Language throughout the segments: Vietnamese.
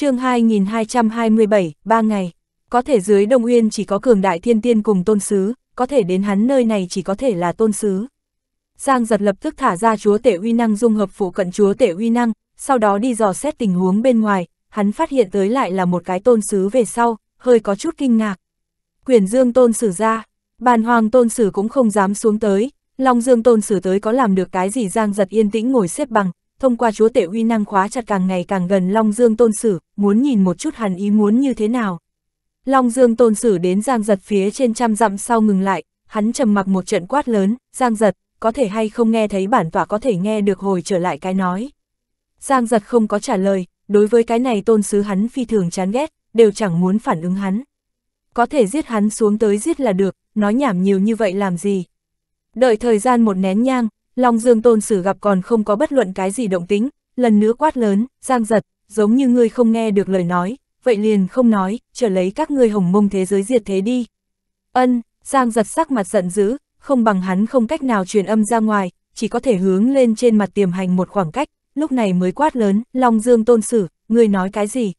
chương 2227, 3 ngày, có thể dưới Đông Uyên chỉ có cường đại thiên tiên cùng tôn sứ, có thể đến hắn nơi này chỉ có thể là tôn sứ. Giang giật lập tức thả ra chúa tể uy năng dung hợp phụ cận chúa tể uy năng, sau đó đi dò xét tình huống bên ngoài, hắn phát hiện tới lại là một cái tôn sứ về sau, hơi có chút kinh ngạc. Quyền dương tôn sử ra, bàn hoàng tôn sử cũng không dám xuống tới, Long Dương Tôn Sử tới có làm được cái gì Giang Giật yên tĩnh ngồi xếp bằng, thông qua chúa tể uy năng khóa chặt càng ngày càng gần Long Dương Tôn Sử, muốn nhìn một chút hắn ý muốn như thế nào. Long Dương Tôn Sử đến Giang Giật phía trên trăm dặm sau ngừng lại, hắn trầm mặc một trận quát lớn, Giang Giật, có thể hay không nghe thấy bản tỏa có thể nghe được hồi trở lại cái nói. Giang Giật không có trả lời, đối với cái này Tôn Sứ hắn phi thường chán ghét, đều chẳng muốn phản ứng hắn. Có thể giết hắn xuống tới giết là được, nói nhảm nhiều như vậy làm gì. Đợi thời gian một nén nhang, Long Dương Tôn Sử gặp còn không có bất luận cái gì động tính, lần nữa quát lớn, giang giật, giống như ngươi không nghe được lời nói, vậy liền không nói, trở lấy các ngươi hồng mông thế giới diệt thế đi. Ân, giang giật sắc mặt giận dữ, không bằng hắn không cách nào truyền âm ra ngoài, chỉ có thể hướng lên trên mặt tiềm hành một khoảng cách, lúc này mới quát lớn, Long Dương Tôn Sử, ngươi nói cái gì?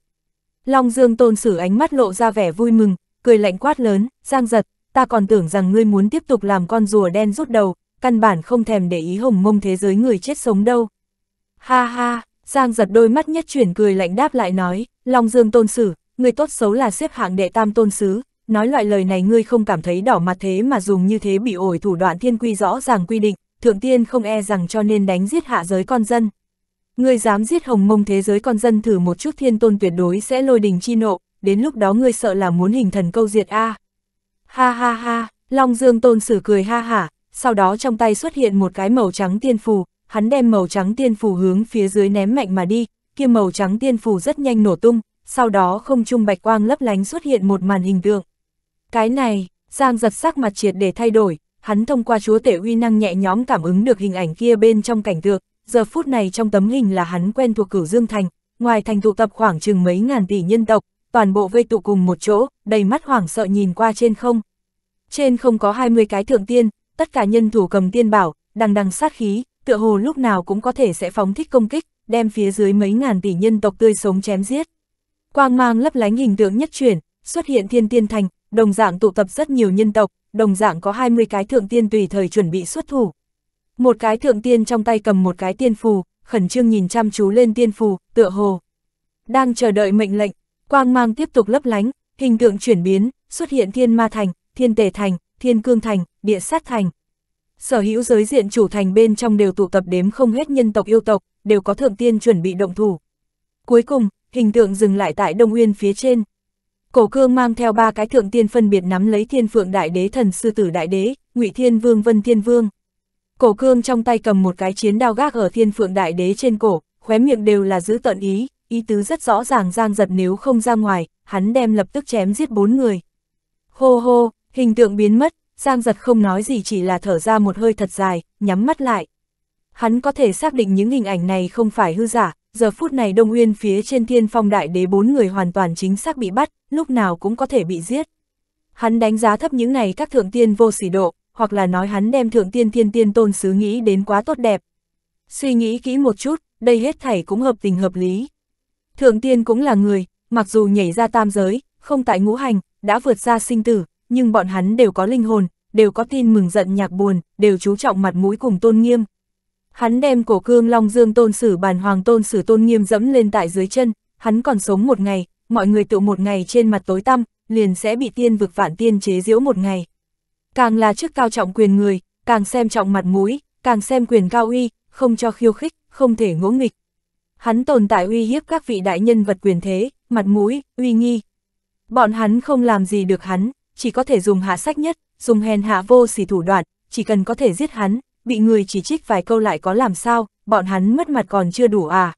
Long Dương Tôn Sử ánh mắt lộ ra vẻ vui mừng, cười lạnh quát lớn, giang giật, ta còn tưởng rằng ngươi muốn tiếp tục làm con rùa đen rút đầu, căn bản không thèm để ý hồng mông thế giới người chết sống đâu. Ha ha, Giang giật đôi mắt nhất chuyển cười lạnh đáp lại nói, Long Dương tôn sử, người tốt xấu là xếp hạng đệ tam tôn sứ, nói loại lời này ngươi không cảm thấy đỏ mặt thế mà dùng như thế bị ổi thủ đoạn thiên quy rõ ràng quy định, thượng tiên không e rằng cho nên đánh giết hạ giới con dân. Ngươi dám giết hồng mông thế giới con dân thử một chút thiên tôn tuyệt đối sẽ lôi đình chi nộ, đến lúc đó ngươi sợ là muốn hình thần câu diệt a. À. Ha ha ha, Long Dương tôn sử cười ha hả, sau đó trong tay xuất hiện một cái màu trắng tiên phù, hắn đem màu trắng tiên phù hướng phía dưới ném mạnh mà đi, kia màu trắng tiên phù rất nhanh nổ tung, sau đó không trung bạch quang lấp lánh xuất hiện một màn hình tượng. Cái này, Giang giật sắc mặt triệt để thay đổi, hắn thông qua chúa tể uy năng nhẹ nhóm cảm ứng được hình ảnh kia bên trong cảnh tượng, giờ phút này trong tấm hình là hắn quen thuộc cửu Dương Thành, ngoài thành tụ tập khoảng chừng mấy ngàn tỷ nhân tộc, toàn bộ vây tụ cùng một chỗ, đầy mắt hoảng sợ nhìn qua trên không. Trên không có 20 cái thượng tiên, tất cả nhân thủ cầm tiên bảo, đằng đằng sát khí, tựa hồ lúc nào cũng có thể sẽ phóng thích công kích, đem phía dưới mấy ngàn tỷ nhân tộc tươi sống chém giết. Quang mang lấp lánh hình tượng nhất chuyển, xuất hiện thiên tiên thành, đồng dạng tụ tập rất nhiều nhân tộc, đồng dạng có 20 cái thượng tiên tùy thời chuẩn bị xuất thủ. Một cái thượng tiên trong tay cầm một cái tiên phù, khẩn trương nhìn chăm chú lên tiên phù, tựa hồ. Đang chờ đợi mệnh lệnh, quang mang tiếp tục lấp lánh, hình tượng chuyển biến, xuất hiện thiên ma thành, thiên tề thành, Thiên Cương Thành, Địa Sát Thành. Sở hữu giới diện chủ thành bên trong đều tụ tập đếm không hết nhân tộc yêu tộc, đều có thượng tiên chuẩn bị động thủ. Cuối cùng, hình tượng dừng lại tại Đông Uyên phía trên. Cổ Cương mang theo ba cái thượng tiên phân biệt nắm lấy Thiên Phượng Đại Đế thần sư tử đại đế, Ngụy Thiên Vương Vân Thiên Vương. Cổ Cương trong tay cầm một cái chiến đao gác ở Thiên Phượng Đại Đế trên cổ, khóe miệng đều là giữ tận ý, ý tứ rất rõ ràng Giang Giật nếu không ra ngoài, hắn đem lập tức chém giết bốn người. Hô hô, Hình tượng biến mất, Giang giật không nói gì chỉ là thở ra một hơi thật dài, nhắm mắt lại. Hắn có thể xác định những hình ảnh này không phải hư giả, giờ phút này Đông Uyên phía trên thiên phong đại đế bốn người hoàn toàn chính xác bị bắt, lúc nào cũng có thể bị giết. Hắn đánh giá thấp những này các thượng tiên vô sỉ độ, hoặc là nói hắn đem thượng tiên thiên tiên tôn sứ nghĩ đến quá tốt đẹp. Suy nghĩ kỹ một chút, đây hết thảy cũng hợp tình hợp lý. Thượng tiên cũng là người, mặc dù nhảy ra tam giới, không tại ngũ hành, đã vượt ra sinh tử, nhưng bọn hắn đều có linh hồn, đều có tin mừng giận nhạc buồn, đều chú trọng mặt mũi cùng tôn nghiêm. Hắn đem cổ cương long dương tôn sử bàn hoàng tôn sử tôn nghiêm dẫm lên tại dưới chân, hắn còn sống một ngày, mọi người tụ một ngày trên mặt tối tăm, liền sẽ bị tiên vực vạn tiên chế diễu một ngày. Càng là chức cao trọng quyền người, càng xem trọng mặt mũi, càng xem quyền cao uy, không cho khiêu khích, không thể ngỗ nghịch. Hắn tồn tại uy hiếp các vị đại nhân vật quyền thế, mặt mũi, uy nghi. Bọn hắn không làm gì được hắn chỉ có thể dùng hạ sách nhất, dùng hèn hạ vô sỉ thủ đoạn, chỉ cần có thể giết hắn, bị người chỉ trích vài câu lại có làm sao, bọn hắn mất mặt còn chưa đủ à.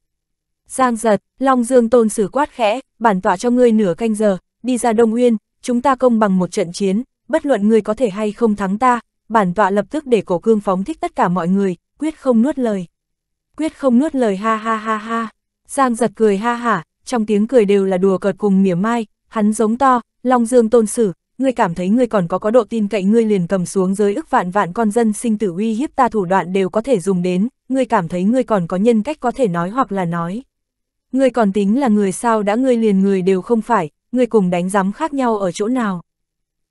Giang giật, Long Dương tôn sử quát khẽ, bản tọa cho ngươi nửa canh giờ, đi ra Đông Uyên, chúng ta công bằng một trận chiến, bất luận ngươi có thể hay không thắng ta, bản tọa lập tức để cổ cương phóng thích tất cả mọi người, quyết không nuốt lời. Quyết không nuốt lời ha ha ha ha, Giang giật cười ha hả, trong tiếng cười đều là đùa cợt cùng mỉa mai, hắn giống to, Long Dương tôn sử, ngươi cảm thấy ngươi còn có có độ tin cậy ngươi liền cầm xuống giới ức vạn vạn con dân sinh tử uy hiếp ta thủ đoạn đều có thể dùng đến, ngươi cảm thấy ngươi còn có nhân cách có thể nói hoặc là nói. Ngươi còn tính là người sao đã ngươi liền người đều không phải, ngươi cùng đánh giám khác nhau ở chỗ nào.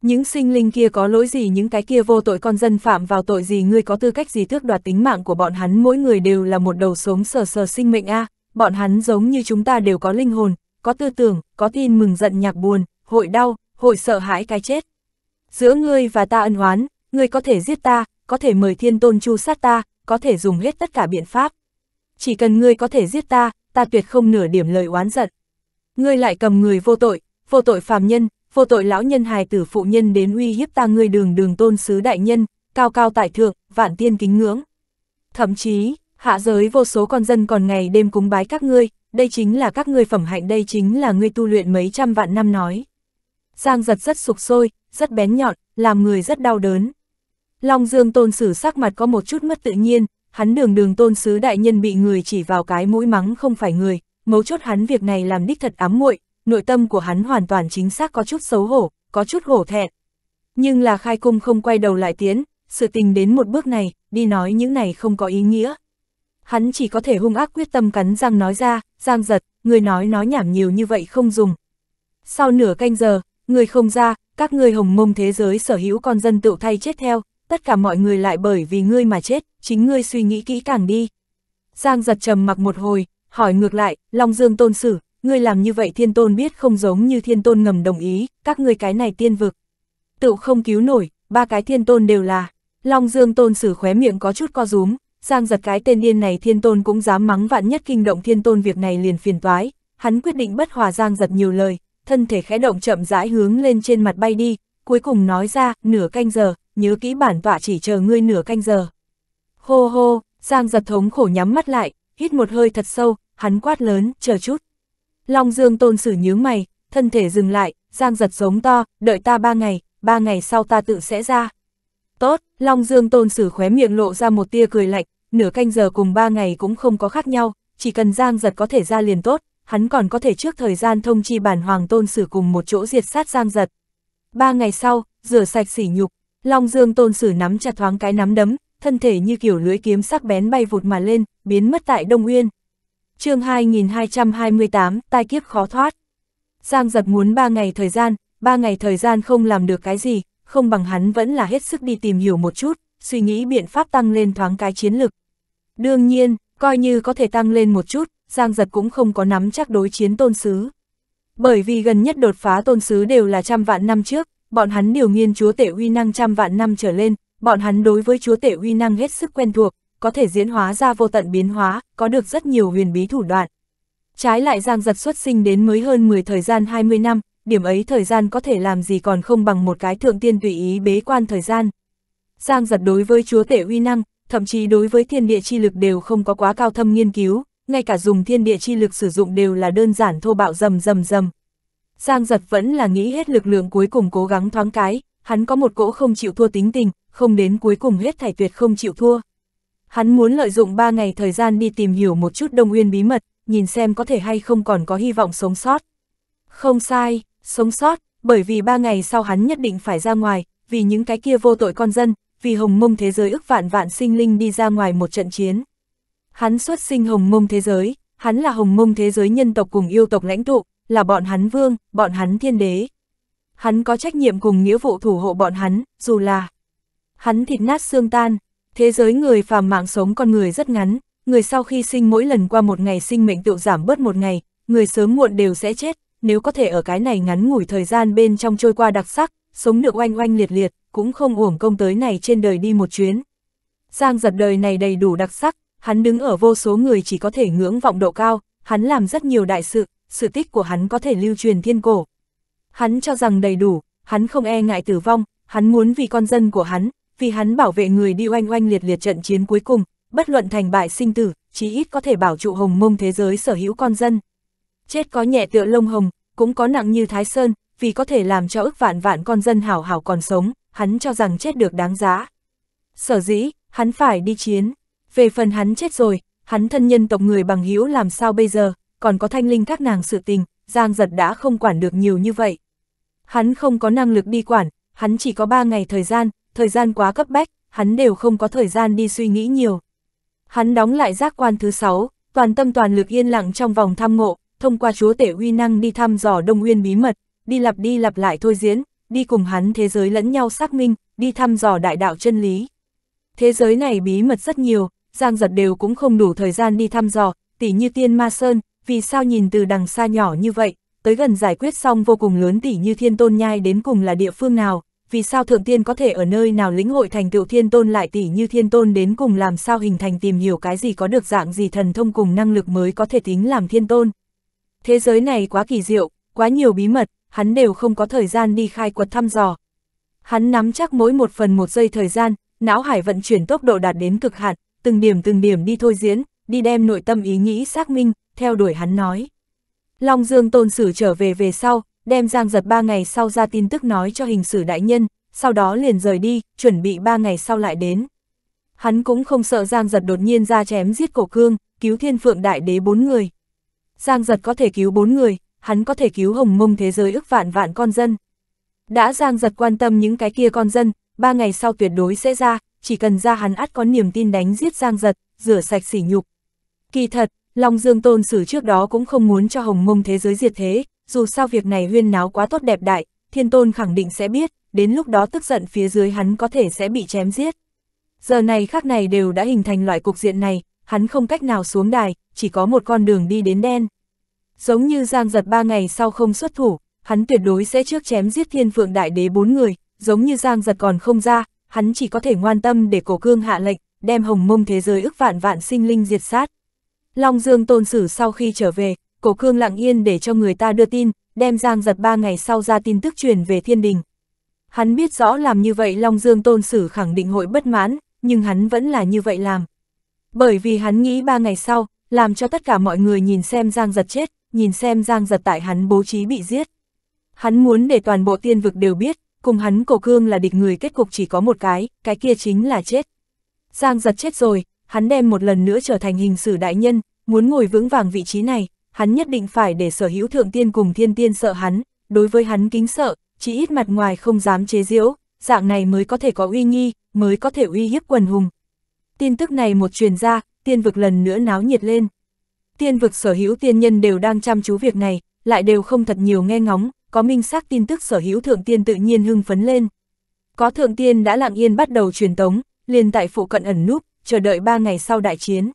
Những sinh linh kia có lỗi gì những cái kia vô tội con dân phạm vào tội gì ngươi có tư cách gì thước đoạt tính mạng của bọn hắn mỗi người đều là một đầu sống sờ sờ sinh mệnh a bọn hắn giống như chúng ta đều có linh hồn, có tư tưởng, có tin mừng giận nhạc buồn, hội đau, hội sợ hãi cái chết. Giữa ngươi và ta ân oán, ngươi có thể giết ta, có thể mời thiên tôn chu sát ta, có thể dùng hết tất cả biện pháp. Chỉ cần ngươi có thể giết ta, ta tuyệt không nửa điểm lời oán giận. Ngươi lại cầm người vô tội, vô tội phàm nhân, vô tội lão nhân hài tử phụ nhân đến uy hiếp ta ngươi đường đường tôn sứ đại nhân, cao cao tại thượng, vạn tiên kính ngưỡng. Thậm chí, hạ giới vô số con dân còn ngày đêm cúng bái các ngươi, đây chính là các ngươi phẩm hạnh đây chính là ngươi tu luyện mấy trăm vạn năm nói. Giang giật rất sục sôi, rất bén nhọn, làm người rất đau đớn. Long Dương tôn sử sắc mặt có một chút mất tự nhiên, hắn đường đường tôn sứ đại nhân bị người chỉ vào cái mũi mắng không phải người, mấu chốt hắn việc này làm đích thật ám muội, nội tâm của hắn hoàn toàn chính xác có chút xấu hổ, có chút hổ thẹn. Nhưng là khai cung không quay đầu lại tiến, sự tình đến một bước này, đi nói những này không có ý nghĩa. Hắn chỉ có thể hung ác quyết tâm cắn răng nói ra, giang giật, người nói nói nhảm nhiều như vậy không dùng. Sau nửa canh giờ, người không ra, các ngươi hồng mông thế giới sở hữu con dân tự thay chết theo, tất cả mọi người lại bởi vì ngươi mà chết, chính ngươi suy nghĩ kỹ càng đi. Giang giật trầm mặc một hồi, hỏi ngược lại, Long Dương tôn sử, ngươi làm như vậy thiên tôn biết không giống như thiên tôn ngầm đồng ý, các ngươi cái này tiên vực. tự không cứu nổi, ba cái thiên tôn đều là, Long Dương tôn sử khóe miệng có chút co rúm, Giang giật cái tên điên này thiên tôn cũng dám mắng vạn nhất kinh động thiên tôn việc này liền phiền toái, hắn quyết định bất hòa Giang giật nhiều lời, thân thể khẽ động chậm rãi hướng lên trên mặt bay đi, cuối cùng nói ra, nửa canh giờ, nhớ kỹ bản tọa chỉ chờ ngươi nửa canh giờ. Hô hô, Giang giật thống khổ nhắm mắt lại, hít một hơi thật sâu, hắn quát lớn, chờ chút. Long Dương tôn sử nhướng mày, thân thể dừng lại, Giang giật giống to, đợi ta ba ngày, ba ngày sau ta tự sẽ ra. Tốt, Long Dương tôn sử khóe miệng lộ ra một tia cười lạnh, nửa canh giờ cùng ba ngày cũng không có khác nhau, chỉ cần Giang giật có thể ra liền tốt, hắn còn có thể trước thời gian thông chi bản hoàng tôn sử cùng một chỗ diệt sát giang giật. Ba ngày sau, rửa sạch sỉ nhục, Long Dương tôn sử nắm chặt thoáng cái nắm đấm, thân thể như kiểu lưỡi kiếm sắc bén bay vụt mà lên, biến mất tại Đông Uyên. chương 2228, tai kiếp khó thoát. Giang giật muốn ba ngày thời gian, ba ngày thời gian không làm được cái gì, không bằng hắn vẫn là hết sức đi tìm hiểu một chút, suy nghĩ biện pháp tăng lên thoáng cái chiến lực. Đương nhiên, coi như có thể tăng lên một chút, Giang Giật cũng không có nắm chắc đối chiến tôn sứ. Bởi vì gần nhất đột phá tôn sứ đều là trăm vạn năm trước, bọn hắn điều nghiên chúa tể uy năng trăm vạn năm trở lên, bọn hắn đối với chúa tể uy năng hết sức quen thuộc, có thể diễn hóa ra vô tận biến hóa, có được rất nhiều huyền bí thủ đoạn. Trái lại Giang Giật xuất sinh đến mới hơn 10 thời gian 20 năm, điểm ấy thời gian có thể làm gì còn không bằng một cái thượng tiên tùy ý bế quan thời gian. Giang Giật đối với chúa tể uy năng, thậm chí đối với thiên địa chi lực đều không có quá cao thâm nghiên cứu, ngay cả dùng thiên địa chi lực sử dụng đều là đơn giản thô bạo rầm rầm rầm. Giang giật vẫn là nghĩ hết lực lượng cuối cùng cố gắng thoáng cái, hắn có một cỗ không chịu thua tính tình, không đến cuối cùng hết thảy tuyệt không chịu thua. Hắn muốn lợi dụng 3 ngày thời gian đi tìm hiểu một chút Đông Uyên bí mật, nhìn xem có thể hay không còn có hy vọng sống sót. Không sai, sống sót, bởi vì 3 ngày sau hắn nhất định phải ra ngoài, vì những cái kia vô tội con dân, vì hồng mông thế giới ức vạn vạn sinh linh đi ra ngoài một trận chiến hắn xuất sinh hồng mông thế giới, hắn là hồng mông thế giới nhân tộc cùng yêu tộc lãnh tụ, là bọn hắn vương, bọn hắn thiên đế. Hắn có trách nhiệm cùng nghĩa vụ thủ hộ bọn hắn, dù là hắn thịt nát xương tan, thế giới người phàm mạng sống con người rất ngắn, người sau khi sinh mỗi lần qua một ngày sinh mệnh tự giảm bớt một ngày, người sớm muộn đều sẽ chết, nếu có thể ở cái này ngắn ngủi thời gian bên trong trôi qua đặc sắc, sống được oanh oanh liệt liệt, cũng không uổng công tới này trên đời đi một chuyến. Giang giật đời này đầy đủ đặc sắc, hắn đứng ở vô số người chỉ có thể ngưỡng vọng độ cao, hắn làm rất nhiều đại sự, sự tích của hắn có thể lưu truyền thiên cổ. Hắn cho rằng đầy đủ, hắn không e ngại tử vong, hắn muốn vì con dân của hắn, vì hắn bảo vệ người đi oanh oanh liệt liệt trận chiến cuối cùng, bất luận thành bại sinh tử, chí ít có thể bảo trụ hồng mông thế giới sở hữu con dân. Chết có nhẹ tựa lông hồng, cũng có nặng như thái sơn, vì có thể làm cho ức vạn vạn con dân hảo hảo còn sống, hắn cho rằng chết được đáng giá. Sở dĩ, hắn phải đi chiến về phần hắn chết rồi, hắn thân nhân tộc người bằng hữu làm sao bây giờ, còn có thanh linh các nàng sự tình, Giang Giật đã không quản được nhiều như vậy. Hắn không có năng lực đi quản, hắn chỉ có 3 ngày thời gian, thời gian quá cấp bách, hắn đều không có thời gian đi suy nghĩ nhiều. Hắn đóng lại giác quan thứ 6, toàn tâm toàn lực yên lặng trong vòng tham ngộ, thông qua chúa tể uy năng đi thăm dò Đông Nguyên bí mật, đi lặp đi lặp lại thôi diễn, đi cùng hắn thế giới lẫn nhau xác minh, đi thăm dò đại đạo chân lý. Thế giới này bí mật rất nhiều, Giang giật đều cũng không đủ thời gian đi thăm dò, tỉ như tiên ma sơn, vì sao nhìn từ đằng xa nhỏ như vậy, tới gần giải quyết xong vô cùng lớn tỉ như thiên tôn nhai đến cùng là địa phương nào, vì sao thượng tiên có thể ở nơi nào lĩnh hội thành tựu thiên tôn lại tỉ như thiên tôn đến cùng làm sao hình thành tìm hiểu cái gì có được dạng gì thần thông cùng năng lực mới có thể tính làm thiên tôn. Thế giới này quá kỳ diệu, quá nhiều bí mật, hắn đều không có thời gian đi khai quật thăm dò. Hắn nắm chắc mỗi một phần một giây thời gian, não hải vận chuyển tốc độ đạt đến cực hạn, từng điểm từng điểm đi thôi diễn, đi đem nội tâm ý nghĩ xác minh, theo đuổi hắn nói. Long Dương tôn sử trở về về sau, đem Giang Giật ba ngày sau ra tin tức nói cho hình sử đại nhân, sau đó liền rời đi, chuẩn bị ba ngày sau lại đến. Hắn cũng không sợ Giang Giật đột nhiên ra chém giết cổ cương, cứu thiên phượng đại đế bốn người. Giang Giật có thể cứu bốn người, hắn có thể cứu hồng mông thế giới ức vạn vạn con dân. Đã Giang Giật quan tâm những cái kia con dân, ba ngày sau tuyệt đối sẽ ra, chỉ cần ra hắn ắt có niềm tin đánh giết Giang Giật, rửa sạch sỉ nhục. Kỳ thật, Long Dương Tôn Sử trước đó cũng không muốn cho Hồng Mông thế giới diệt thế, dù sao việc này huyên náo quá tốt đẹp đại, Thiên Tôn khẳng định sẽ biết, đến lúc đó tức giận phía dưới hắn có thể sẽ bị chém giết. Giờ này khác này đều đã hình thành loại cục diện này, hắn không cách nào xuống đài, chỉ có một con đường đi đến đen. Giống như Giang Giật ba ngày sau không xuất thủ, hắn tuyệt đối sẽ trước chém giết Thiên Phượng Đại Đế bốn người, giống như Giang Giật còn không ra, hắn chỉ có thể ngoan tâm để cổ cương hạ lệnh, đem hồng mông thế giới ức vạn vạn sinh linh diệt sát. Long Dương tôn sử sau khi trở về, cổ cương lặng yên để cho người ta đưa tin, đem giang giật ba ngày sau ra tin tức truyền về thiên đình. Hắn biết rõ làm như vậy Long Dương tôn sử khẳng định hội bất mãn, nhưng hắn vẫn là như vậy làm. Bởi vì hắn nghĩ ba ngày sau, làm cho tất cả mọi người nhìn xem giang giật chết, nhìn xem giang giật tại hắn bố trí bị giết. Hắn muốn để toàn bộ tiên vực đều biết, cùng hắn cổ cương là địch người kết cục chỉ có một cái, cái kia chính là chết. Giang giật chết rồi, hắn đem một lần nữa trở thành hình sử đại nhân, muốn ngồi vững vàng vị trí này, hắn nhất định phải để sở hữu thượng tiên cùng thiên tiên sợ hắn, đối với hắn kính sợ, chỉ ít mặt ngoài không dám chế diễu, dạng này mới có thể có uy nghi, mới có thể uy hiếp quần hùng. Tin tức này một truyền ra, tiên vực lần nữa náo nhiệt lên. Tiên vực sở hữu tiên nhân đều đang chăm chú việc này, lại đều không thật nhiều nghe ngóng, có minh xác tin tức sở hữu thượng tiên tự nhiên hưng phấn lên. Có thượng tiên đã lặng yên bắt đầu truyền tống, liền tại phụ cận ẩn núp, chờ đợi ba ngày sau đại chiến.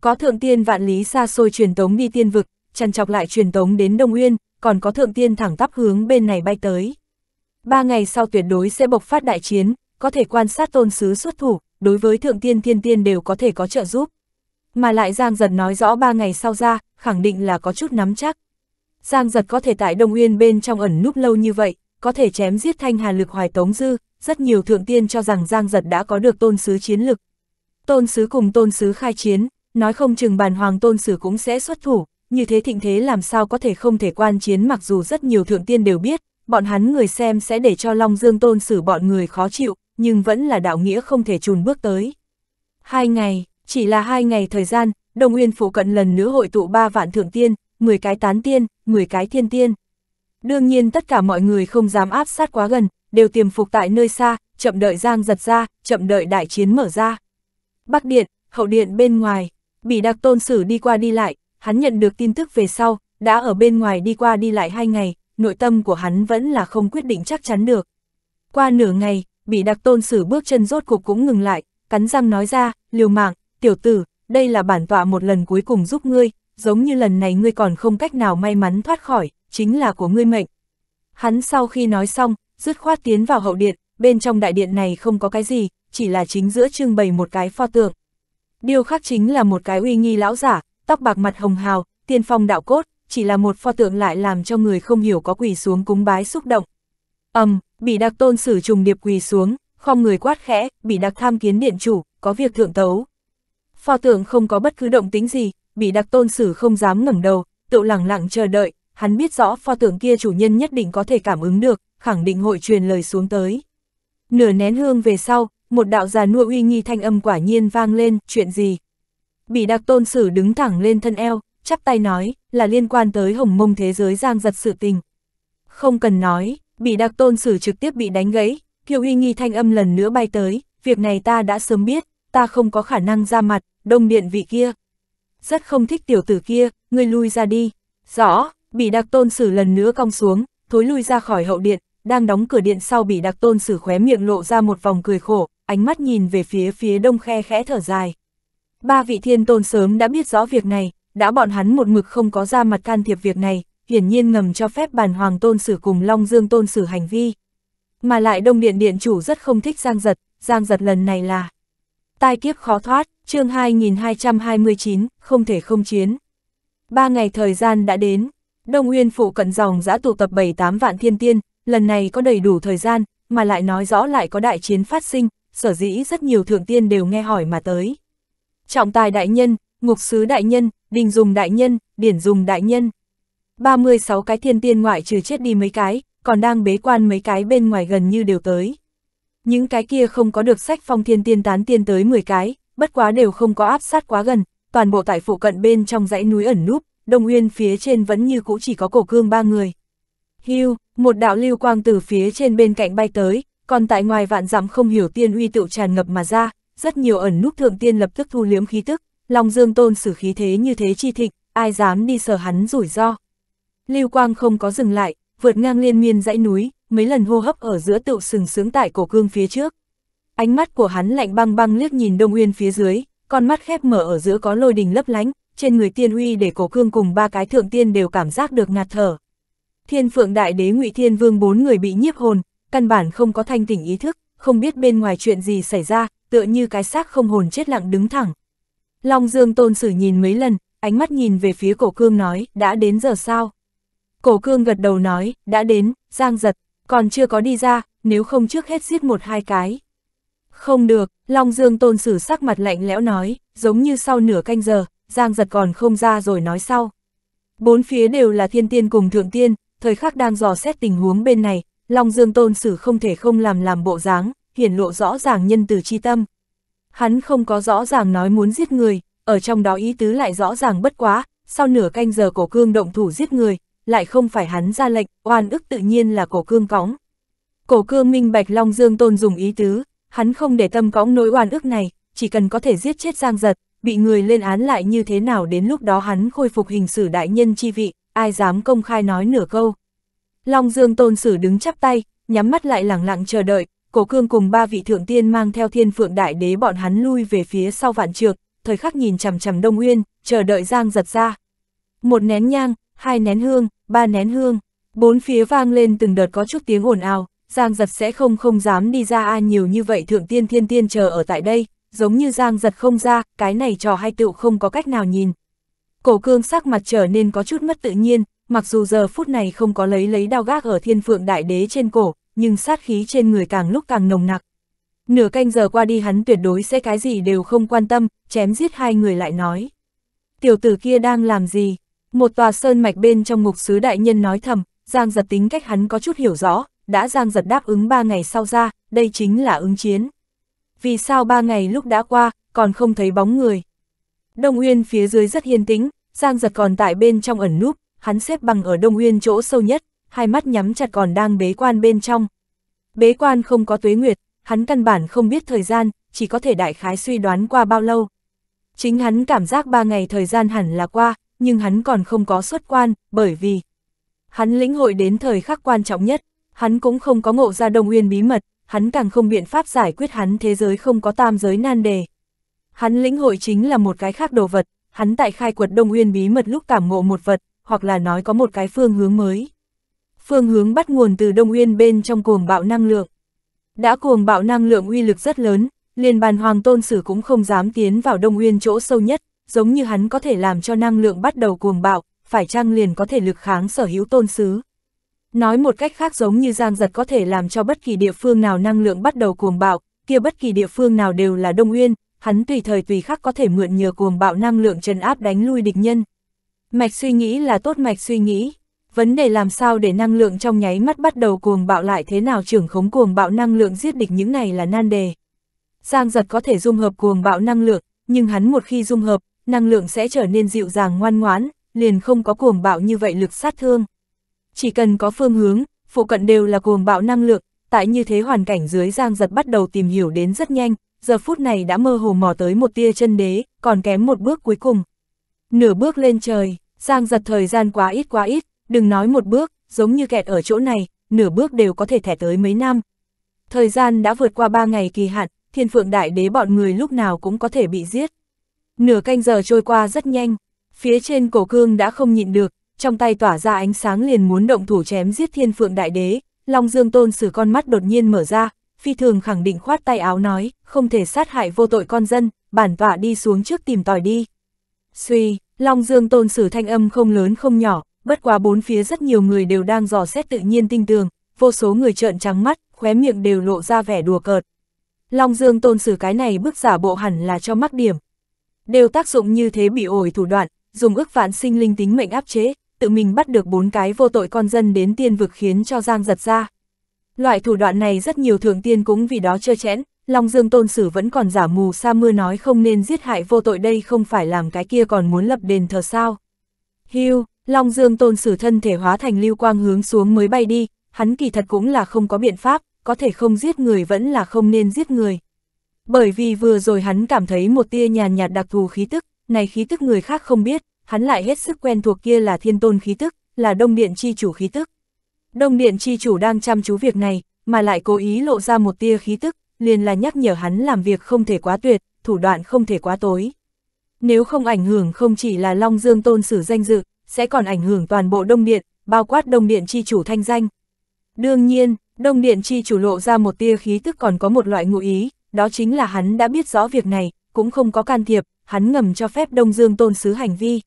Có thượng tiên vạn lý xa xôi truyền tống đi tiên vực, chăn chọc lại truyền tống đến Đông Uyên, còn có thượng tiên thẳng tắp hướng bên này bay tới. Ba ngày sau tuyệt đối sẽ bộc phát đại chiến, có thể quan sát tôn sứ xuất thủ, đối với thượng tiên thiên tiên đều có thể có trợ giúp. Mà lại Giang dần nói rõ ba ngày sau ra, khẳng định là có chút nắm chắc. Giang giật có thể tại Đông Uyên bên trong ẩn núp lâu như vậy, có thể chém giết thanh hà lực hoài tống dư, rất nhiều thượng tiên cho rằng Giang giật đã có được tôn sứ chiến lực. Tôn sứ cùng tôn sứ khai chiến, nói không chừng bàn hoàng tôn sứ cũng sẽ xuất thủ, như thế thịnh thế làm sao có thể không thể quan chiến mặc dù rất nhiều thượng tiên đều biết, bọn hắn người xem sẽ để cho Long Dương tôn sứ bọn người khó chịu, nhưng vẫn là đạo nghĩa không thể chùn bước tới. Hai ngày, chỉ là hai ngày thời gian, Đông Uyên phụ cận lần nữa hội tụ ba vạn thượng tiên, 10 cái tán tiên, 10 cái thiên tiên. Đương nhiên tất cả mọi người không dám áp sát quá gần, đều tiềm phục tại nơi xa, chậm đợi giang giật ra, chậm đợi đại chiến mở ra. Bắc điện, hậu điện bên ngoài, bị đặc tôn sử đi qua đi lại, hắn nhận được tin tức về sau, đã ở bên ngoài đi qua đi lại hai ngày, nội tâm của hắn vẫn là không quyết định chắc chắn được. Qua nửa ngày, bị đặc tôn sử bước chân rốt cuộc cũng ngừng lại, cắn răng nói ra, liều mạng, tiểu tử, đây là bản tọa một lần cuối cùng giúp ngươi, giống như lần này ngươi còn không cách nào may mắn thoát khỏi, chính là của ngươi mệnh. Hắn sau khi nói xong, dứt khoát tiến vào hậu điện, bên trong đại điện này không có cái gì, chỉ là chính giữa trưng bày một cái pho tượng. Điều khác chính là một cái uy nghi lão giả, tóc bạc mặt hồng hào, tiên phong đạo cốt, chỉ là một pho tượng lại làm cho người không hiểu có quỳ xuống cúng bái xúc động. Ầm, um, bị đặc tôn sử trùng điệp quỳ xuống, không người quát khẽ, bị đặc tham kiến điện chủ, có việc thượng tấu. Pho tượng không có bất cứ động tính gì, bị đặc tôn sử không dám ngẩng đầu, tự lẳng lặng chờ đợi, hắn biết rõ pho tượng kia chủ nhân nhất định có thể cảm ứng được, khẳng định hội truyền lời xuống tới. Nửa nén hương về sau, một đạo già nua uy nghi thanh âm quả nhiên vang lên, chuyện gì? Bị đặc tôn sử đứng thẳng lên thân eo, chắp tay nói, là liên quan tới hồng mông thế giới giang giật sự tình. Không cần nói, bị đặc tôn sử trực tiếp bị đánh gãy, kiều uy nghi thanh âm lần nữa bay tới, việc này ta đã sớm biết, ta không có khả năng ra mặt, đông điện vị kia, rất không thích tiểu tử kia, ngươi lui ra đi. Rõ, bị đặc tôn sử lần nữa cong xuống, thối lui ra khỏi hậu điện, đang đóng cửa điện sau bị đặc tôn sử khóe miệng lộ ra một vòng cười khổ, ánh mắt nhìn về phía phía đông khe khẽ thở dài. Ba vị thiên tôn sớm đã biết rõ việc này, đã bọn hắn một mực không có ra mặt can thiệp việc này, hiển nhiên ngầm cho phép bàn hoàng tôn sử cùng Long Dương tôn sử hành vi. Mà lại đông điện điện chủ rất không thích Giang Giật, Giang Giật lần này là tai kiếp khó thoát, chương 2229, không thể không chiến. Ba ngày thời gian đã đến, Đông Uyên phụ cận dòng giã tụ tập 7-8 vạn thiên tiên, lần này có đầy đủ thời gian, mà lại nói rõ lại có đại chiến phát sinh, sở dĩ rất nhiều thượng tiên đều nghe hỏi mà tới. Trọng tài đại nhân, ngục sứ đại nhân, đình dùng đại nhân, điển dùng đại nhân. 36 cái thiên tiên ngoại trừ chết đi mấy cái, còn đang bế quan mấy cái bên ngoài gần như đều tới. Những cái kia không có được sách phong thiên tiên tán tiên tới 10 cái, bất quá đều không có áp sát quá gần, toàn bộ tại phụ cận bên trong dãy núi ẩn núp, Đông Uyên phía trên vẫn như cũ chỉ có cổ cương ba người. Hưu, một đạo lưu quang từ phía trên bên cạnh bay tới, còn tại ngoài vạn dặm không hiểu tiên uy tựu tràn ngập mà ra, rất nhiều ẩn núp thượng tiên lập tức thu liếm khí tức, Long Dương Tôn xử khí thế như thế chi thịnh, ai dám đi sờ hắn rủi ro. Lưu quang không có dừng lại, vượt ngang liên miên dãy núi, mấy lần hô hấp ở giữa tựu sừng sướng tại cổ cương phía trước. Ánh mắt của hắn lạnh băng băng liếc nhìn Đông Uyên phía dưới, con mắt khép mở ở giữa có lôi đình lấp lánh, trên người tiên Huy để cổ cương cùng ba cái thượng tiên đều cảm giác được ngạt thở. Thiên Phượng Đại Đế Ngụy Thiên Vương bốn người bị nhiếp hồn, căn bản không có thanh tỉnh ý thức, không biết bên ngoài chuyện gì xảy ra, tựa như cái xác không hồn chết lặng đứng thẳng. Long Dương Tôn Sử nhìn mấy lần, ánh mắt nhìn về phía cổ cương nói, đã đến giờ sao? Cổ cương gật đầu nói, đã đến, giang giật, còn chưa có đi ra, nếu không trước hết giết một hai cái. Không được, Long Dương tôn sử sắc mặt lạnh lẽo nói, giống như sau nửa canh giờ, Giang giật còn không ra rồi nói sau. Bốn phía đều là thiên tiên cùng thượng tiên, thời khắc đang dò xét tình huống bên này, Long Dương tôn sử không thể không làm làm bộ dáng, hiển lộ rõ ràng nhân từ chi tâm. Hắn không có rõ ràng nói muốn giết người, ở trong đó ý tứ lại rõ ràng bất quá, sau nửa canh giờ cổ cương động thủ giết người, lại không phải hắn ra lệnh, oan ức tự nhiên là cổ cương cóng. Cổ cương minh bạch Long Dương Tôn dùng ý tứ, hắn không để tâm cõng nỗi oan ức này, chỉ cần có thể giết chết Giang Giật, bị người lên án lại như thế nào đến lúc đó hắn khôi phục hình xử đại nhân chi vị, ai dám công khai nói nửa câu. Long Dương Tôn Sử đứng chắp tay, nhắm mắt lại lẳng lặng chờ đợi, Cổ Cương cùng ba vị thượng tiên mang theo Thiên Phượng Đại Đế bọn hắn lui về phía sau vạn trược, thời khắc nhìn chằm chằm Đông Uyên, chờ đợi Giang Giật ra. Một nén nhang, hai nén hương, ba nén hương, bốn phía vang lên từng đợt có chút tiếng ồn ào, Giang giật sẽ không không dám đi ra a nhiều như vậy thượng tiên thiên tiên chờ ở tại đây, giống như Giang giật không ra, cái này trò hay tựu không có cách nào nhìn. Cổ cương sắc mặt trở nên có chút mất tự nhiên, mặc dù giờ phút này không có lấy lấy đao gác ở thiên phượng đại đế trên cổ, nhưng sát khí trên người càng lúc càng nồng nặc. Nửa canh giờ qua đi hắn tuyệt đối sẽ cái gì đều không quan tâm, chém giết hai người lại nói. Tiểu tử kia đang làm gì? Một tòa sơn mạch bên trong ngục sứ đại nhân nói thầm, Giang giật tính cách hắn có chút hiểu rõ, đã Giang Giật đáp ứng ba ngày sau ra, đây chính là ứng chiến. Vì sao ba ngày lúc đã qua, còn không thấy bóng người? Đông Uyên phía dưới rất hiên tĩnh, Giang Giật còn tại bên trong ẩn núp, hắn xếp bằng ở Đông Uyên chỗ sâu nhất, hai mắt nhắm chặt còn đang bế quan bên trong. Bế quan không có tuế nguyệt, hắn căn bản không biết thời gian, chỉ có thể đại khái suy đoán qua bao lâu. Chính hắn cảm giác ba ngày thời gian hẳn là qua, nhưng hắn còn không có xuất quan, bởi vì hắn lĩnh hội đến thời khắc quan trọng nhất hắn cũng không có ngộ ra Đông Uyên bí mật, hắn càng không biện pháp giải quyết hắn thế giới không có tam giới nan đề. Hắn lĩnh hội chính là một cái khác đồ vật, hắn tại khai quật Đông Uyên bí mật lúc cảm ngộ một vật, hoặc là nói có một cái phương hướng mới. Phương hướng bắt nguồn từ Đông Uyên bên trong cuồng bạo năng lượng. Đã cuồng bạo năng lượng uy lực rất lớn, liền bàn hoàng tôn sử cũng không dám tiến vào Đông Uyên chỗ sâu nhất, giống như hắn có thể làm cho năng lượng bắt đầu cuồng bạo, phải chăng liền có thể lực kháng sở hữu tôn sứ. Nói một cách khác giống như Giang Giật có thể làm cho bất kỳ địa phương nào năng lượng bắt đầu cuồng bạo, kia bất kỳ địa phương nào đều là Đông Uyên, hắn tùy thời tùy khắc có thể mượn nhờ cuồng bạo năng lượng trần áp đánh lui địch nhân. Mạch suy nghĩ là tốt mạch suy nghĩ, vấn đề làm sao để năng lượng trong nháy mắt bắt đầu cuồng bạo lại thế nào trưởng khống cuồng bạo năng lượng giết địch những này là nan đề. Giang giật có thể dung hợp cuồng bạo năng lượng, nhưng hắn một khi dung hợp, năng lượng sẽ trở nên dịu dàng ngoan ngoãn, liền không có cuồng bạo như vậy lực sát thương. Chỉ cần có phương hướng, phụ cận đều là cuồng bạo năng lượng, tại như thế hoàn cảnh dưới Giang Giật bắt đầu tìm hiểu đến rất nhanh, giờ phút này đã mơ hồ mò tới một tia chân đế, còn kém một bước cuối cùng. Nửa bước lên trời, Giang Giật thời gian quá ít quá ít, đừng nói một bước, giống như kẹt ở chỗ này, nửa bước đều có thể thẻ tới mấy năm. Thời gian đã vượt qua ba ngày kỳ hạn, thiên phượng đại đế bọn người lúc nào cũng có thể bị giết. Nửa canh giờ trôi qua rất nhanh, phía trên cổ cương đã không nhịn được, trong tay tỏa ra ánh sáng liền muốn động thủ chém giết thiên phượng đại đế, Long Dương Tôn Sử con mắt đột nhiên mở ra, phi thường khẳng định khoát tay áo nói, không thể sát hại vô tội con dân, bản tọa đi xuống trước tìm tòi đi. Suy, Long Dương Tôn Sử thanh âm không lớn không nhỏ, bất quá bốn phía rất nhiều người đều đang dò xét tự nhiên tinh tường, vô số người trợn trắng mắt, khóe miệng đều lộ ra vẻ đùa cợt. Long Dương Tôn Sử cái này bức giả bộ hẳn là cho mắc điểm. Đều tác dụng như thế bị ổi thủ đoạn, dùng ức vạn sinh linh tính mệnh áp chế, tự mình bắt được bốn cái vô tội con dân đến tiên vực khiến cho Giang giật ra. Loại thủ đoạn này rất nhiều thượng tiên cũng vì đó chưa chẽn, Long Dương Tôn Sử vẫn còn giả mù sa mưa nói không nên giết hại vô tội đây không phải làm cái kia còn muốn lập đền thờ sao. Hưu, Long Dương Tôn Sử thân thể hóa thành lưu quang hướng xuống mới bay đi, hắn kỳ thật cũng là không có biện pháp, có thể không giết người vẫn là không nên giết người. Bởi vì vừa rồi hắn cảm thấy một tia nhàn nhạt đặc thù khí tức, này khí tức người khác không biết, hắn lại hết sức quen thuộc kia là thiên tôn khí tức, là đông điện chi chủ khí tức. Đông điện chi chủ đang chăm chú việc này, mà lại cố ý lộ ra một tia khí tức, liền là nhắc nhở hắn làm việc không thể quá tuyệt, thủ đoạn không thể quá tối. Nếu không ảnh hưởng không chỉ là Long Dương tôn sử danh dự, sẽ còn ảnh hưởng toàn bộ Đông Điện, bao quát Đông Điện chi chủ thanh danh. Đương nhiên, Đông Điện chi chủ lộ ra một tia khí tức còn có một loại ngụ ý, đó chính là hắn đã biết rõ việc này, cũng không có can thiệp, hắn ngầm cho phép Đông Dương tôn sứ hành vi.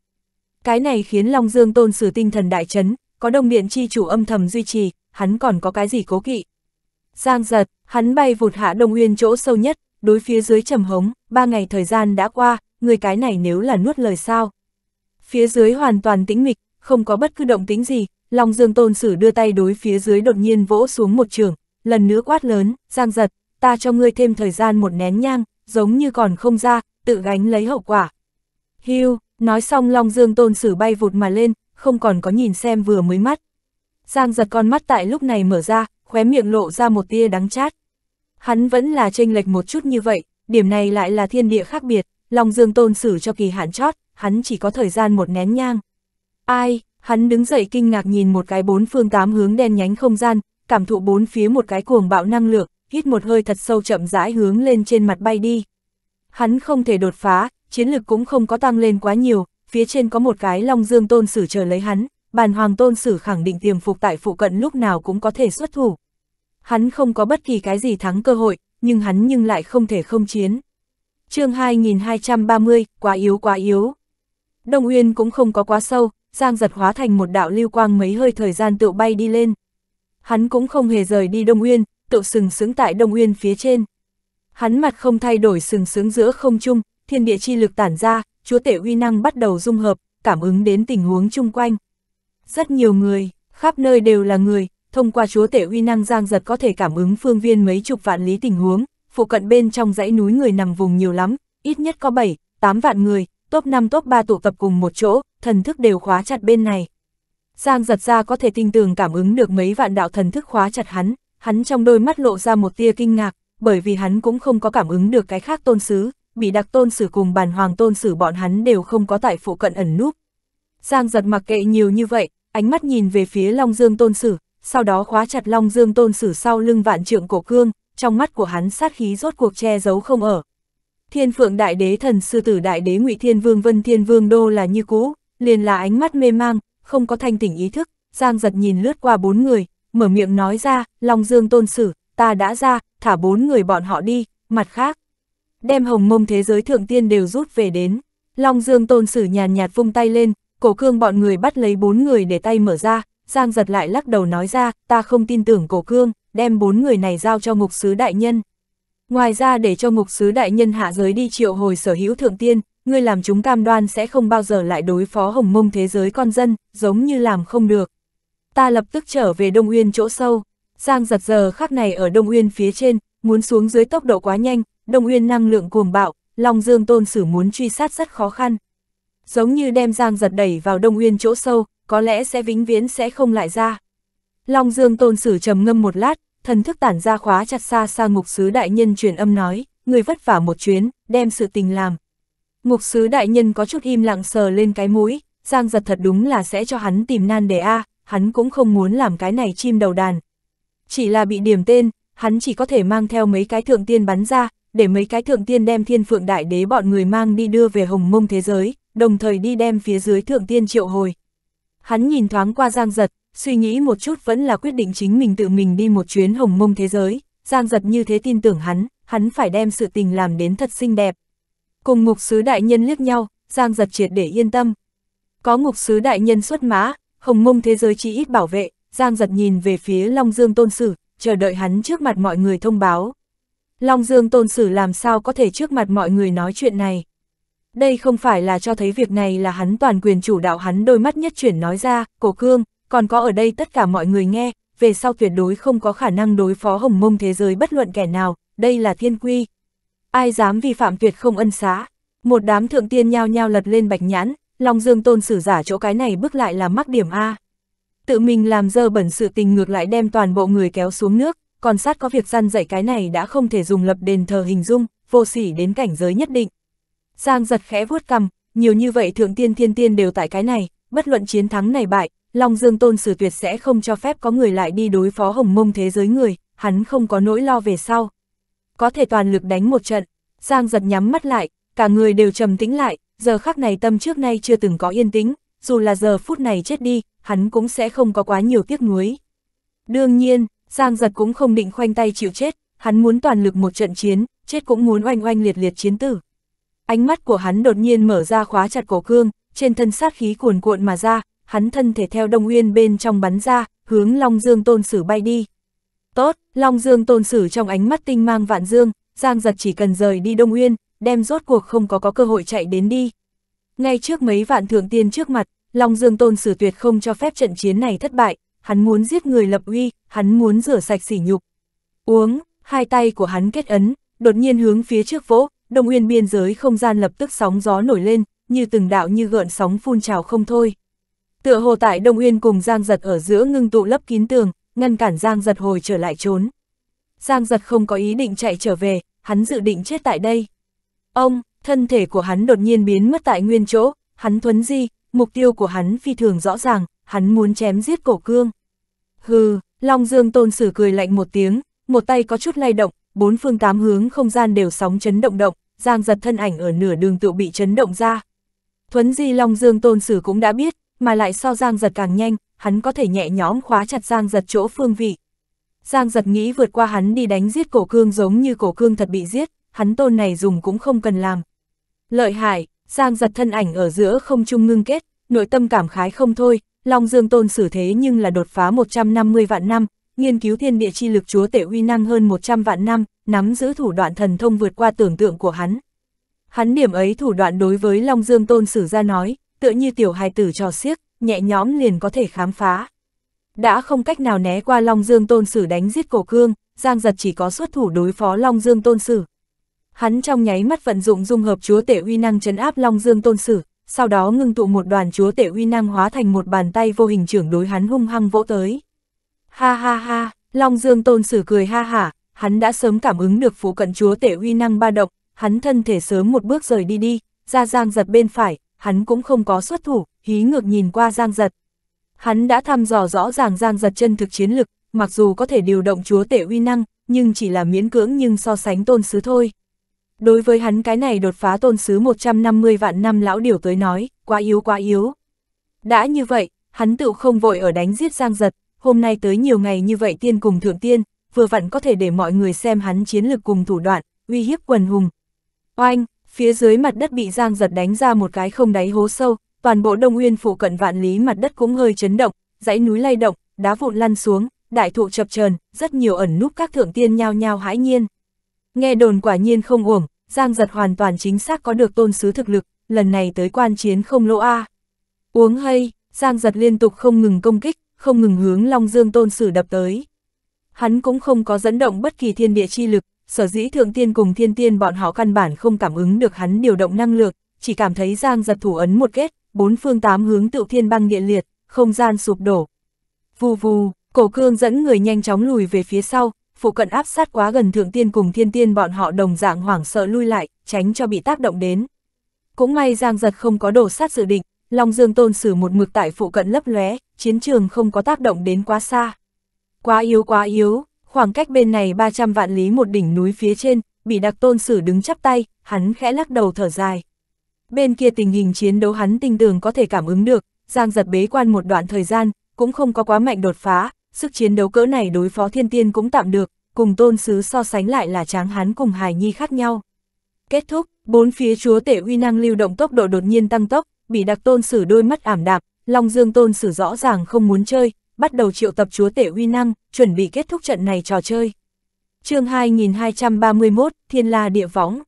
Cái này khiến Long Dương tôn sử tinh thần đại chấn, có đồng miệng chi chủ âm thầm duy trì, hắn còn có cái gì cố kỵ. Giang giật, hắn bay vụt hạ đồng uyên chỗ sâu nhất, đối phía dưới trầm hống, ba ngày thời gian đã qua, người cái này nếu là nuốt lời sao. Phía dưới hoàn toàn tĩnh mịch, không có bất cứ động tính gì, Long Dương Tôn Sử đưa tay đối phía dưới đột nhiên vỗ xuống một trường, lần nữa quát lớn, giang giật, ta cho ngươi thêm thời gian một nén nhang, giống như còn không ra, tự gánh lấy hậu quả. Hưu, Nói xong Long Dương Tôn Sử bay vụt mà lên, không còn có nhìn xem vừa mới mắt. Giang giật con mắt tại lúc này mở ra, khóe miệng lộ ra một tia đắng chát. Hắn vẫn là chênh lệch một chút như vậy, điểm này lại là thiên địa khác biệt, Long Dương Tôn Sử cho kỳ hạn chót, hắn chỉ có thời gian một nén nhang. Ai, hắn đứng dậy kinh ngạc nhìn một cái bốn phương tám hướng đen nhánh không gian, cảm thụ bốn phía một cái cuồng bạo năng lượng, hít một hơi thật sâu chậm rãi hướng lên trên mặt bay đi. Hắn không thể đột phá, chiến lực cũng không có tăng lên quá nhiều, phía trên có một cái Long Dương Tôn Sử chờ lấy hắn, bàn hoàng Tôn Sử khẳng định tiềm phục tại phụ cận lúc nào cũng có thể xuất thủ. Hắn không có bất kỳ cái gì thắng cơ hội, nhưng hắn nhưng lại không thể không chiến. chương 2230, quá yếu quá yếu. Đông Uyên cũng không có quá sâu, Giang giật hóa thành một đạo lưu quang mấy hơi thời gian tự bay đi lên. Hắn cũng không hề rời đi Đông Uyên, tự sừng sướng tại Đông Uyên phía trên. Hắn mặt không thay đổi sừng sướng giữa không trung, thiên địa chi lực tản ra, chúa tể uy năng bắt đầu dung hợp, cảm ứng đến tình huống chung quanh. Rất nhiều người, khắp nơi đều là người, thông qua chúa tể uy năng giang giật có thể cảm ứng phương viên mấy chục vạn lý tình huống, phụ cận bên trong dãy núi người nằm vùng nhiều lắm, ít nhất có 7, 8 vạn người, top 5 top 3 tụ tập cùng một chỗ, thần thức đều khóa chặt bên này. Giang giật ra có thể tinh tường cảm ứng được mấy vạn đạo thần thức khóa chặt hắn, hắn trong đôi mắt lộ ra một tia kinh ngạc, bởi vì hắn cũng không có cảm ứng được cái khác tôn sứ, bị đặc tôn sử cùng bàn hoàng tôn sử bọn hắn đều không có tại phụ cận ẩn núp. Giang giật mặc kệ nhiều như vậy, ánh mắt nhìn về phía Long Dương tôn sử, sau đó khóa chặt Long Dương tôn sử sau lưng vạn trượng cổ cương, trong mắt của hắn sát khí rốt cuộc che giấu không ở. Thiên phượng đại đế thần sư tử đại đế ngụy Thiên Vương Vân Thiên Vương Đô là như cũ, liền là ánh mắt mê mang, không có thanh tỉnh ý thức, Giang giật nhìn lướt qua bốn người, mở miệng nói ra, Long Dương tôn sử, ta đã ra, thả bốn người bọn họ đi, mặt khác đem hồng mông thế giới thượng tiên đều rút về đến. Long Dương tôn sử nhàn nhạt vung tay lên, cổ cương bọn người bắt lấy bốn người để tay mở ra, Giang giật lại lắc đầu nói ra, ta không tin tưởng cổ cương, đem bốn người này giao cho ngục sứ đại nhân. Ngoài ra để cho ngục sứ đại nhân hạ giới đi triệu hồi sở hữu thượng tiên, ngươi làm chúng cam đoan sẽ không bao giờ lại đối phó hồng mông thế giới con dân, giống như làm không được. Ta lập tức trở về Đông Uyên chỗ sâu, Giang giật giờ khắc này ở Đông Uyên phía trên, muốn xuống dưới tốc độ quá nhanh, Đông Uyên năng lượng cuồng bạo, Long Dương Tôn Sử muốn truy sát rất khó khăn. Giống như đem Giang giật đẩy vào Đông Uyên chỗ sâu, có lẽ sẽ vĩnh viễn sẽ không lại ra. Long Dương Tôn Sử trầm ngâm một lát, thần thức tản ra khóa chặt xa xa ngục sứ đại nhân truyền âm nói, người vất vả một chuyến, đem sự tình làm. Ngục sứ đại nhân có chút im lặng sờ lên cái mũi, Giang giật thật đúng là sẽ cho hắn tìm nan đề a, hắn cũng không muốn làm cái này chim đầu đàn. Chỉ là bị điểm tên, hắn chỉ có thể mang theo mấy cái thượng tiên bắn ra, để mấy cái thượng tiên đem thiên phượng đại đế bọn người mang đi đưa về hồng mông thế giới, đồng thời đi đem phía dưới thượng tiên triệu hồi. Hắn nhìn thoáng qua Giang Giật, suy nghĩ một chút vẫn là quyết định chính mình tự mình đi một chuyến hồng mông thế giới, Giang Giật như thế tin tưởng hắn, hắn phải đem sự tình làm đến thật xinh đẹp. Cùng ngục sứ đại nhân liếc nhau, Giang Giật triệt để yên tâm. Có ngục sứ đại nhân xuất mã, hồng mông thế giới chỉ ít bảo vệ, Giang Giật nhìn về phía Long Dương Tôn Sử, chờ đợi hắn trước mặt mọi người thông báo, Long Dương tôn sử làm sao có thể trước mặt mọi người nói chuyện này. Đây không phải là cho thấy việc này là hắn toàn quyền chủ đạo hắn đôi mắt nhất chuyển nói ra, cổ cương, còn có ở đây tất cả mọi người nghe, về sau tuyệt đối không có khả năng đối phó hồng mông thế giới bất luận kẻ nào, đây là thiên quy. Ai dám vi phạm tuyệt không ân xá. Một đám thượng tiên nhao nhao lật lên bạch nhãn, Long Dương tôn sử giả chỗ cái này bước lại là mắc điểm A. Tự mình làm dơ bẩn sự tình ngược lại đem toàn bộ người kéo xuống nước còn sát có việc răn dạy cái này đã không thể dùng lập đền thờ hình dung, vô sỉ đến cảnh giới nhất định. Giang giật khẽ vuốt cầm, nhiều như vậy thượng tiên thiên tiên đều tại cái này, bất luận chiến thắng này bại, Long Dương Tôn Sử Tuyệt sẽ không cho phép có người lại đi đối phó hồng mông thế giới người, hắn không có nỗi lo về sau. Có thể toàn lực đánh một trận, Giang giật nhắm mắt lại, cả người đều trầm tĩnh lại, giờ khắc này tâm trước nay chưa từng có yên tĩnh, dù là giờ phút này chết đi, hắn cũng sẽ không có quá nhiều tiếc nuối. Đương nhiên, Giang giật cũng không định khoanh tay chịu chết, hắn muốn toàn lực một trận chiến, chết cũng muốn oanh oanh liệt liệt chiến tử. Ánh mắt của hắn đột nhiên mở ra khóa chặt cổ cương, trên thân sát khí cuồn cuộn mà ra, hắn thân thể theo Đông Uyên bên trong bắn ra, hướng Long Dương Tôn Sử bay đi. Tốt, Long Dương Tôn Sử trong ánh mắt tinh mang vạn dương, Giang giật chỉ cần rời đi Đông Uyên, đem rốt cuộc không có có cơ hội chạy đến đi. Ngay trước mấy vạn thượng tiên trước mặt, Long Dương Tôn Sử tuyệt không cho phép trận chiến này thất bại, hắn muốn giết người lập uy, hắn muốn rửa sạch sỉ nhục. Uống, hai tay của hắn kết ấn, đột nhiên hướng phía trước vỗ, Đông Uyên biên giới không gian lập tức sóng gió nổi lên, như từng đạo như gợn sóng phun trào không thôi. Tựa hồ tại Đông Uyên cùng Giang Giật ở giữa ngưng tụ lấp kín tường, ngăn cản Giang Giật hồi trở lại trốn. Giang Giật không có ý định chạy trở về, hắn dự định chết tại đây. Ông, thân thể của hắn đột nhiên biến mất tại nguyên chỗ, hắn thuấn di, mục tiêu của hắn phi thường rõ ràng, hắn muốn chém giết cổ cương. Hừ, Long Dương tôn sử cười lạnh một tiếng, một tay có chút lay động, bốn phương tám hướng không gian đều sóng chấn động động, giang giật thân ảnh ở nửa đường tự bị chấn động ra. Thuấn di Long Dương tôn sử cũng đã biết, mà lại so giang giật càng nhanh, hắn có thể nhẹ nhõm khóa chặt giang giật chỗ phương vị. Giang giật nghĩ vượt qua hắn đi đánh giết cổ cương giống như cổ cương thật bị giết, hắn tôn này dùng cũng không cần làm. Lợi hại, giang giật thân ảnh ở giữa không trung ngưng kết, nội tâm cảm khái không thôi, Long Dương Tôn xử thế nhưng là đột phá 150 vạn năm, nghiên cứu thiên địa chi lực chúa tể uy năng hơn 100 vạn năm, nắm giữ thủ đoạn thần thông vượt qua tưởng tượng của hắn. Hắn điểm ấy thủ đoạn đối với Long Dương Tôn sử ra nói, tựa như tiểu hài tử trò xiếc, nhẹ nhõm liền có thể khám phá. Đã không cách nào né qua Long Dương Tôn Sử đánh giết cổ cương, Giang Giật chỉ có xuất thủ đối phó Long Dương Tôn Sử. Hắn trong nháy mắt vận dụng dung hợp chúa tể uy năng chấn áp Long Dương Tôn Sử, sau đó ngưng tụ một đoàn chúa tể uy năng hóa thành một bàn tay vô hình trưởng đối hắn hung hăng vỗ tới. Ha ha ha, Long Dương Tôn Sử cười ha hả, hắn đã sớm cảm ứng được phụ cận chúa tể uy năng ba động, hắn thân thể sớm một bước rời đi đi, ra giang giật bên phải, hắn cũng không có xuất thủ, hí ngược nhìn qua giang giật. Hắn đã thăm dò rõ ràng giang giật chân thực chiến lực, mặc dù có thể điều động chúa tể uy năng, nhưng chỉ là miễn cưỡng nhưng so sánh tôn sứ thôi. Đối với hắn cái này đột phá tôn sứ 150 vạn năm lão điều tới nói, quá yếu quá yếu. Đã như vậy, hắn tự không vội ở đánh giết giang giật, hôm nay tới nhiều ngày như vậy tiên cùng thượng tiên, vừa vặn có thể để mọi người xem hắn chiến lực cùng thủ đoạn, uy hiếp quần hùng. Oanh, phía dưới mặt đất bị giang giật đánh ra một cái không đáy hố sâu, toàn bộ đông nguyên phụ cận vạn lý mặt đất cũng hơi chấn động, dãy núi lay động, đá vụn lăn xuống, đại thụ chập chờn rất nhiều ẩn núp các thượng tiên nhao nhao hãi nhiên. Nghe đồn quả nhiên không uổng, Giang giật hoàn toàn chính xác có được tôn sứ thực lực, lần này tới quan chiến không lỗ A. Uống hay, Giang giật liên tục không ngừng công kích, không ngừng hướng Long Dương tôn sử đập tới. Hắn cũng không có dẫn động bất kỳ thiên địa chi lực, sở dĩ thượng tiên cùng thiên tiên bọn họ căn bản không cảm ứng được hắn điều động năng lượng, chỉ cảm thấy Giang giật thủ ấn một kết, bốn phương tám hướng tựu thiên băng địa liệt, không gian sụp đổ. Vù vù, cổ cương dẫn người nhanh chóng lùi về phía sau, phụ cận áp sát quá gần thượng tiên cùng thiên tiên bọn họ đồng dạng hoảng sợ lui lại, tránh cho bị tác động đến. Cũng may Giang Giật không có đổ sát dự định, Long Dương Tôn Sử một mực tại phụ cận lấp lóe, chiến trường không có tác động đến quá xa. Quá yếu quá yếu, khoảng cách bên này 300 vạn lý một đỉnh núi phía trên, bị đặc Tôn Sử đứng chắp tay, hắn khẽ lắc đầu thở dài. Bên kia tình hình chiến đấu hắn tinh tường có thể cảm ứng được, Giang Giật bế quan một đoạn thời gian, cũng không có quá mạnh đột phá, sức chiến đấu cỡ này đối phó thiên tiên cũng tạm được, cùng tôn sứ so sánh lại là tráng hán cùng hài nhi khác nhau. Kết thúc, bốn phía chúa tể uy năng lưu động tốc độ đột nhiên tăng tốc, bị đặc tôn sử đôi mắt ảm đạm. Long Dương tôn sử rõ ràng không muốn chơi, bắt đầu triệu tập chúa tể uy năng, chuẩn bị kết thúc trận này trò chơi. chương 2231, Thiên La Địa Võng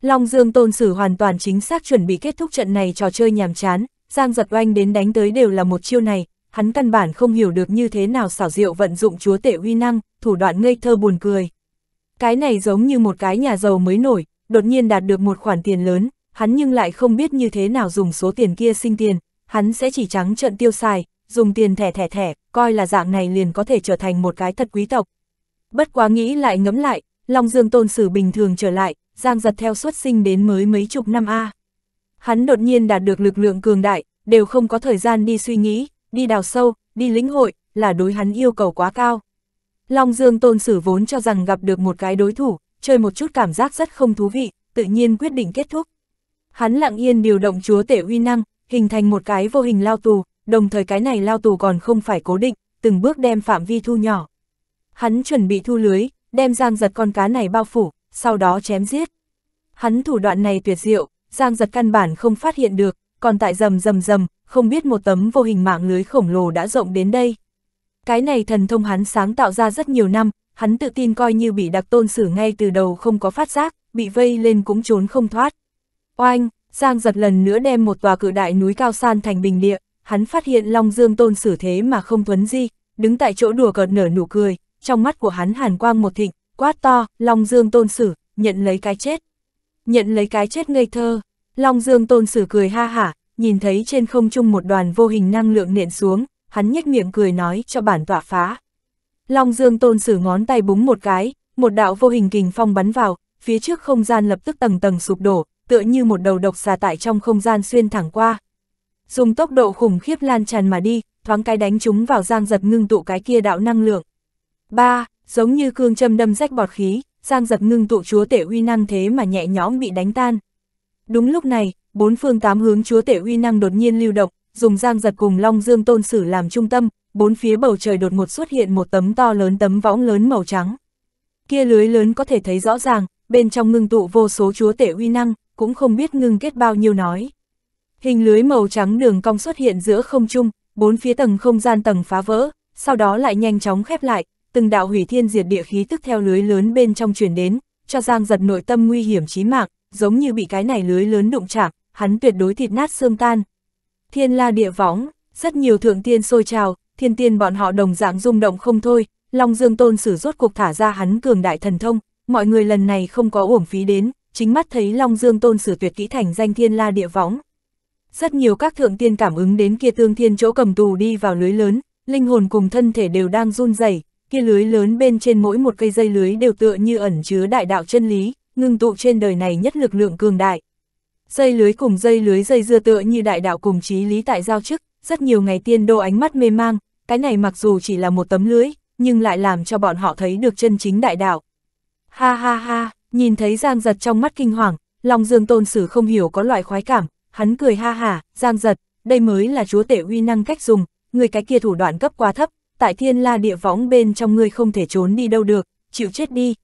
Long Dương tôn sử hoàn toàn chính xác chuẩn bị kết thúc trận này trò chơi nhàm chán, Giang giật oanh đến đánh tới đều là một chiêu này, hắn căn bản không hiểu được như thế nào xảo diệu vận dụng chúa tể uy năng, thủ đoạn ngây thơ buồn cười. Cái này giống như một cái nhà giàu mới nổi, đột nhiên đạt được một khoản tiền lớn, hắn nhưng lại không biết như thế nào dùng số tiền kia sinh tiền, hắn sẽ chỉ trắng trận tiêu xài, dùng tiền thẻ thẻ thẻ, coi là dạng này liền có thể trở thành một cái thật quý tộc. Bất quá nghĩ lại ngẫm lại, Long Dương Tôn Sử bình thường trở lại, giang giật theo xuất sinh đến mới mấy chục năm A. Hắn đột nhiên đạt được lực lượng cường đại, đều không có thời gian đi suy nghĩ, đi đào sâu, đi lĩnh hội, là đối hắn yêu cầu quá cao. Long Dương tôn sử vốn cho rằng gặp được một cái đối thủ, chơi một chút cảm giác rất không thú vị, tự nhiên quyết định kết thúc. Hắn lặng yên điều động chúa tể uy năng, hình thành một cái vô hình lao tù, đồng thời cái này lao tù còn không phải cố định, từng bước đem phạm vi thu nhỏ. Hắn chuẩn bị thu lưới, đem giang giật con cá này bao phủ, sau đó chém giết. Hắn thủ đoạn này tuyệt diệu, giang giật căn bản không phát hiện được, còn tại rầm rầm rầm, không biết một tấm vô hình mạng lưới khổng lồ đã rộng đến đây. Cái này thần thông hắn sáng tạo ra rất nhiều năm, hắn tự tin coi như bị đặc tôn xử ngay từ đầu không có phát giác, bị vây lên cũng trốn không thoát. Oanh, Giang giật lần nữa đem một tòa cự đại núi cao san thành bình địa, hắn phát hiện Long Dương tôn xử thế mà không thuấn di, đứng tại chỗ đùa cợt nở nụ cười, trong mắt của hắn hàn quang một thịnh, quát to, Long Dương tôn xử, nhận lấy cái chết. Nhận lấy cái chết ngây thơ. Long Dương tôn sử cười ha hả, nhìn thấy trên không trung một đoàn vô hình năng lượng nện xuống, hắn nhếch miệng cười nói cho bản tọa phá. Long Dương tôn sử ngón tay búng một cái, một đạo vô hình kình phong bắn vào, phía trước không gian lập tức tầng tầng sụp đổ, tựa như một đầu độc xà tại trong không gian xuyên thẳng qua. Dùng tốc độ khủng khiếp lan tràn mà đi, thoáng cái đánh chúng vào giang giật ngưng tụ cái kia đạo năng lượng. ba Giống như cương châm đâm rách bọt khí, giang giật ngưng tụ chúa tể uy năng thế mà nhẹ nhõm bị đánh tan. Đúng lúc này, bốn phương tám hướng chúa tể uy năng đột nhiên lưu động, dùng giang giật cùng Long Dương Tôn Sử làm trung tâm, bốn phía bầu trời đột ngột xuất hiện một tấm to lớn tấm võng lớn màu trắng. Kia lưới lớn có thể thấy rõ ràng, bên trong ngưng tụ vô số chúa tể uy năng, cũng không biết ngưng kết bao nhiêu nói. Hình lưới màu trắng đường cong xuất hiện giữa không trung, bốn phía tầng không gian tầng phá vỡ, sau đó lại nhanh chóng khép lại, từng đạo hủy thiên diệt địa khí tức theo lưới lớn bên trong truyền đến, cho Giang giật nội tâm nguy hiểm chí mạng, giống như bị cái này lưới lớn đụng chạm, hắn tuyệt đối thịt nát xương tan. Thiên la địa võng, rất nhiều thượng tiên sôi trào, thiên tiên bọn họ đồng dạng rung động không thôi, Long Dương Tôn sử rốt cuộc thả ra hắn cường đại thần thông, mọi người lần này không có uổng phí đến, chính mắt thấy Long Dương Tôn sử tuyệt kỹ thành danh thiên la địa võng. Rất nhiều các thượng tiên cảm ứng đến kia tương thiên chỗ cầm tù đi vào lưới lớn, linh hồn cùng thân thể đều đang run rẩy, kia lưới lớn bên trên mỗi một cây dây lưới đều tựa như ẩn chứa đại đạo chân lý, ngưng tụ trên đời này nhất lực lượng cường đại. Dây lưới cùng dây lưới dây dưa tựa như đại đạo cùng trí lý tại giao chức, rất nhiều ngày tiên đô ánh mắt mê mang, cái này mặc dù chỉ là một tấm lưới, nhưng lại làm cho bọn họ thấy được chân chính đại đạo. Ha ha ha, nhìn thấy Giang Giật trong mắt kinh hoàng, lòng Dương Tôn Sử không hiểu có loại khoái cảm, hắn cười ha hả, Giang Giật, đây mới là chúa tể uy năng cách dùng, người cái kia thủ đoạn cấp quá thấp, tại thiên la địa võng bên trong ngươi không thể trốn đi đâu được, chịu chết đi.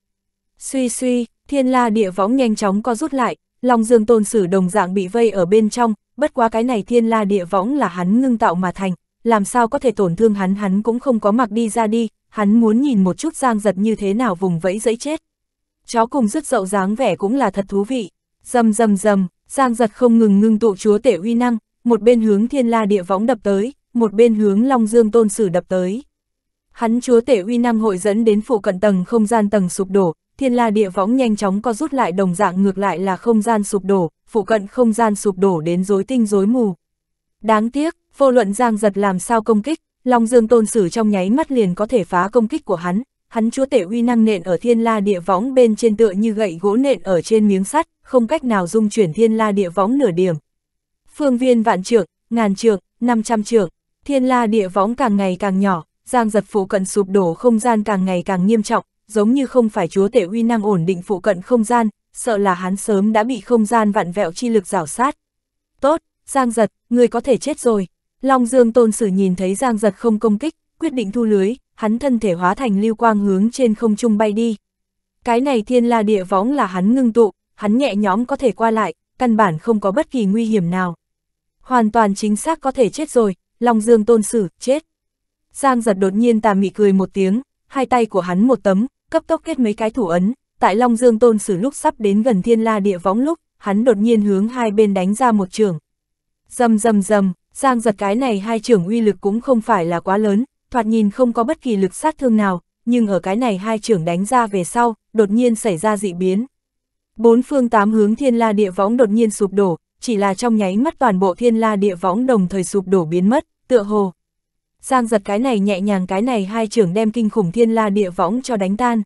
Suy suy, Thiên la địa võng nhanh chóng co rút lại, Long Dương Tôn Sử đồng dạng bị vây ở bên trong, bất quá cái này thiên la địa võng là hắn ngưng tạo mà thành, làm sao có thể tổn thương hắn hắn cũng không có mặc đi ra đi, hắn muốn nhìn một chút giang giật như thế nào vùng vẫy dẫy chết. Chó cùng rứt dậu dáng vẻ cũng là thật thú vị, dầm dầm dầm, giang giật không ngừng ngưng tụ chúa tể uy năng, một bên hướng thiên la địa võng đập tới, một bên hướng Long Dương Tôn Sử đập tới. Hắn chúa tể uy năng hội dẫn đến phụ cận tầng không gian tầng sụp đổ, thiên la địa võng nhanh chóng co rút lại đồng dạng ngược lại là không gian sụp đổ, phụ cận không gian sụp đổ đến rối tinh rối mù. Đáng tiếc, vô luận Giang giật làm sao công kích, Long Dương tôn sử trong nháy mắt liền có thể phá công kích của hắn, hắn chúa tể uy năng nện ở thiên la địa võng bên trên tựa như gậy gỗ nện ở trên miếng sắt, không cách nào dung chuyển thiên la địa võng nửa điểm. Phương viên vạn trưởng, ngàn trưởng, năm trăm trưởng, thiên la địa võng càng ngày càng nhỏ, Giang giật phủ cận sụp đổ không gian càng ngày càng nghiêm trọng, giống như không phải chúa tể uy năng ổn định phụ cận không gian, sợ là hắn sớm đã bị không gian vặn vẹo chi lực rảo sát. Tốt, Giang Giật, người có thể chết rồi. Long Dương Tôn Sử nhìn thấy Giang Giật không công kích, quyết định thu lưới, hắn thân thể hóa thành lưu quang hướng trên không trung bay đi. Cái này thiên la địa võng là hắn ngưng tụ, hắn nhẹ nhóm có thể qua lại, căn bản không có bất kỳ nguy hiểm nào. Hoàn toàn chính xác có thể chết rồi, Long Dương Tôn Sử, chết. Giang Giật đột nhiên tà mị cười một tiếng, hai tay của hắn một tấm, cấp tốc kết mấy cái thủ ấn, tại Long Dương Tôn Sử lúc sắp đến gần Thiên La địa võng lúc, hắn đột nhiên hướng hai bên đánh ra một trường. Dầm dầm dầm, Giang giật cái này hai trường uy lực cũng không phải là quá lớn, thoạt nhìn không có bất kỳ lực sát thương nào, nhưng ở cái này hai trường đánh ra về sau, đột nhiên xảy ra dị biến. Bốn phương tám hướng Thiên La địa võng đột nhiên sụp đổ, chỉ là trong nháy mắt toàn bộ Thiên La địa võng đồng thời sụp đổ biến mất, tựa hồ Giang giật cái này nhẹ nhàng cái này hai trưởng đem kinh khủng thiên la địa võng cho đánh tan.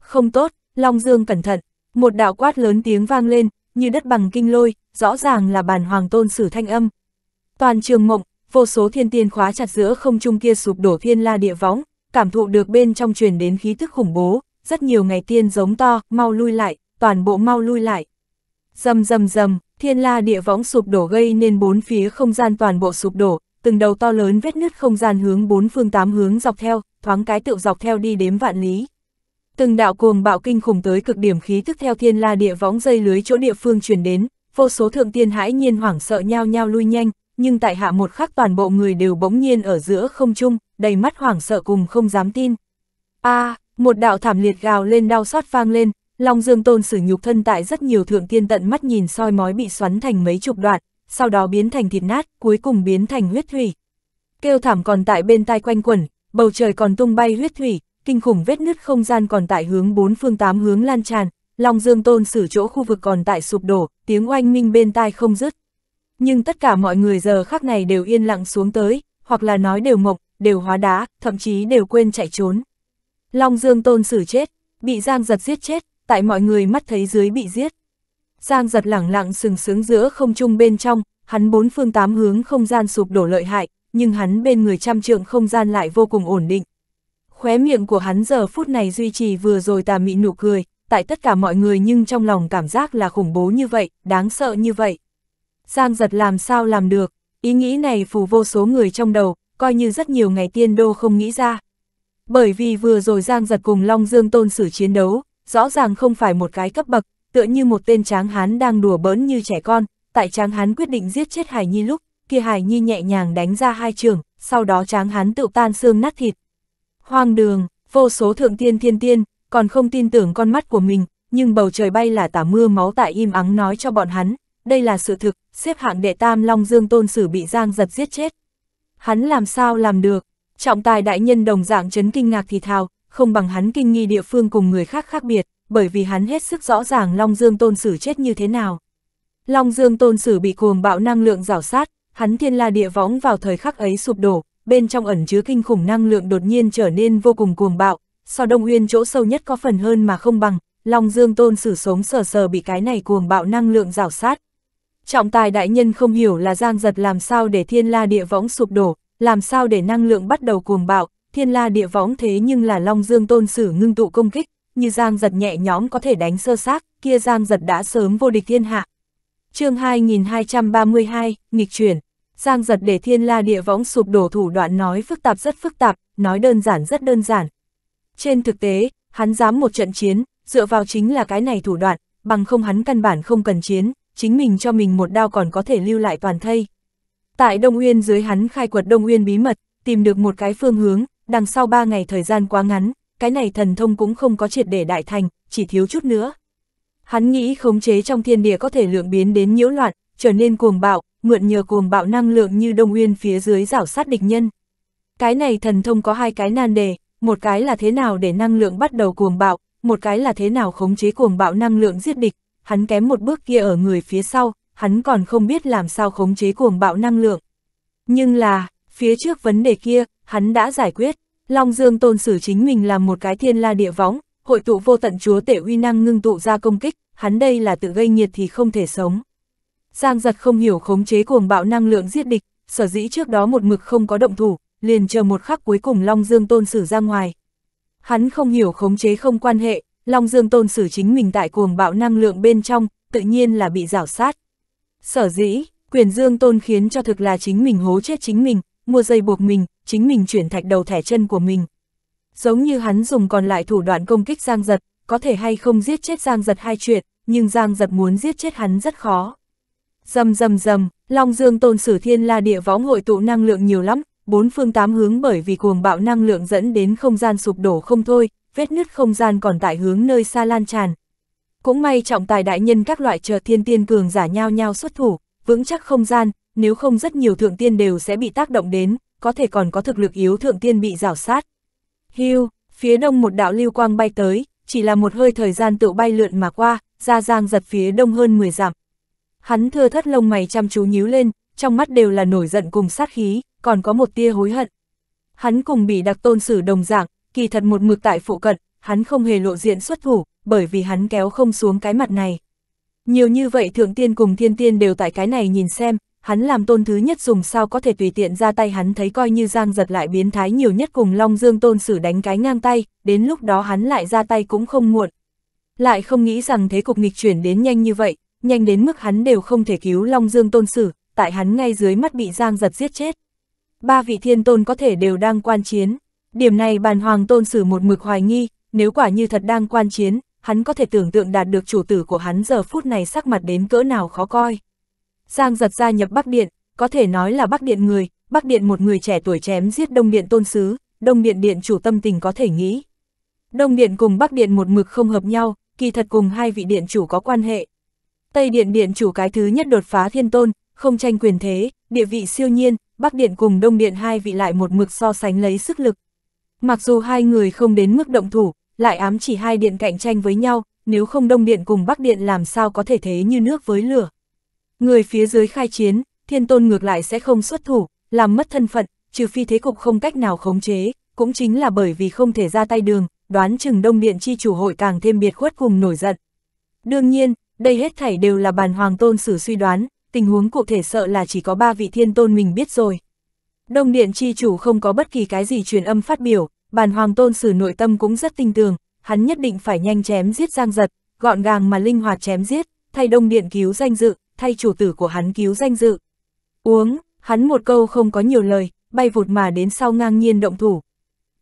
Không tốt, Long Dương cẩn thận, một đạo quát lớn tiếng vang lên, như đất bằng kinh lôi, rõ ràng là bàn hoàng tôn sử thanh âm. Toàn trường mộng, vô số thiên tiên khóa chặt giữa không trung kia sụp đổ thiên la địa võng, cảm thụ được bên trong truyền đến khí tức khủng bố, rất nhiều ngày tiên giống to, mau lui lại, toàn bộ mau lui lại. Dầm dầm dầm, thiên la địa võng sụp đổ gây nên bốn phía không gian toàn bộ sụp đổ, từng đầu to lớn vết nứt không gian hướng bốn phương tám hướng dọc theo, thoáng cái tựu dọc theo đi đếm vạn lý. Từng đạo cuồng bạo kinh khủng tới cực điểm khí tức theo thiên la địa võng dây lưới chỗ địa phương truyền đến, vô số thượng tiên hãi nhiên hoảng sợ nhao nhao lui nhanh, nhưng tại hạ một khắc toàn bộ người đều bỗng nhiên ở giữa không trung, đầy mắt hoảng sợ cùng không dám tin. A, à, một đạo thảm liệt gào lên đau xót vang lên, Long Dương Tôn sử nhục thân tại rất nhiều thượng tiên tận mắt nhìn soi mói bị xoắn thành mấy chục đoạn, sau đó biến thành thịt nát, cuối cùng biến thành huyết thủy. Kêu thảm còn tại bên tai quanh quẩn, bầu trời còn tung bay huyết thủy, kinh khủng vết nứt không gian còn tại hướng bốn phương tám hướng lan tràn, Long Dương Tôn sử chỗ khu vực còn tại sụp đổ, tiếng oanh minh bên tai không dứt. Nhưng tất cả mọi người giờ khắc này đều yên lặng xuống tới, hoặc là nói đều mộc, đều hóa đá, thậm chí đều quên chạy trốn. Long Dương Tôn sử chết, bị Giang giật giết chết, tại mọi người mắt thấy dưới bị giết. Giang giật lẳng lặng sừng sướng giữa không trung bên trong, hắn bốn phương tám hướng không gian sụp đổ lợi hại, nhưng hắn bên người trăm trượng không gian lại vô cùng ổn định. Khóe miệng của hắn giờ phút này duy trì vừa rồi tà mị nụ cười, tại tất cả mọi người nhưng trong lòng cảm giác là khủng bố như vậy, đáng sợ như vậy. Giang giật làm sao làm được, ý nghĩ này phù vô số người trong đầu, coi như rất nhiều ngày tiên đô không nghĩ ra. Bởi vì vừa rồi Giang giật cùng Long Dương Tôn Sử chiến đấu, rõ ràng không phải một cái cấp bậc, tựa như một tên tráng hán đang đùa bỡn như trẻ con, tại tráng hán quyết định giết chết Hải Nhi lúc, kia Hải Nhi nhẹ nhàng đánh ra hai trường, sau đó tráng hán tự tan xương nát thịt. Hoang đường, vô số thượng tiên thiên tiên, còn không tin tưởng con mắt của mình, nhưng bầu trời bay là tả mưa máu tại im ắng nói cho bọn hắn, đây là sự thực, xếp hạng đệ tam Long Dương Tôn Sử bị Giang giật giết chết. Hắn làm sao làm được, trọng tài đại nhân đồng dạng chấn kinh ngạc thì thào, không bằng hắn kinh nghi địa phương cùng người khác khác biệt bởi vì hắn hết sức rõ ràng Long Dương Tôn Sử chết như thế nào. Long Dương Tôn Sử bị cuồng bạo năng lượng rào sát, hắn thiên la địa võng vào thời khắc ấy sụp đổ, bên trong ẩn chứa kinh khủng năng lượng đột nhiên trở nên vô cùng cuồng bạo, so Đông Uyên chỗ sâu nhất có phần hơn mà không bằng, Long Dương Tôn Sử sống sờ sờ bị cái này cuồng bạo năng lượng rào sát. Trọng tài đại nhân không hiểu là Giang Giật làm sao để thiên la địa võng sụp đổ, làm sao để năng lượng bắt đầu cuồng bạo, thiên la địa võng thế nhưng là Long Dương Tôn Sử ngưng tụ công kích, như Giang Giật nhẹ nhõm có thể đánh sơ xác, kia Giang Giật đã sớm vô địch thiên hạ. chương 2232, nghịch chuyển. Giang Giật để thiên la địa võng sụp đổ thủ đoạn nói phức tạp rất phức tạp, nói đơn giản rất đơn giản. Trên thực tế, hắn dám một trận chiến, dựa vào chính là cái này thủ đoạn, bằng không hắn căn bản không cần chiến, chính mình cho mình một đao còn có thể lưu lại toàn thây. Tại Đông Uyên dưới hắn khai quật Đông Uyên bí mật, tìm được một cái phương hướng, đằng sau ba ngày thời gian quá ngắn, cái này thần thông cũng không có triệt để đại thành, chỉ thiếu chút nữa. Hắn nghĩ khống chế trong thiên địa có thể lượng biến đến nhiễu loạn, trở nên cuồng bạo, mượn nhờ cuồng bạo năng lượng như đông uyên phía dưới rảo sát địch nhân. Cái này thần thông có hai cái nan đề, một cái là thế nào để năng lượng bắt đầu cuồng bạo, một cái là thế nào khống chế cuồng bạo năng lượng giết địch, hắn kém một bước kia ở người phía sau, hắn còn không biết làm sao khống chế cuồng bạo năng lượng. Nhưng là, phía trước vấn đề kia, hắn đã giải quyết. Long Dương tôn xử chính mình làm một cái thiên la địa võng, hội tụ vô tận chúa tể uy năng ngưng tụ ra công kích, hắn đây là tự gây nhiệt thì không thể sống. Giang giật không hiểu khống chế cuồng bạo năng lượng giết địch, sở dĩ trước đó một mực không có động thủ, liền chờ một khắc cuối cùng Long Dương tôn xử ra ngoài. Hắn không hiểu khống chế không quan hệ, Long Dương tôn xử chính mình tại cuồng bạo năng lượng bên trong, tự nhiên là bị rảo sát. Sở dĩ, quyền Dương tôn khiến cho thực là chính mình hố chết chính mình, mua dây buộc mình, chính mình chuyển thạch đầu thẻ chân của mình. Giống như hắn dùng còn lại thủ đoạn công kích Giang Giật, có thể hay không giết chết Giang Giật hai chuyện, nhưng Giang Giật muốn giết chết hắn rất khó. Dầm dầm dầm, Long Dương Tôn Sử Thiên La địa võng hội tụ năng lượng nhiều lắm, bốn phương tám hướng bởi vì cuồng bạo năng lượng dẫn đến không gian sụp đổ không thôi, vết nứt không gian còn tại hướng nơi xa lan tràn. Cũng may trọng tài đại nhân các loại chờ thiên tiên cường giả nhau nhau xuất thủ, vững chắc không gian, nếu không rất nhiều thượng tiên đều sẽ bị tác động đến, có thể còn có thực lực yếu thượng tiên bị rảo sát. Hưu, phía đông một đạo lưu quang bay tới, chỉ là một hơi thời gian tự bay lượn mà qua, ra giang giật phía đông hơn 10 dặm. Hắn thưa thất lông mày chăm chú nhíu lên, trong mắt đều là nổi giận cùng sát khí, còn có một tia hối hận. Hắn cùng bị đặc tôn sử đồng dạng, kỳ thật một mực tại phụ cận, hắn không hề lộ diện xuất thủ, bởi vì hắn kéo không xuống cái mặt này. Nhiều như vậy thượng tiên cùng thiên tiên đều tại cái này nhìn xem, hắn làm tôn thứ nhất dùng sao có thể tùy tiện ra tay hắn thấy coi như giang giật lại biến thái nhiều nhất cùng Long Dương tôn sử đánh cái ngang tay, đến lúc đó hắn lại ra tay cũng không muộn. Lại không nghĩ rằng thế cục nghịch chuyển đến nhanh như vậy, nhanh đến mức hắn đều không thể cứu Long Dương tôn sử, tại hắn ngay dưới mắt bị giang giật giết chết. Ba vị thiên tôn có thể đều đang quan chiến, điểm này bàn hoàng tôn sử một mực hoài nghi, nếu quả như thật đang quan chiến, hắn có thể tưởng tượng đạt được chủ tử của hắn giờ phút này sắc mặt đến cỡ nào khó coi. Giang giật gia nhập Bắc Điện, có thể nói là Bắc Điện người, Bắc Điện một người trẻ tuổi chém giết Đông Điện tôn sứ, Đông Điện điện chủ tâm tình có thể nghĩ. Đông Điện cùng Bắc Điện một mực không hợp nhau, kỳ thật cùng hai vị điện chủ có quan hệ. Tây Điện điện chủ cái thứ nhất đột phá thiên tôn, không tranh quyền thế, địa vị siêu nhiên, Bắc Điện cùng Đông Điện hai vị lại một mực so sánh lấy sức lực. Mặc dù hai người không đến mức động thủ, lại ám chỉ hai điện cạnh tranh với nhau, nếu không Đông Điện cùng Bắc Điện làm sao có thể thế như nước với lửa. Người phía dưới khai chiến, thiên tôn ngược lại sẽ không xuất thủ, làm mất thân phận, trừ phi thế cục không cách nào khống chế, cũng chính là bởi vì không thể ra tay đường, đoán chừng đông điện chi chủ hội càng thêm biệt khuất cùng nổi giận. Đương nhiên, đây hết thảy đều là bàn hoàng tôn sử suy đoán, tình huống cụ thể sợ là chỉ có ba vị thiên tôn mình biết rồi. Đông điện chi chủ không có bất kỳ cái gì truyền âm phát biểu, bàn hoàng tôn sử nội tâm cũng rất tinh tường, hắn nhất định phải nhanh chém giết giang giật, gọn gàng mà linh hoạt chém giết, thay đông điện cứu danh dự, thay chủ tử của hắn cứu danh dự. Uống, hắn một câu không có nhiều lời, bay vụt mà đến sau ngang nhiên động thủ.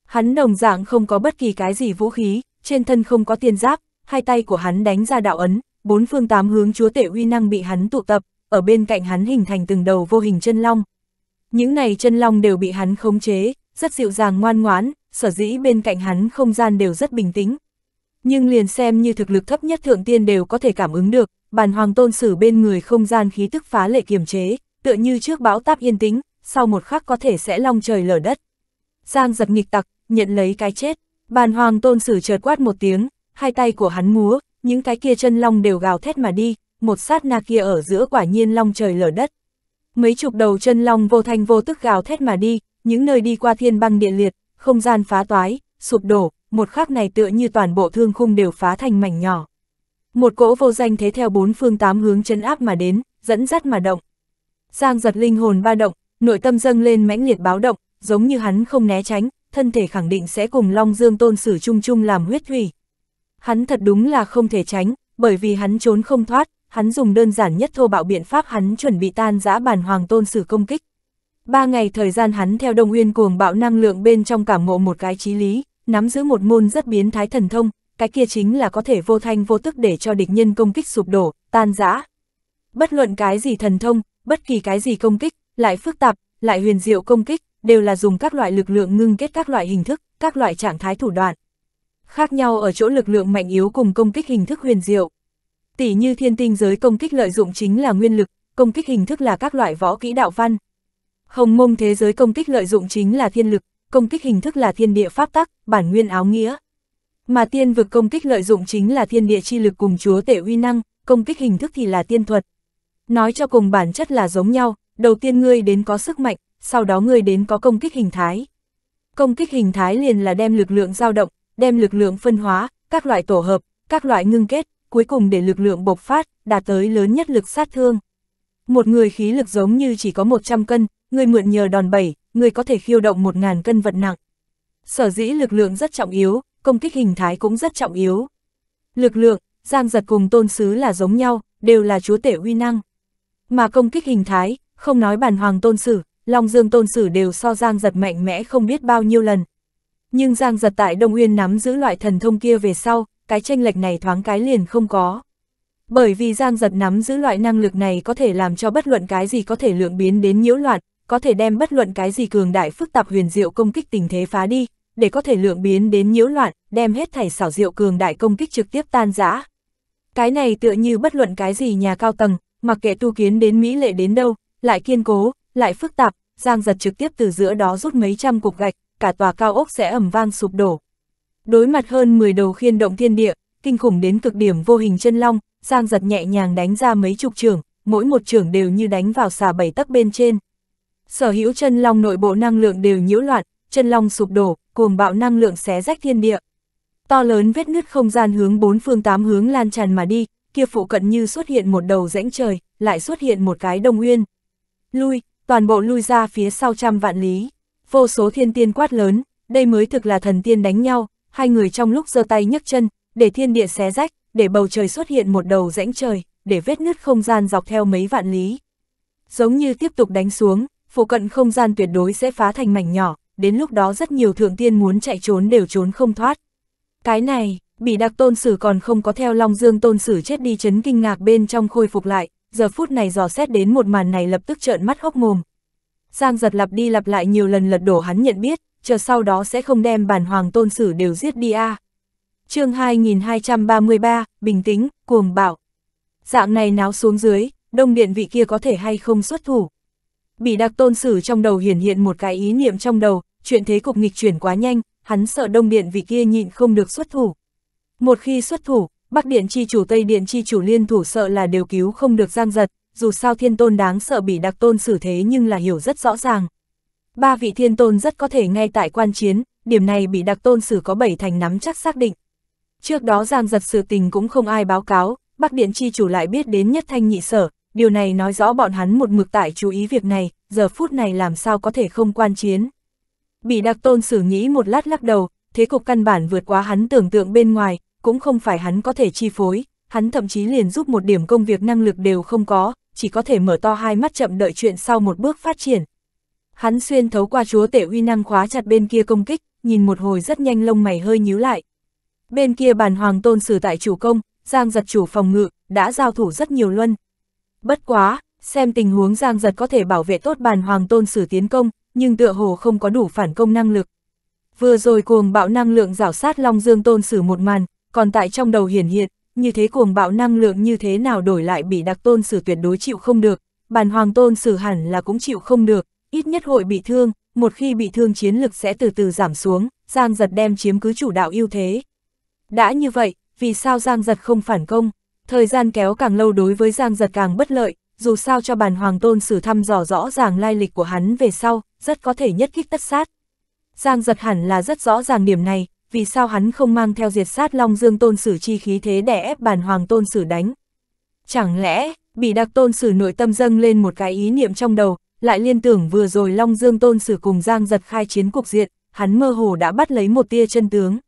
Hắn đồng dạng không có bất kỳ cái gì vũ khí, trên thân không có tiền giáp, hai tay của hắn đánh ra đạo ấn, bốn phương tám hướng chúa tể uy năng bị hắn tụ tập, ở bên cạnh hắn hình thành từng đầu vô hình chân long. Những này chân long đều bị hắn khống chế, rất dịu dàng ngoan ngoãn, sở dĩ bên cạnh hắn không gian đều rất bình tĩnh. Nhưng liền xem như thực lực thấp nhất thượng tiên đều có thể cảm ứng được, bàn hoàng tôn sử bên người không gian khí tức phá lệ kiềm chế, tựa như trước bão táp yên tĩnh, sau một khắc có thể sẽ long trời lở đất. Giang giật nghịch tặc, nhận lấy cái chết, bàn hoàng tôn sử chợt quát một tiếng, hai tay của hắn múa, những cái kia chân long đều gào thét mà đi, một sát na kia ở giữa quả nhiên long trời lở đất. Mấy chục đầu chân long vô thanh vô tức gào thét mà đi, những nơi đi qua thiên băng địa liệt, không gian phá toái, sụp đổ, một khắc này tựa như toàn bộ thương khung đều phá thành mảnh nhỏ. Một cỗ vô danh thế theo bốn phương tám hướng chấn áp mà đến, dẫn dắt mà động. Giang giật linh hồn ba động, nội tâm dâng lên mãnh liệt báo động, giống như hắn không né tránh, thân thể khẳng định sẽ cùng Long Dương Tôn Sử chung chung làm huyết thủy. Hắn thật đúng là không thể tránh, bởi vì hắn trốn không thoát, hắn dùng đơn giản nhất thô bạo biện pháp hắn chuẩn bị tan giã bản Hoàng Tôn Sử công kích. Ba ngày thời gian hắn theo Đông Uyên cuồng bạo năng lượng bên trong cảm ngộ một cái trí lý, nắm giữ một môn rất biến thái thần thông, cái kia chính là có thể vô thanh vô tức để cho địch nhân công kích sụp đổ, tan rã. Bất luận cái gì thần thông, bất kỳ cái gì công kích, lại phức tạp, lại huyền diệu công kích, đều là dùng các loại lực lượng ngưng kết các loại hình thức, các loại trạng thái thủ đoạn. Khác nhau ở chỗ lực lượng mạnh yếu cùng công kích hình thức huyền diệu. Tỷ như thiên tinh giới công kích lợi dụng chính là nguyên lực, công kích hình thức là các loại võ kỹ đạo văn. Hồng mông thế giới công kích lợi dụng chính là thiên lực, công kích hình thức là thiên địa pháp tắc, bản nguyên áo nghĩa. Mà tiên vực công kích lợi dụng chính là thiên địa chi lực cùng chúa tể uy năng, công kích hình thức thì là tiên thuật. Nói cho cùng bản chất là giống nhau, đầu tiên ngươi đến có sức mạnh, sau đó ngươi đến có công kích hình thái. Công kích hình thái liền là đem lực lượng dao động, đem lực lượng phân hóa, các loại tổ hợp, các loại ngưng kết, cuối cùng để lực lượng bộc phát, đạt tới lớn nhất lực sát thương. Một người khí lực giống như chỉ có 100 cân, người mượn nhờ đòn bẩy, người có thể khiêu động 1.000 cân vật nặng. Sở dĩ lực lượng rất trọng yếu, công kích hình thái cũng rất trọng yếu. Lực lượng, Giang Giật cùng Tôn Sứ là giống nhau, đều là chúa tể uy năng. Mà công kích hình thái, không nói bản hoàng Tôn Sử, Long Dương Tôn Sử đều so Giang Giật mạnh mẽ không biết bao nhiêu lần. Nhưng Giang Giật tại Đông Uyên nắm giữ loại thần thông kia về sau, cái tranh lệch này thoáng cái liền không có. Bởi vì Giang Giật nắm giữ loại năng lực này có thể làm cho bất luận cái gì có thể lượng biến đến nhiễu loạn, có thể đem bất luận cái gì cường đại phức tạp huyền diệu công kích tình thế phá đi, để có thể lượng biến đến nhiễu loạn, đem hết thảy xảo diệu cường đại công kích trực tiếp tan rã. Cái này tựa như bất luận cái gì nhà cao tầng, mặc kệ tu kiến đến mỹ lệ đến đâu, lại kiên cố, lại phức tạp, Giang giật trực tiếp từ giữa đó rút mấy trăm cục gạch, cả tòa cao ốc sẽ ẩm vang sụp đổ. Đối mặt hơn 10 đầu khiên động thiên địa, kinh khủng đến cực điểm vô hình chân long, Giang giật nhẹ nhàng đánh ra mấy chục trường, mỗi một trường đều như đánh vào xà bảy tắc bên trên. Sở hữu chân long nội bộ năng lượng đều nhiễu loạn, chân long sụp đổ, cuồng bạo năng lượng xé rách thiên địa. To lớn vết nứt không gian hướng bốn phương tám hướng lan tràn mà đi, kia phụ cận như xuất hiện một đầu rãnh trời, lại xuất hiện một cái đông uyên. Lui, toàn bộ lui ra phía sau trăm vạn lý. Vô số thiên tiên quát lớn, đây mới thực là thần tiên đánh nhau, hai người trong lúc giơ tay nhấc chân, để thiên địa xé rách, để bầu trời xuất hiện một đầu rãnh trời, để vết nứt không gian dọc theo mấy vạn lý. Giống như tiếp tục đánh xuống, phụ cận không gian tuyệt đối sẽ phá thành mảnh nhỏ, đến lúc đó rất nhiều thượng tiên muốn chạy trốn đều trốn không thoát. Cái này, bị đặc tôn sử còn không có theo Long Dương tôn sử chết đi chấn kinh ngạc bên trong khôi phục lại, giờ phút này dò xét đến một màn này lập tức trợn mắt hốc mồm. Giang giật lặp đi lặp lại nhiều lần lật đổ hắn nhận biết, chờ sau đó sẽ không đem bản hoàng tôn sử đều giết đi a à. chương 2233, bình tĩnh, cuồng bạo. Dạng này náo xuống dưới, đông điện vị kia có thể hay không xuất thủ. Bị đặc tôn sử trong đầu hiển hiện một cái ý niệm trong đầu, chuyện thế cục nghịch chuyển quá nhanh, hắn sợ đông điện vị kia nhịn không được xuất thủ. Một khi xuất thủ, Bắc Điện chi chủ Tây Điện chi chủ liên thủ sợ là đều cứu không được giang giật, dù sao thiên tôn đáng sợ bị đặc tôn xử thế nhưng là hiểu rất rõ ràng. Ba vị thiên tôn rất có thể ngay tại quan chiến, điểm này bị đặc tôn xử có bảy thành nắm chắc xác định. Trước đó giang giật sự tình cũng không ai báo cáo, Bắc Điện chi chủ lại biết đến nhất thanh nhị sở, điều này nói rõ bọn hắn một mực tại chú ý việc này, giờ phút này làm sao có thể không quan chiến. Bị đặc tôn xử nghĩ một lát lắc đầu, thế cục căn bản vượt quá hắn tưởng tượng bên ngoài, cũng không phải hắn có thể chi phối, hắn thậm chí liền giúp một điểm công việc năng lực đều không có, chỉ có thể mở to hai mắt chậm đợi chuyện sau một bước phát triển. Hắn xuyên thấu qua chúa tể uy năng khóa chặt bên kia công kích, nhìn một hồi rất nhanh lông mày hơi nhíu lại. Bên kia bàn hoàng tôn xử tại chủ công, giang giật chủ phòng ngự, đã giao thủ rất nhiều luân, Bất quá, xem tình huống Giang Giật có thể bảo vệ tốt bàn hoàng tôn sử tiến công, nhưng tựa hồ không có đủ phản công năng lực. Vừa rồi cuồng bạo năng lượng rảo sát Long Dương tôn sử một màn, còn tại trong đầu hiển hiện, như thế cuồng bạo năng lượng như thế nào đổi lại bị đặc tôn sử tuyệt đối chịu không được, bàn hoàng tôn sử hẳn là cũng chịu không được, ít nhất hội bị thương, một khi bị thương chiến lực sẽ từ từ giảm xuống, Giang Giật đem chiếm cứ chủ đạo ưu thế. Đã như vậy, vì sao Giang Giật không phản công? Thời gian kéo càng lâu đối với Giang Giật càng bất lợi, dù sao cho bàn hoàng tôn sử thăm dò rõ ràng lai lịch của hắn về sau, rất có thể nhất kích tất sát. Giang Giật hẳn là rất rõ ràng điểm này, vì sao hắn không mang theo diệt sát Long Dương tôn sử chi khí thế để ép bàn hoàng tôn sử đánh. Chẳng lẽ, bị đặc tôn sử nội tâm dâng lên một cái ý niệm trong đầu, lại liên tưởng vừa rồi Long Dương tôn sử cùng Giang Giật khai chiến cục diện, hắn mơ hồ đã bắt lấy một tia chân tướng.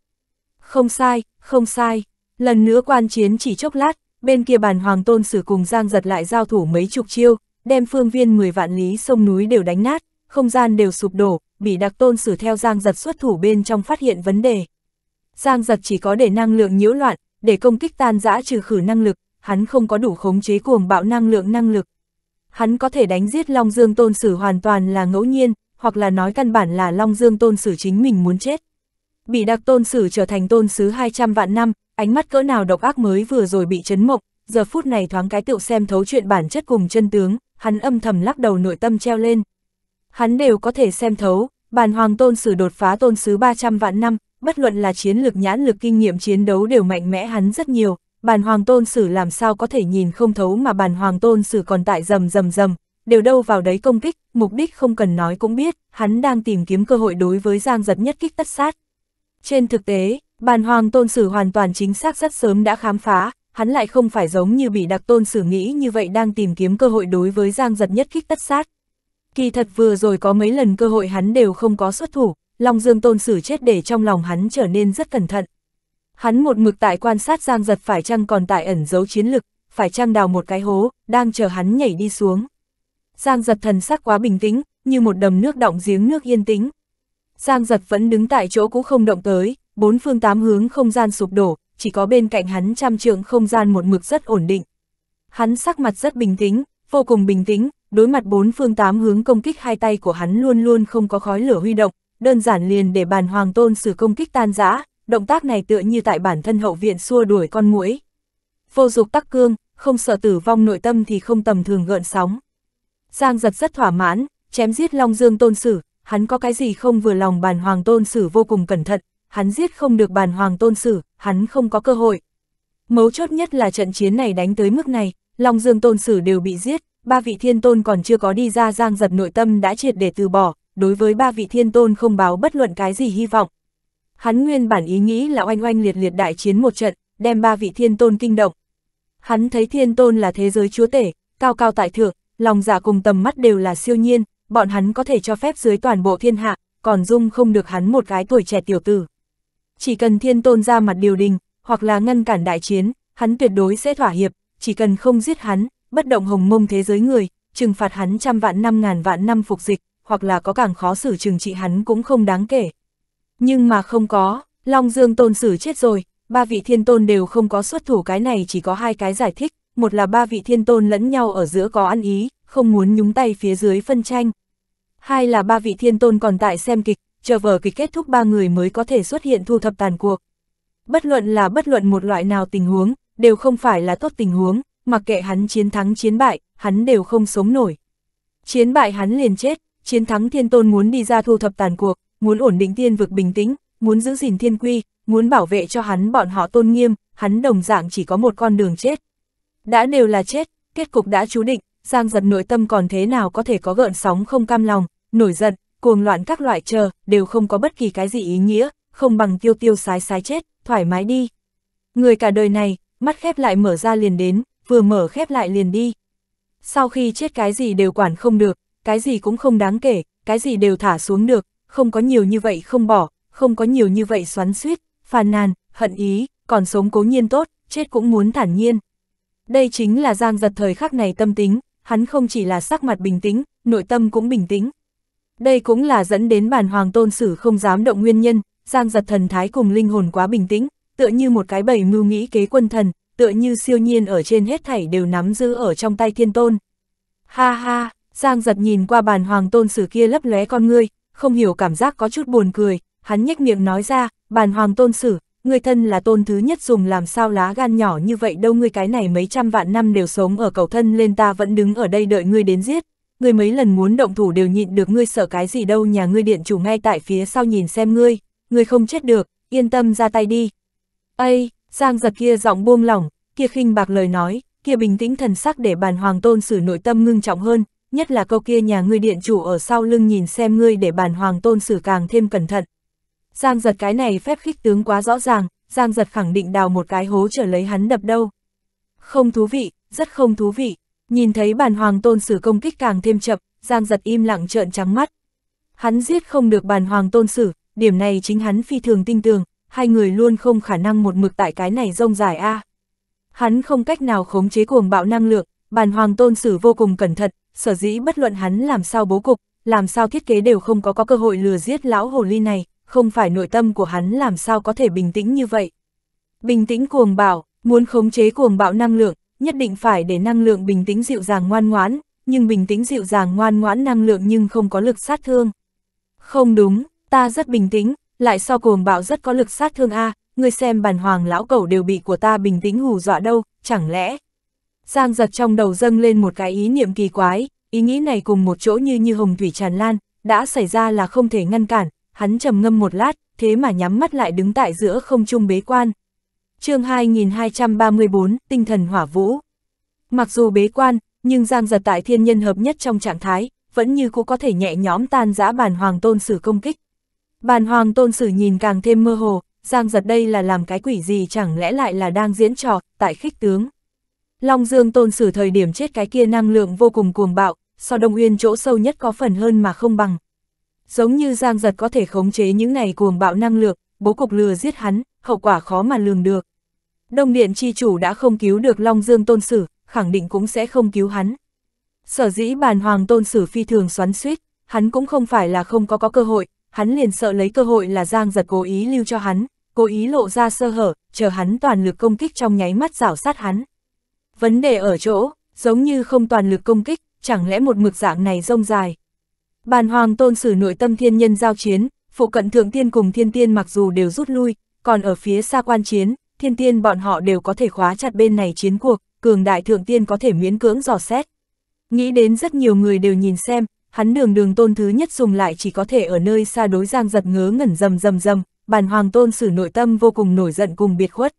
Không sai, không sai, lần nữa quan chiến chỉ chốc lát, bên kia bàn hoàng tôn sử cùng Giang giật lại giao thủ mấy chục chiêu, đem phương viên 10 vạn lý sông núi đều đánh nát, không gian đều sụp đổ, bị đặc tôn sử theo Giang giật xuất thủ bên trong phát hiện vấn đề. Giang giật chỉ có để năng lượng nhiễu loạn, để công kích tan giã trừ khử năng lực, hắn không có đủ khống chế cuồng bạo năng lượng năng lực. Hắn có thể đánh giết Long Dương tôn sử hoàn toàn là ngẫu nhiên, hoặc là nói căn bản là Long Dương tôn sử chính mình muốn chết. Bị đặc tôn sử trở thành tôn sứ 200 vạn năm, ánh mắt cỡ nào độc ác mới vừa rồi bị chấn mộc, giờ phút này thoáng cái tựu xem thấu chuyện bản chất cùng chân tướng, hắn âm thầm lắc đầu nội tâm treo lên. Hắn đều có thể xem thấu, bản hoàng tôn sử đột phá tôn sứ 300 vạn năm, bất luận là chiến lược nhãn lực kinh nghiệm chiến đấu đều mạnh mẽ hắn rất nhiều, bản hoàng tôn sử làm sao có thể nhìn không thấu mà bản hoàng tôn sử còn tại rầm rầm rầm, đều đâu vào đấy công kích, mục đích không cần nói cũng biết, hắn đang tìm kiếm cơ hội đối với Giang Giật nhất kích tất sát. Trên thực tế, Bàn hoàng tôn sử hoàn toàn chính xác rất sớm đã khám phá, hắn lại không phải giống như bị đặc tôn sử nghĩ như vậy đang tìm kiếm cơ hội đối với giang giật nhất kích tất sát. Kỳ thật vừa rồi có mấy lần cơ hội hắn đều không có xuất thủ, Long Dương tôn sử chết để trong lòng hắn trở nên rất cẩn thận. Hắn một mực tại quan sát giang giật phải chăng còn tại ẩn giấu chiến lực, phải chăng đào một cái hố, đang chờ hắn nhảy đi xuống. Giang giật thần sắc quá bình tĩnh, như một đầm nước động giếng nước yên tĩnh. Giang giật vẫn đứng tại chỗ cũ không động tới, bốn phương tám hướng không gian sụp đổ, chỉ có bên cạnh hắn trăm trượng không gian một mực rất ổn định. Hắn sắc mặt rất bình tĩnh, vô cùng bình tĩnh, đối mặt bốn phương tám hướng công kích hai tay của hắn luôn luôn không có khói lửa huy động, đơn giản liền để bàn hoàng tôn sử công kích tan rã, động tác này tựa như tại bản thân hậu viện xua đuổi con muỗi. Vô dục tắc cương, không sợ tử vong nội tâm thì không tầm thường gợn sóng. Giang giật rất thỏa mãn, chém giết Long Dương tôn sử, hắn có cái gì không vừa lòng bàn hoàng tôn sử vô cùng cẩn thận, hắn giết không được bàn hoàng tôn sử, hắn không có cơ hội. Mấu chốt nhất là trận chiến này đánh tới mức này, Long Dương tôn sử đều bị giết, ba vị thiên tôn còn chưa có đi ra giang giật nội tâm đã triệt để từ bỏ, đối với ba vị thiên tôn không báo bất luận cái gì hy vọng. Hắn nguyên bản ý nghĩ là oanh oanh liệt liệt đại chiến một trận, đem ba vị thiên tôn kinh động. Hắn thấy thiên tôn là thế giới chúa tể, cao cao tại thượng, lòng giả dạ cùng tầm mắt đều là siêu nhiên, bọn hắn có thể cho phép dưới toàn bộ thiên hạ, còn dung không được hắn một gái tuổi trẻ tiểu tử. Chỉ cần thiên tôn ra mặt điều đình, hoặc là ngăn cản đại chiến, hắn tuyệt đối sẽ thỏa hiệp, chỉ cần không giết hắn, bất động hồng mông thế giới người, trừng phạt hắn trăm vạn năm ngàn vạn năm phục dịch, hoặc là có càng khó xử trừng trị hắn cũng không đáng kể. Nhưng mà không có, Long Dương tôn xử chết rồi, ba vị thiên tôn đều không có xuất thủ cái này chỉ có hai cái giải thích, một là ba vị thiên tôn lẫn nhau ở giữa có ăn ý, không muốn nhúng tay phía dưới phân tranh. Hai là ba vị thiên tôn còn tại xem kịch, chờ vở kịch kết thúc ba người mới có thể xuất hiện thu thập tàn cuộc. Bất luận là bất luận một loại nào tình huống, đều không phải là tốt tình huống, mặc kệ hắn chiến thắng chiến bại, hắn đều không sống nổi. Chiến bại hắn liền chết, chiến thắng thiên tôn muốn đi ra thu thập tàn cuộc, muốn ổn định tiên vực bình tĩnh, muốn giữ gìn thiên quy, muốn bảo vệ cho hắn bọn họ tôn nghiêm, hắn đồng dạng chỉ có một con đường chết. Đã đều là chết, kết cục đã chú định, Giang giật nội tâm còn thế nào có thể có gợn sóng không cam lòng, nổi giận, cuồng loạn các loại chờ, đều không có bất kỳ cái gì ý nghĩa, không bằng tiêu tiêu sái sái chết, thoải mái đi. Người cả đời này, mắt khép lại mở ra liền đến, vừa mở khép lại liền đi. Sau khi chết cái gì đều quản không được, cái gì cũng không đáng kể, cái gì đều thả xuống được, không có nhiều như vậy không bỏ, không có nhiều như vậy xoắn suýt, phàn nàn, hận ý, còn sống cố nhiên tốt, chết cũng muốn thản nhiên. Đây chính là Giang Giật thời khắc này tâm tính, hắn không chỉ là sắc mặt bình tĩnh, nội tâm cũng bình tĩnh. Đây cũng là dẫn đến bản hoàng tôn sử không dám động nguyên nhân, Giang giật thần thái cùng linh hồn quá bình tĩnh, tựa như một cái bầy mưu nghĩ kế quân thần, tựa như siêu nhiên ở trên hết thảy đều nắm giữ ở trong tay thiên tôn. Ha ha, Giang giật nhìn qua bàn hoàng tôn sử kia lấp lóe con ngươi, không hiểu cảm giác có chút buồn cười, hắn nhếch miệng nói ra, bàn hoàng tôn sử, người thân là tôn thứ nhất dùng làm sao lá gan nhỏ như vậy đâu ngươi cái này mấy trăm vạn năm đều sống ở cầu thân lên ta vẫn đứng ở đây đợi ngươi đến giết, ngươi mấy lần muốn động thủ đều nhịn được ngươi sợ cái gì đâu nhà ngươi điện chủ ngay tại phía sau nhìn xem ngươi, ngươi không chết được, yên tâm ra tay đi. Ây, Giang giật kia giọng buông lỏng, kia khinh bạc lời nói, kia bình tĩnh thần sắc để bàn hoàng tôn xử nội tâm ngưng trọng hơn, nhất là câu kia nhà ngươi điện chủ ở sau lưng nhìn xem ngươi để bàn hoàng tôn xử càng thêm cẩn thận. Giang giật cái này phép khích tướng quá rõ ràng, Giang giật khẳng định đào một cái hố trở lấy hắn đập đâu. Không thú vị, rất không thú vị. Nhìn thấy bản hoàng tôn sử công kích càng thêm chậm, Giang giật im lặng trợn trắng mắt. Hắn giết không được bản hoàng tôn sử, điểm này chính hắn phi thường tinh tường, hai người luôn không khả năng một mực tại cái này rông dài a. Hắn không cách nào khống chế cuồng bạo năng lượng, bản hoàng tôn sử vô cùng cẩn thận, sở dĩ bất luận hắn làm sao bố cục, làm sao thiết kế đều không có có cơ hội lừa giết lão hồ ly này, không phải nội tâm của hắn làm sao có thể bình tĩnh như vậy. Bình tĩnh cuồng bạo, muốn khống chế cuồng bạo năng lượng, nhất định phải để năng lượng bình tĩnh dịu dàng ngoan ngoãn, nhưng bình tĩnh dịu dàng ngoan ngoãn năng lượng nhưng không có lực sát thương. Không đúng, ta rất bình tĩnh, lại so cuồng bạo rất có lực sát thương a à, người xem bàn hoàng lão cẩu đều bị của ta bình tĩnh hù dọa đâu, chẳng lẽ... Giang giật trong đầu dâng lên một cái ý niệm kỳ quái, ý nghĩ này cùng một chỗ như như hồng thủy tràn lan, đã xảy ra là không thể ngăn cản, hắn trầm ngâm một lát, thế mà nhắm mắt lại đứng tại giữa không trung bế quan, chương 2234, tinh thần hỏa vũ. Mặc dù bế quan, nhưng Giang Giật tại thiên nhân hợp nhất trong trạng thái, vẫn như cũ có thể nhẹ nhóm tan giã bàn hoàng tôn sử công kích. Bàn hoàng tôn sử nhìn càng thêm mơ hồ, Giang Giật đây là làm cái quỷ gì chẳng lẽ lại là đang diễn trò, tại khích tướng. Long Dương tôn sử thời điểm chết cái kia năng lượng vô cùng cuồng bạo, so Đông Uyên chỗ sâu nhất có phần hơn mà không bằng. Giống như Giang Giật có thể khống chế những này cuồng bạo năng lượng, bố cục lừa giết hắn, hậu quả khó mà lường được. Đông Điện chi chủ đã không cứu được Long Dương Tôn Sử, khẳng định cũng sẽ không cứu hắn. Sở dĩ bàn hoàng Tôn Sử phi thường xoắn suýt, hắn cũng không phải là không có có cơ hội, hắn liền sợ lấy cơ hội là Giang giật cố ý lưu cho hắn, cố ý lộ ra sơ hở, chờ hắn toàn lực công kích trong nháy mắt rảo sát hắn. Vấn đề ở chỗ, giống như không toàn lực công kích, chẳng lẽ một mực dạng này rông dài. Bàn hoàng Tôn Sử nội tâm thiên nhân giao chiến, phụ cận thượng tiên cùng thiên tiên mặc dù đều rút lui, còn ở phía xa quan chiến, thiên tiên bọn họ đều có thể khóa chặt bên này chiến cuộc, cường đại thượng tiên có thể miễn cưỡng dò xét. Nghĩ đến rất nhiều người đều nhìn xem, hắn đường đường tôn thứ nhất dùng lại chỉ có thể ở nơi xa đối giang giật ngớ ngẩn rầm rầm rầm, bàn hoàng tôn sử nội tâm vô cùng nổi giận cùng biệt khuất.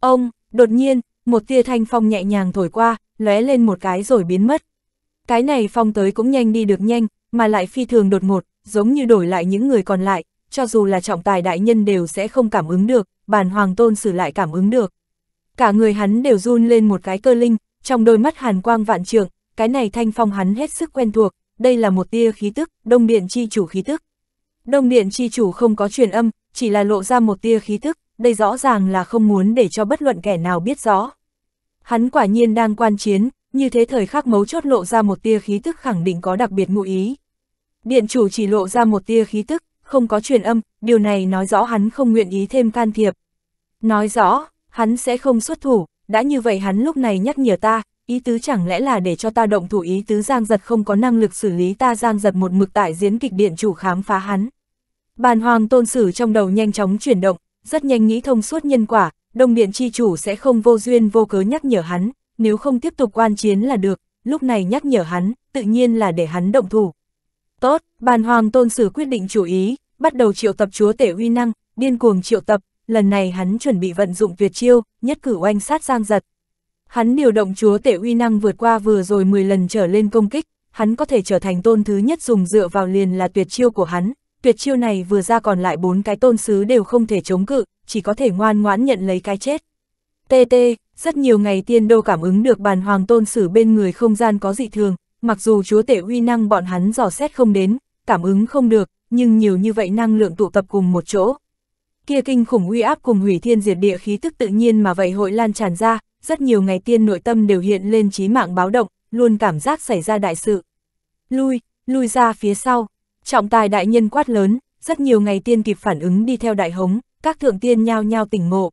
Ông, đột nhiên, một tia thanh phong nhẹ nhàng thổi qua, lóe lên một cái rồi biến mất. Cái này phong tới cũng nhanh đi được nhanh, mà lại phi thường đột ngột, giống như đổi lại những người còn lại, cho dù là trọng tài đại nhân đều sẽ không cảm ứng được, bàn hoàng tôn xử lại cảm ứng được. Cả người hắn đều run lên một cái cơ linh, trong đôi mắt hàn quang vạn trường, cái này thanh phong hắn hết sức quen thuộc, đây là một tia khí tức, đông điện chi chủ khí tức. Đông điện chi chủ không có truyền âm, chỉ là lộ ra một tia khí tức, đây rõ ràng là không muốn để cho bất luận kẻ nào biết rõ. Hắn quả nhiên đang quan chiến, như thế thời khắc mấu chốt lộ ra một tia khí tức khẳng định có đặc biệt ngụ ý. Điện chủ chỉ lộ ra một tia khí tức, không có truyền âm, điều này nói rõ hắn không nguyện ý thêm can thiệp. Nói rõ, hắn sẽ không xuất thủ, đã như vậy hắn lúc này nhắc nhở ta, ý tứ chẳng lẽ là để cho ta động thủ ý tứ giang giật không có năng lực xử lý ta giang giật một mực tại diễn kịch điện chủ khám phá hắn. Bàn hoàng tôn sử trong đầu nhanh chóng chuyển động, rất nhanh nghĩ thông suốt nhân quả, đồng điện chi chủ sẽ không vô duyên vô cớ nhắc nhở hắn, nếu không tiếp tục quan chiến là được, lúc này nhắc nhở hắn, tự nhiên là để hắn động thủ. Tốt, bàn hoàng tôn sử quyết định chủ ý, bắt đầu triệu tập chúa tể uy năng, điên cuồng triệu tập, lần này hắn chuẩn bị vận dụng tuyệt chiêu, nhất cử oanh sát giang giật. Hắn điều động chúa tể uy năng vượt qua vừa rồi 10 lần trở lên công kích, hắn có thể trở thành tôn thứ nhất dùng dựa vào liền là tuyệt chiêu của hắn. Tuyệt chiêu này vừa ra còn lại bốn cái tôn sứ đều không thể chống cự, chỉ có thể ngoan ngoãn nhận lấy cái chết. TT, rất nhiều ngày tiên đô cảm ứng được bàn hoàng tôn sử bên người không gian có dị thường, mặc dù chúa tể uy năng bọn hắn dò xét không đến, cảm ứng không được, nhưng nhiều như vậy năng lượng tụ tập cùng một chỗ. Kia kinh khủng uy áp cùng hủy thiên diệt địa khí tức tự nhiên mà vậy hội lan tràn ra, rất nhiều ngày tiên nội tâm đều hiện lên trí mạng báo động, luôn cảm giác xảy ra đại sự. Lui, lui ra phía sau, trọng tài đại nhân quát lớn, rất nhiều ngày tiên kịp phản ứng đi theo đại hống, các thượng tiên nhao nhao tỉnh ngộ.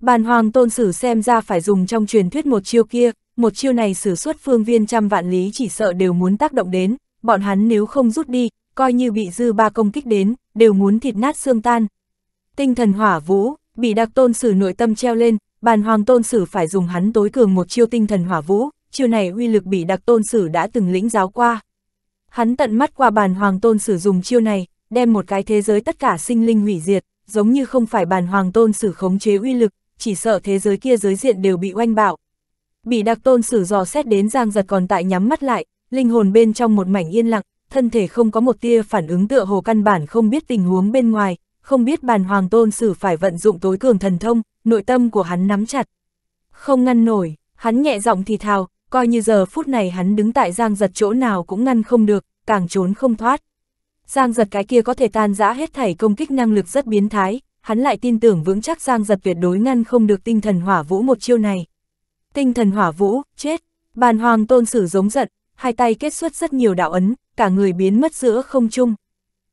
Bàn hoàng tôn sử xem ra phải dùng trong truyền thuyết một chiêu kia, một chiêu này sử xuất phương viên trăm vạn lý chỉ sợ đều muốn tác động đến, bọn hắn nếu không rút đi, coi như bị dư ba công kích đến, đều muốn thịt nát xương tan. Tinh thần hỏa vũ, bị đặc tôn sử nội tâm treo lên, bàn hoàng tôn sử phải dùng hắn tối cường một chiêu tinh thần hỏa vũ, chiêu này uy lực bị đặc tôn sử đã từng lĩnh giáo qua. Hắn tận mắt qua bàn hoàng tôn sử dùng chiêu này, đem một cái thế giới tất cả sinh linh hủy diệt, giống như không phải bàn hoàng tôn sử khống chế uy lực, chỉ sợ thế giới kia giới diện đều bị oanh bạo. Bị đặc tôn sử dò xét đến giang giật còn tại nhắm mắt lại, linh hồn bên trong một mảnh yên lặng, thân thể không có một tia phản ứng tựa hồ căn bản không biết tình huống bên ngoài, không biết bàn hoàng tôn sử phải vận dụng tối cường thần thông, nội tâm của hắn nắm chặt. Không ngăn nổi, hắn nhẹ giọng thì thào, coi như giờ phút này hắn đứng tại giang giật chỗ nào cũng ngăn không được, càng trốn không thoát. Giang giật cái kia có thể tan rã hết thảy công kích năng lực rất biến thái, hắn lại tin tưởng vững chắc Giang giật tuyệt đối ngăn không được tinh thần hỏa vũ một chiêu này tinh thần hỏa vũ, chết. Bàn hoàng tôn sử giống giận, hai tay kết xuất rất nhiều đạo ấn, cả người biến mất giữa không trung.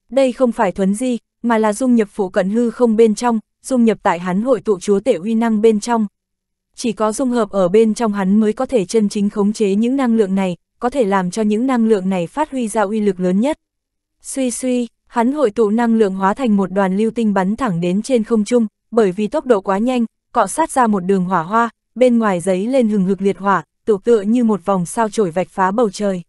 Đây không phải thuấn di, mà là dung nhập phụ cận hư không bên trong, dung nhập tại hắn hội tụ chúa tể uy năng bên trong. Chỉ có dung hợp ở bên trong hắn mới có thể chân chính khống chế những năng lượng này, có thể làm cho những năng lượng này phát huy ra uy lực lớn nhất. Suy suy, hắn hội tụ năng lượng hóa thành một đoàn lưu tinh bắn thẳng đến trên không trung, bởi vì tốc độ quá nhanh, cọ sát ra một đường hỏa hoa, bên ngoài giấy lên hừng hực liệt hỏa, tụ tựa như một vòng sao trổi vạch phá bầu trời.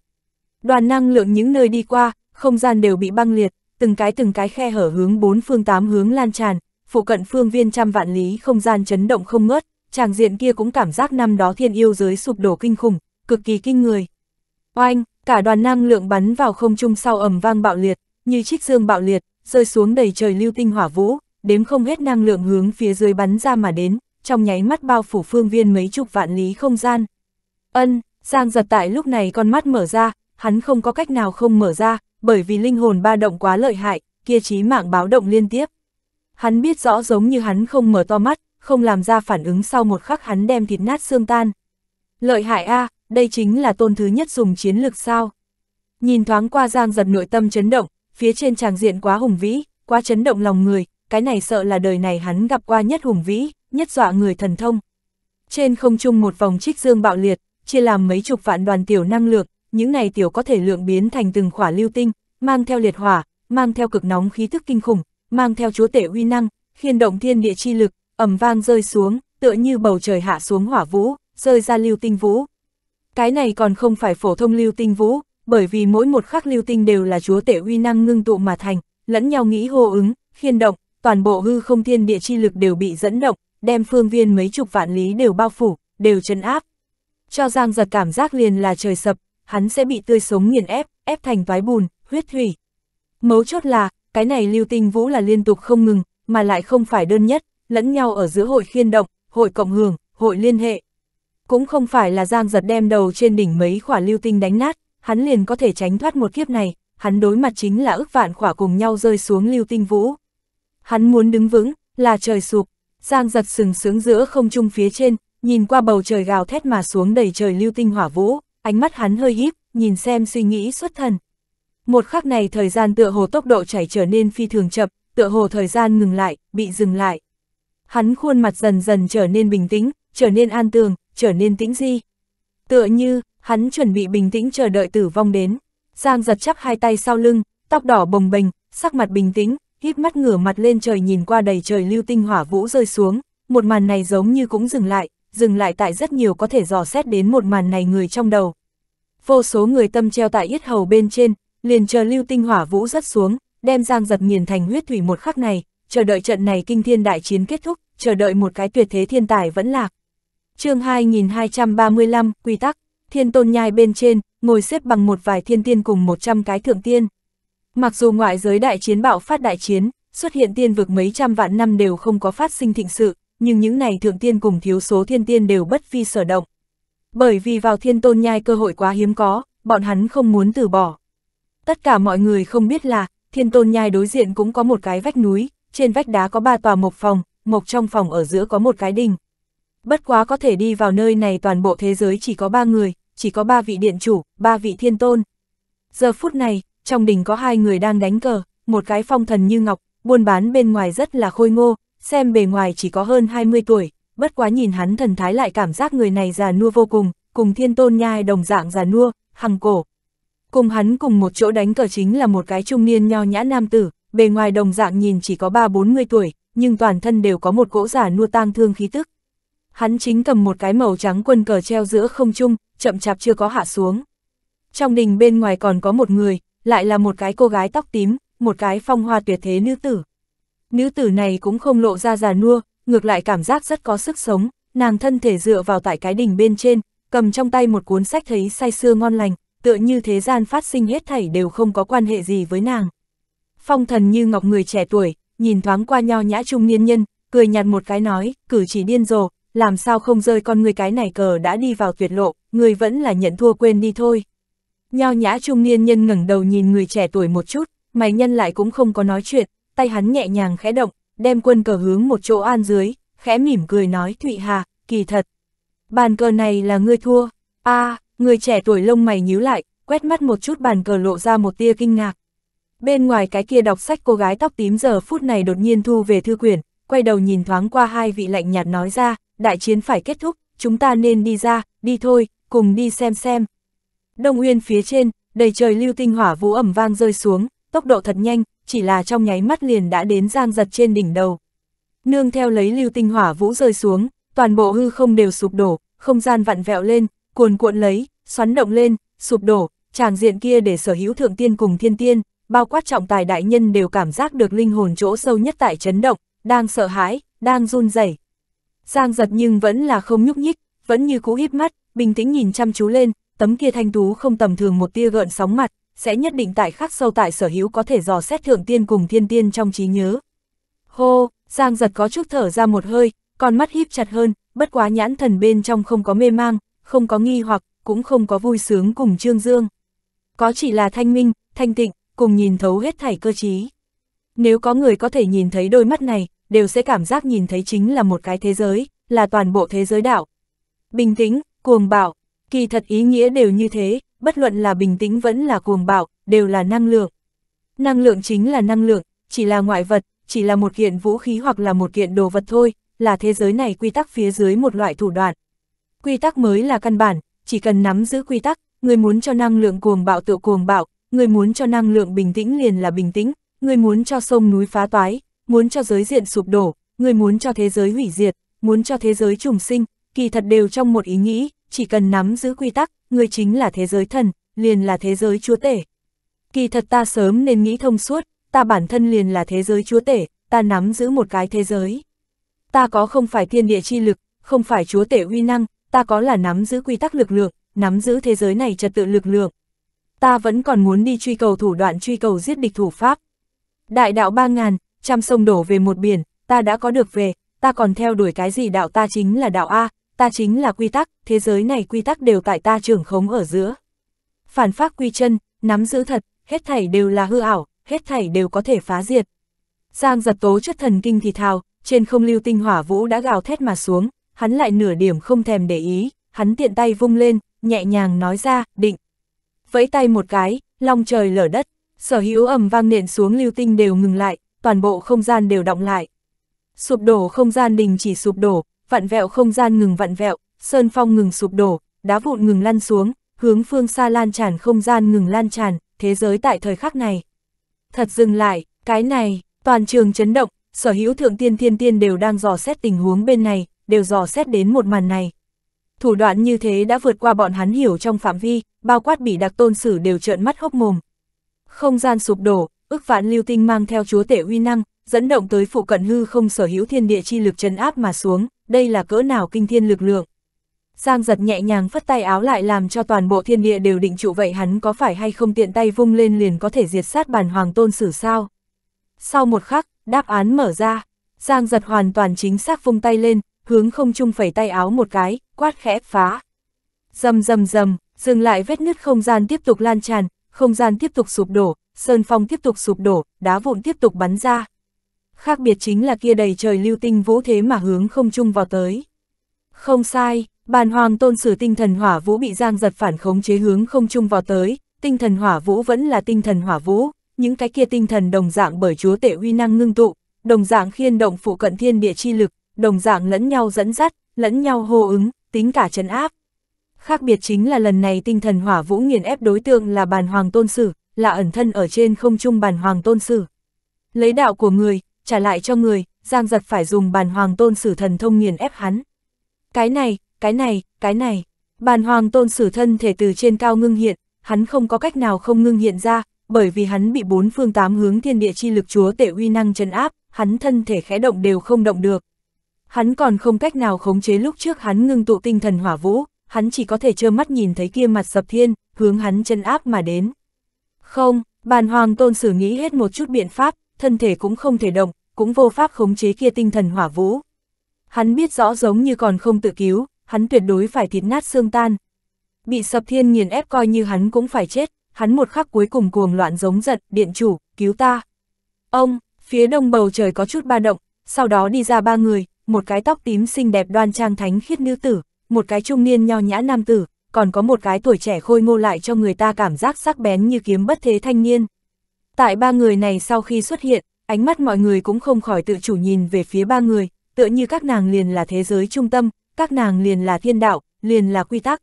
Đoàn năng lượng những nơi đi qua, không gian đều bị băng liệt, từng cái từng cái khe hở hướng bốn phương tám hướng lan tràn, phụ cận phương viên trăm vạn lý không gian chấn động không ngớt, chàng diện kia cũng cảm giác năm đó thiên yêu giới sụp đổ kinh khủng, cực kỳ kinh người. Oanh, cả đoàn năng lượng bắn vào không trung sau ầm vang bạo liệt, như chiếc dương bạo liệt, rơi xuống đầy trời lưu tinh hỏa vũ, đếm không hết năng lượng hướng phía dưới bắn ra mà đến, trong nháy mắt bao phủ phương viên mấy chục vạn lý không gian. Ân, Giang giật tại lúc này con mắt mở ra, hắn không có cách nào không mở ra, bởi vì linh hồn ba động quá lợi hại, kia trí mạng báo động liên tiếp. Hắn biết rõ giống như hắn không mở to mắt, không làm ra phản ứng sau một khắc hắn đem thịt nát xương tan. Lợi hại a, à, đây chính là tôn thứ nhất dùng chiến lược sao. Nhìn thoáng qua Giang giật nội tâm chấn động, phía trên tràng diện quá hùng vĩ, quá chấn động lòng người, cái này sợ là đời này hắn gặp qua nhất hùng vĩ nhất dọa người thần thông. Trên không trung một vòng trích dương bạo liệt, chia làm mấy chục vạn đoàn tiểu năng lược, những này tiểu có thể lượng biến thành từng khỏa lưu tinh, mang theo liệt hỏa, mang theo cực nóng khí thức kinh khủng, mang theo chúa tể uy năng, khiên động thiên địa chi lực, ầm vang rơi xuống, tựa như bầu trời hạ xuống hỏa vũ, rơi ra lưu tinh vũ. Cái này còn không phải phổ thông lưu tinh vũ, bởi vì mỗi một khắc lưu tinh đều là chúa tể uy năng ngưng tụ mà thành, lẫn nhau nghĩ hô ứng, khiên động, toàn bộ hư không thiên địa chi lực đều bị dẫn động, đem phương viên mấy chục vạn lý đều bao phủ, đều chân áp. Cho Giang giật cảm giác liền là trời sập, hắn sẽ bị tươi sống nghiền ép, ép thành vái bùn, huyết thủy. Mấu chốt là, cái này lưu tinh vũ là liên tục không ngừng, mà lại không phải đơn nhất, lẫn nhau ở giữa hội khiên động, hội cộng hưởng, hội liên hệ. Cũng không phải là Giang giật đem đầu trên đỉnh mấy khỏa lưu tinh đánh nát, hắn liền có thể tránh thoát một kiếp này, hắn đối mặt chính là ức vạn khỏa cùng nhau rơi xuống lưu tinh vũ. Hắn muốn đứng vững, là trời sụp, Giang giật sừng sướng giữa không trung phía trên, nhìn qua bầu trời gào thét mà xuống đầy trời lưu tinh hỏa vũ, ánh mắt hắn hơi híp, nhìn xem suy nghĩ xuất thần. Một khắc này thời gian tựa hồ tốc độ chảy trở nên phi thường chậm, tựa hồ thời gian ngừng lại, bị dừng lại. Hắn khuôn mặt dần dần trở nên bình tĩnh, trở nên an tường, trở nên tĩnh di. Tựa như, hắn chuẩn bị bình tĩnh chờ đợi tử vong đến. Giang giật chắp hai tay sau lưng, tóc đỏ bồng bềnh, sắc mặt bình tĩnh, hít mắt ngửa mặt lên trời nhìn qua đầy trời lưu tinh hỏa vũ rơi xuống, một màn này giống như cũng dừng lại, dừng lại tại rất nhiều có thể dò xét đến một màn này người trong đầu. Vô số người tâm treo tại yết hầu bên trên, liền chờ lưu tinh hỏa vũ rớt xuống, đem giang giật nghiền thành huyết thủy một khắc này, chờ đợi trận này kinh thiên đại chiến kết thúc, chờ đợi một cái tuyệt thế thiên tài vẫn lạc. chương 2235, Quy tắc, thiên tôn nhai bên trên, ngồi xếp bằng một vài thiên tiên cùng 100 cái thượng tiên. Mặc dù ngoại giới đại chiến bạo phát đại chiến, xuất hiện tiên vực mấy trăm vạn năm đều không có phát sinh thịnh sự, nhưng những này thượng tiên cùng thiếu số thiên tiên đều bất phi sở động. Bởi vì vào thiên tôn nhai cơ hội quá hiếm có, bọn hắn không muốn từ bỏ. Tất cả mọi người không biết là, thiên tôn nhai đối diện cũng có một cái vách núi, trên vách đá có ba tòa mộc phòng, mộc trong phòng ở giữa có một cái đình. Bất quá có thể đi vào nơi này toàn bộ thế giới chỉ có ba người, chỉ có ba vị điện chủ, ba vị thiên tôn. Giờ phút này, trong đình có hai người đang đánh cờ, một cái phong thần như ngọc, buôn bán bên ngoài rất là khôi ngô, xem bề ngoài chỉ có hơn 20 tuổi, bất quá nhìn hắn thần thái lại cảm giác người này già nua vô cùng, cùng thiên tôn nhai đồng dạng già nua, hằng cổ. Cùng hắn cùng một chỗ đánh cờ chính là một cái trung niên nho nhã nam tử, bề ngoài đồng dạng nhìn chỉ có 3-40 tuổi, nhưng toàn thân đều có một cỗ già nua tang thương khí tức. Hắn chính cầm một cái màu trắng quân cờ treo giữa không trung, chậm chạp chưa có hạ xuống. Trong đình bên ngoài còn có một người, lại là một cái cô gái tóc tím, một cái phong hoa tuyệt thế nữ tử. Nữ tử này cũng không lộ ra già nua, ngược lại cảm giác rất có sức sống, nàng thân thể dựa vào tại cái đỉnh bên trên, cầm trong tay một cuốn sách thấy say sưa ngon lành, tựa như thế gian phát sinh hết thảy đều không có quan hệ gì với nàng. Phong thần như ngọc người trẻ tuổi, nhìn thoáng qua nho nhã trung niên nhân, cười nhạt một cái nói, cử chỉ điên rồ, làm sao không rơi con người cái này cờ đã đi vào tuyệt lộ, người vẫn là nhận thua quên đi thôi. Nho nhã trung niên nhân ngẩng đầu nhìn người trẻ tuổi một chút, mày nhân lại cũng không có nói chuyện, tay hắn nhẹ nhàng khẽ động, đem quân cờ hướng một chỗ an dưới, khẽ mỉm cười nói Thụy Hà, kỳ thật. Bàn cờ này là ngươi thua. a à, người trẻ tuổi lông mày nhíu lại, quét mắt một chút bàn cờ lộ ra một tia kinh ngạc. Bên ngoài cái kia đọc sách cô gái tóc tím giờ phút này đột nhiên thu về thư quyển, quay đầu nhìn thoáng qua hai vị lạnh nhạt nói ra, đại chiến phải kết thúc, chúng ta nên đi ra, đi thôi, cùng đi xem xem, Đông Uyên phía trên, đầy trời lưu tinh hỏa vũ ẩm vang rơi xuống, tốc độ thật nhanh, chỉ là trong nháy mắt liền đã đến giang giật trên đỉnh đầu. Nương theo lấy lưu tinh hỏa vũ rơi xuống, toàn bộ hư không đều sụp đổ, không gian vặn vẹo lên, cuồn cuộn lấy, xoắn động lên, sụp đổ, tràng diện kia để sở hữu thượng tiên cùng thiên tiên, bao quát trọng tài đại nhân đều cảm giác được linh hồn chỗ sâu nhất tại chấn động, đang sợ hãi, đang run rẩy. Giang giật nhưng vẫn là không nhúc nhích, vẫn như cú híp mắt, bình tĩnh nhìn chăm chú lên, tấm kia thanh tú không tầm thường một tia gợn sóng mặt, sẽ nhất định tại khắc sâu tại sở hữu có thể dò xét thượng tiên cùng thiên tiên trong trí nhớ. Hô, Giang giật có chút thở ra một hơi, còn mắt híp chặt hơn, bất quá nhãn thần bên trong không có mê mang, không có nghi hoặc, cũng không có vui sướng cùng Trương Dương. Có chỉ là thanh minh, thanh tịnh, cùng nhìn thấu hết thảy cơ trí. Nếu có người có thể nhìn thấy đôi mắt này, đều sẽ cảm giác nhìn thấy chính là một cái thế giới, là toàn bộ thế giới đạo. Bình tĩnh, cuồng bạo, Kỳ thật ý nghĩa đều như thế, bất luận là bình tĩnh vẫn là cuồng bạo, đều là năng lượng. Năng lượng chính là năng lượng, chỉ là ngoại vật, chỉ là một kiện vũ khí hoặc là một kiện đồ vật thôi, là thế giới này quy tắc phía dưới một loại thủ đoạn. Quy tắc mới là căn bản, chỉ cần nắm giữ quy tắc, người muốn cho năng lượng cuồng bạo tự cuồng bạo, người muốn cho năng lượng bình tĩnh liền là bình tĩnh, người muốn cho sông núi phá toái, muốn cho giới diện sụp đổ, người muốn cho thế giới hủy diệt, muốn cho thế giới trùng sinh, kỳ thật đều trong một ý nghĩ, chỉ cần nắm giữ quy tắc, người chính là thế giới thần, liền là thế giới chúa tể. Kỳ thật ta sớm nên nghĩ thông suốt, ta bản thân liền là thế giới chúa tể, ta nắm giữ một cái thế giới. Ta có không phải thiên địa chi lực, không phải chúa tể uy năng, ta có là nắm giữ quy tắc lực lượng, nắm giữ thế giới này trật tự lực lượng. Ta vẫn còn muốn đi truy cầu thủ đoạn truy cầu giết địch thủ pháp. Đại đạo ba ngàn, trăm sông đổ về một biển, ta đã có được về, ta còn theo đuổi cái gì đạo ta chính là đạo A, ta chính là quy tắc, thế giới này quy tắc đều tại ta trưởng khống ở giữa. Phản pháp quy chân, nắm giữ thật, hết thảy đều là hư ảo, hết thảy đều có thể phá diệt. Giang giật tố chất thần kinh thì thào, trên không lưu tinh hỏa vũ đã gào thét mà xuống, hắn lại nửa điểm không thèm để ý, hắn tiện tay vung lên, nhẹ nhàng nói ra, định. Vẫy tay một cái, long trời lở đất, sở hữu ầm vang nện xuống lưu tinh đều ngừng lại, toàn bộ không gian đều động lại. Sụp đổ không gian đình chỉ sụp đổ, vặn vẹo không gian ngừng vặn vẹo, sơn phong ngừng sụp đổ, đá vụn ngừng lăn xuống, hướng phương xa lan tràn không gian ngừng lan tràn, thế giới tại thời khắc này. Thật dừng lại, cái này, toàn trường chấn động, sở hữu thượng tiên thiên tiên đều đang dò xét tình huống bên này, đều dò xét đến một màn này. Thủ đoạn như thế đã vượt qua bọn hắn hiểu trong phạm vi, bao quát bị đặc tôn sử đều trợn mắt hốc mồm. Không gian sụp đổ, ức vạn lưu tinh mang theo chúa tể uy năng, dẫn động tới phụ cận hư không sở hữu thiên địa chi lực trấn áp mà xuống, đây là cỡ nào kinh thiên lực lượng. Giang giật nhẹ nhàng phất tay áo lại làm cho toàn bộ thiên địa đều định trụ vậy hắn có phải hay không tiện tay vung lên liền có thể diệt sát bản hoàng tôn sử sao. Sau một khắc, đáp án mở ra, Giang giật hoàn toàn chính xác vung tay lên, hướng không trung phẩy tay áo một cái, quát khẽ phá. Dầm dầm dầm, dừng lại vết nứt không gian tiếp tục lan tràn, không gian tiếp tục sụp đổ, sơn phong tiếp tục sụp đổ, đá vụn tiếp tục bắn ra, khác biệt chính là kia đầy trời lưu tinh vũ thế mà hướng không chung vào tới. Không sai, bàn hoàng tôn sử tinh thần hỏa vũ bị giang giật phản khống chế hướng không chung vào tới, tinh thần hỏa vũ vẫn là tinh thần hỏa vũ, những cái kia tinh thần đồng dạng bởi chúa tể uy năng ngưng tụ, đồng dạng khiên động phụ cận thiên địa chi lực, đồng dạng lẫn nhau dẫn dắt, lẫn nhau hô ứng, tính cả chấn áp. Khác biệt chính là lần này tinh thần hỏa vũ nghiền ép đối tượng là bàn hoàng tôn sử, là ẩn thân ở trên không trung bàn hoàng tôn sử. Lấy đạo của người, trả lại cho người, Giang giật phải dùng bàn hoàng tôn sử thần thông nghiền ép hắn. Cái này, cái này, cái này, bàn hoàng tôn sử thân thể từ trên cao ngưng hiện, hắn không có cách nào không ngưng hiện ra, bởi vì hắn bị bốn phương tám hướng thiên địa chi lực chúa tể uy năng chân áp, hắn thân thể khẽ động đều không động được. Hắn còn không cách nào khống chế lúc trước hắn ngưng tụ tinh thần hỏa vũ, hắn chỉ có thể trơ mắt nhìn thấy kia mặt sập thiên, hướng hắn chân áp mà đến. Không, bàn hoàng tôn sử nghĩ hết một chút biện pháp, thân thể cũng không thể động, cũng vô pháp khống chế kia tinh thần hỏa vũ. Hắn biết rõ giống như còn không tự cứu, hắn tuyệt đối phải thịt nát xương tan. Bị sập thiên nghiền ép coi như hắn cũng phải chết, hắn một khắc cuối cùng cuồng loạn giống giật, điện chủ, cứu ta. Ông, phía đông bầu trời có chút ba động, sau đó đi ra ba người, một cái tóc tím xinh đẹp đoan trang thánh khiết nữ tử, một cái trung niên nho nhã nam tử, còn có một cái tuổi trẻ khôi ngô lại cho người ta cảm giác sắc bén như kiếm bất thế thanh niên. Tại ba người này sau khi xuất hiện, ánh mắt mọi người cũng không khỏi tự chủ nhìn về phía ba người, tựa như các nàng liền là thế giới trung tâm, các nàng liền là thiên đạo, liền là quy tắc.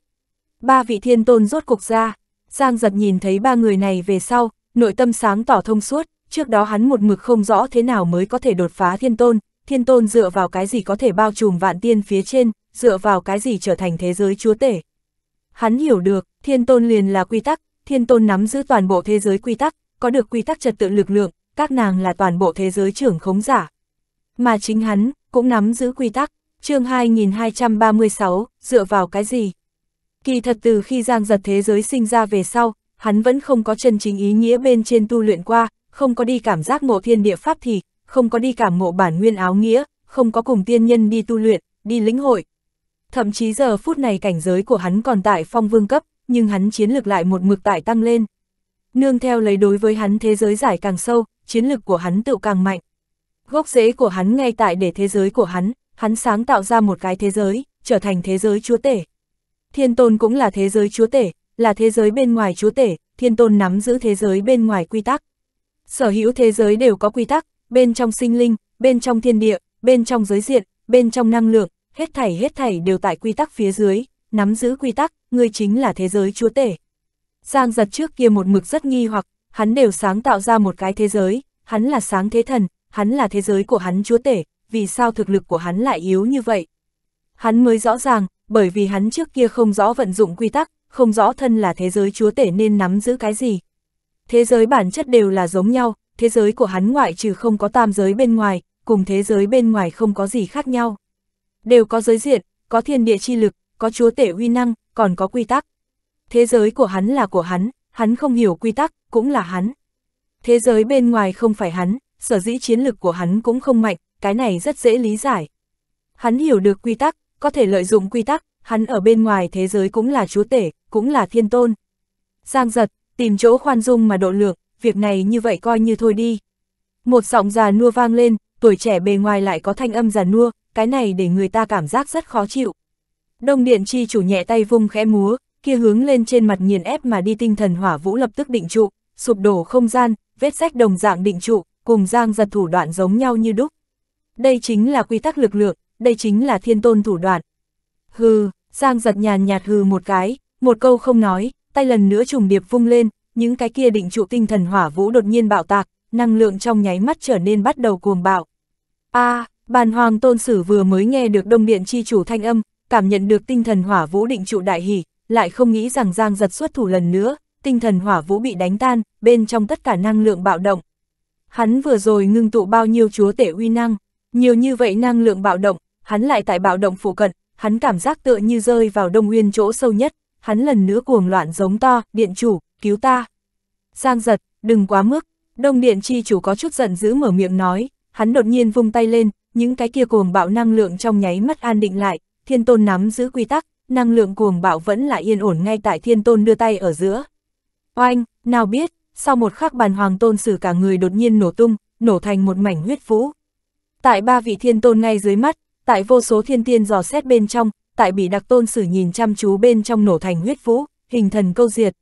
Ba vị thiên tôn rốt cục ra, Giang giật nhìn thấy ba người này về sau, nội tâm sáng tỏ thông suốt, trước đó hắn một mực không rõ thế nào mới có thể đột phá thiên tôn, thiên tôn dựa vào cái gì có thể bao trùm vạn tiên phía trên, dựa vào cái gì trở thành thế giới chúa tể. Hắn hiểu được, thiên tôn liền là quy tắc, thiên tôn nắm giữ toàn bộ thế giới quy tắc, có được quy tắc trật tự lực lượng, các nàng là toàn bộ thế giới trưởng khống giả. Mà chính hắn, cũng nắm giữ quy tắc, chương 2236, dựa vào cái gì? Kỳ thật từ khi Giang giật thế giới sinh ra về sau, hắn vẫn không có chân chính ý nghĩa bên trên tu luyện qua, không có đi cảm giác ngộ thiên địa pháp thì, không có đi cảm ngộ bản nguyên áo nghĩa, không có cùng tiên nhân đi tu luyện, đi lĩnh hội. Thậm chí giờ phút này cảnh giới của hắn còn tại phong vương cấp, nhưng hắn chiến lược lại một mực tại tăng lên. Nương theo lấy đối với hắn thế giới giải càng sâu, chiến lực của hắn tự càng mạnh. Gốc rễ của hắn ngay tại để thế giới của hắn, hắn sáng tạo ra một cái thế giới, trở thành thế giới chúa tể. Thiên tôn cũng là thế giới chúa tể, là thế giới bên ngoài chúa tể, thiên tôn nắm giữ thế giới bên ngoài quy tắc. Sở hữu thế giới đều có quy tắc, bên trong sinh linh, bên trong thiên địa, bên trong giới diện, bên trong năng lượng, hết thảy hết thảy đều tại quy tắc phía dưới, nắm giữ quy tắc, người chính là thế giới chúa tể. Giang giật trước kia một mực rất nghi hoặc, hắn đều sáng tạo ra một cái thế giới, hắn là sáng thế thần, hắn là thế giới của hắn chúa tể, vì sao thực lực của hắn lại yếu như vậy? Hắn mới rõ ràng, bởi vì hắn trước kia không rõ vận dụng quy tắc, không rõ thân là thế giới chúa tể nên nắm giữ cái gì. Thế giới bản chất đều là giống nhau, thế giới của hắn ngoại trừ không có tam giới bên ngoài, cùng thế giới bên ngoài không có gì khác nhau. Đều có giới diện, có thiên địa chi lực, có chúa tể uy năng, còn có quy tắc. Thế giới của hắn là của hắn, hắn không hiểu quy tắc, cũng là hắn. Thế giới bên ngoài không phải hắn, sở dĩ chiến lực của hắn cũng không mạnh, cái này rất dễ lý giải. Hắn hiểu được quy tắc, có thể lợi dụng quy tắc, hắn ở bên ngoài thế giới cũng là chúa tể, cũng là thiên tôn. Giang giật, tìm chỗ khoan dung mà độ lượng, việc này như vậy coi như thôi đi. Một giọng già nua vang lên, tuổi trẻ bề ngoài lại có thanh âm già nua, cái này để người ta cảm giác rất khó chịu. Đông điện chi chủ nhẹ tay vung khẽ múa, kia hướng lên trên mặt nghiền ép mà đi tinh thần hỏa vũ lập tức định trụ, sụp đổ không gian, vết sách đồng dạng định trụ, cùng giang giật thủ đoạn giống nhau như đúc. Đây chính là quy tắc lực lượng, đây chính là thiên tôn thủ đoạn. Hừ, giang giật nhàn nhạt hừ một cái, một câu không nói, tay lần nữa trùng điệp vung lên, những cái kia định trụ tinh thần hỏa vũ đột nhiên bạo tạc, năng lượng trong nháy mắt trở nên bắt đầu cuồng bạo. A, à, bàn hoàng tôn sử vừa mới nghe được đông điện chi chủ thanh âm, cảm nhận được tinh thần hỏa vũ định trụ đại hỉ, lại không nghĩ rằng Giang giật xuất thủ lần nữa, tinh thần hỏa vũ bị đánh tan, bên trong tất cả năng lượng bạo động. Hắn vừa rồi ngưng tụ bao nhiêu chúa tể uy năng, nhiều như vậy năng lượng bạo động, hắn lại tại bạo động phụ cận, hắn cảm giác tựa như rơi vào đông nguyên chỗ sâu nhất, hắn lần nữa cuồng loạn giống to, điện chủ, cứu ta. Giang giật, đừng quá mức, đông điện chi chủ có chút giận dữ mở miệng nói, hắn đột nhiên vung tay lên, những cái kia cuồng bạo năng lượng trong nháy mắt an định lại, thiên tôn nắm giữ quy tắc, năng lượng cuồng bạo vẫn là yên ổn ngay tại thiên tôn đưa tay ở giữa. Oanh, nào biết, sau một khắc bàn hoàng tôn sử cả người đột nhiên nổ tung, nổ thành một mảnh huyết vũ. Tại ba vị thiên tôn ngay dưới mắt, tại vô số thiên tiên dò xét bên trong, tại bị đặc tôn sử nhìn chăm chú bên trong nổ thành huyết vũ, hình thần câu diệt.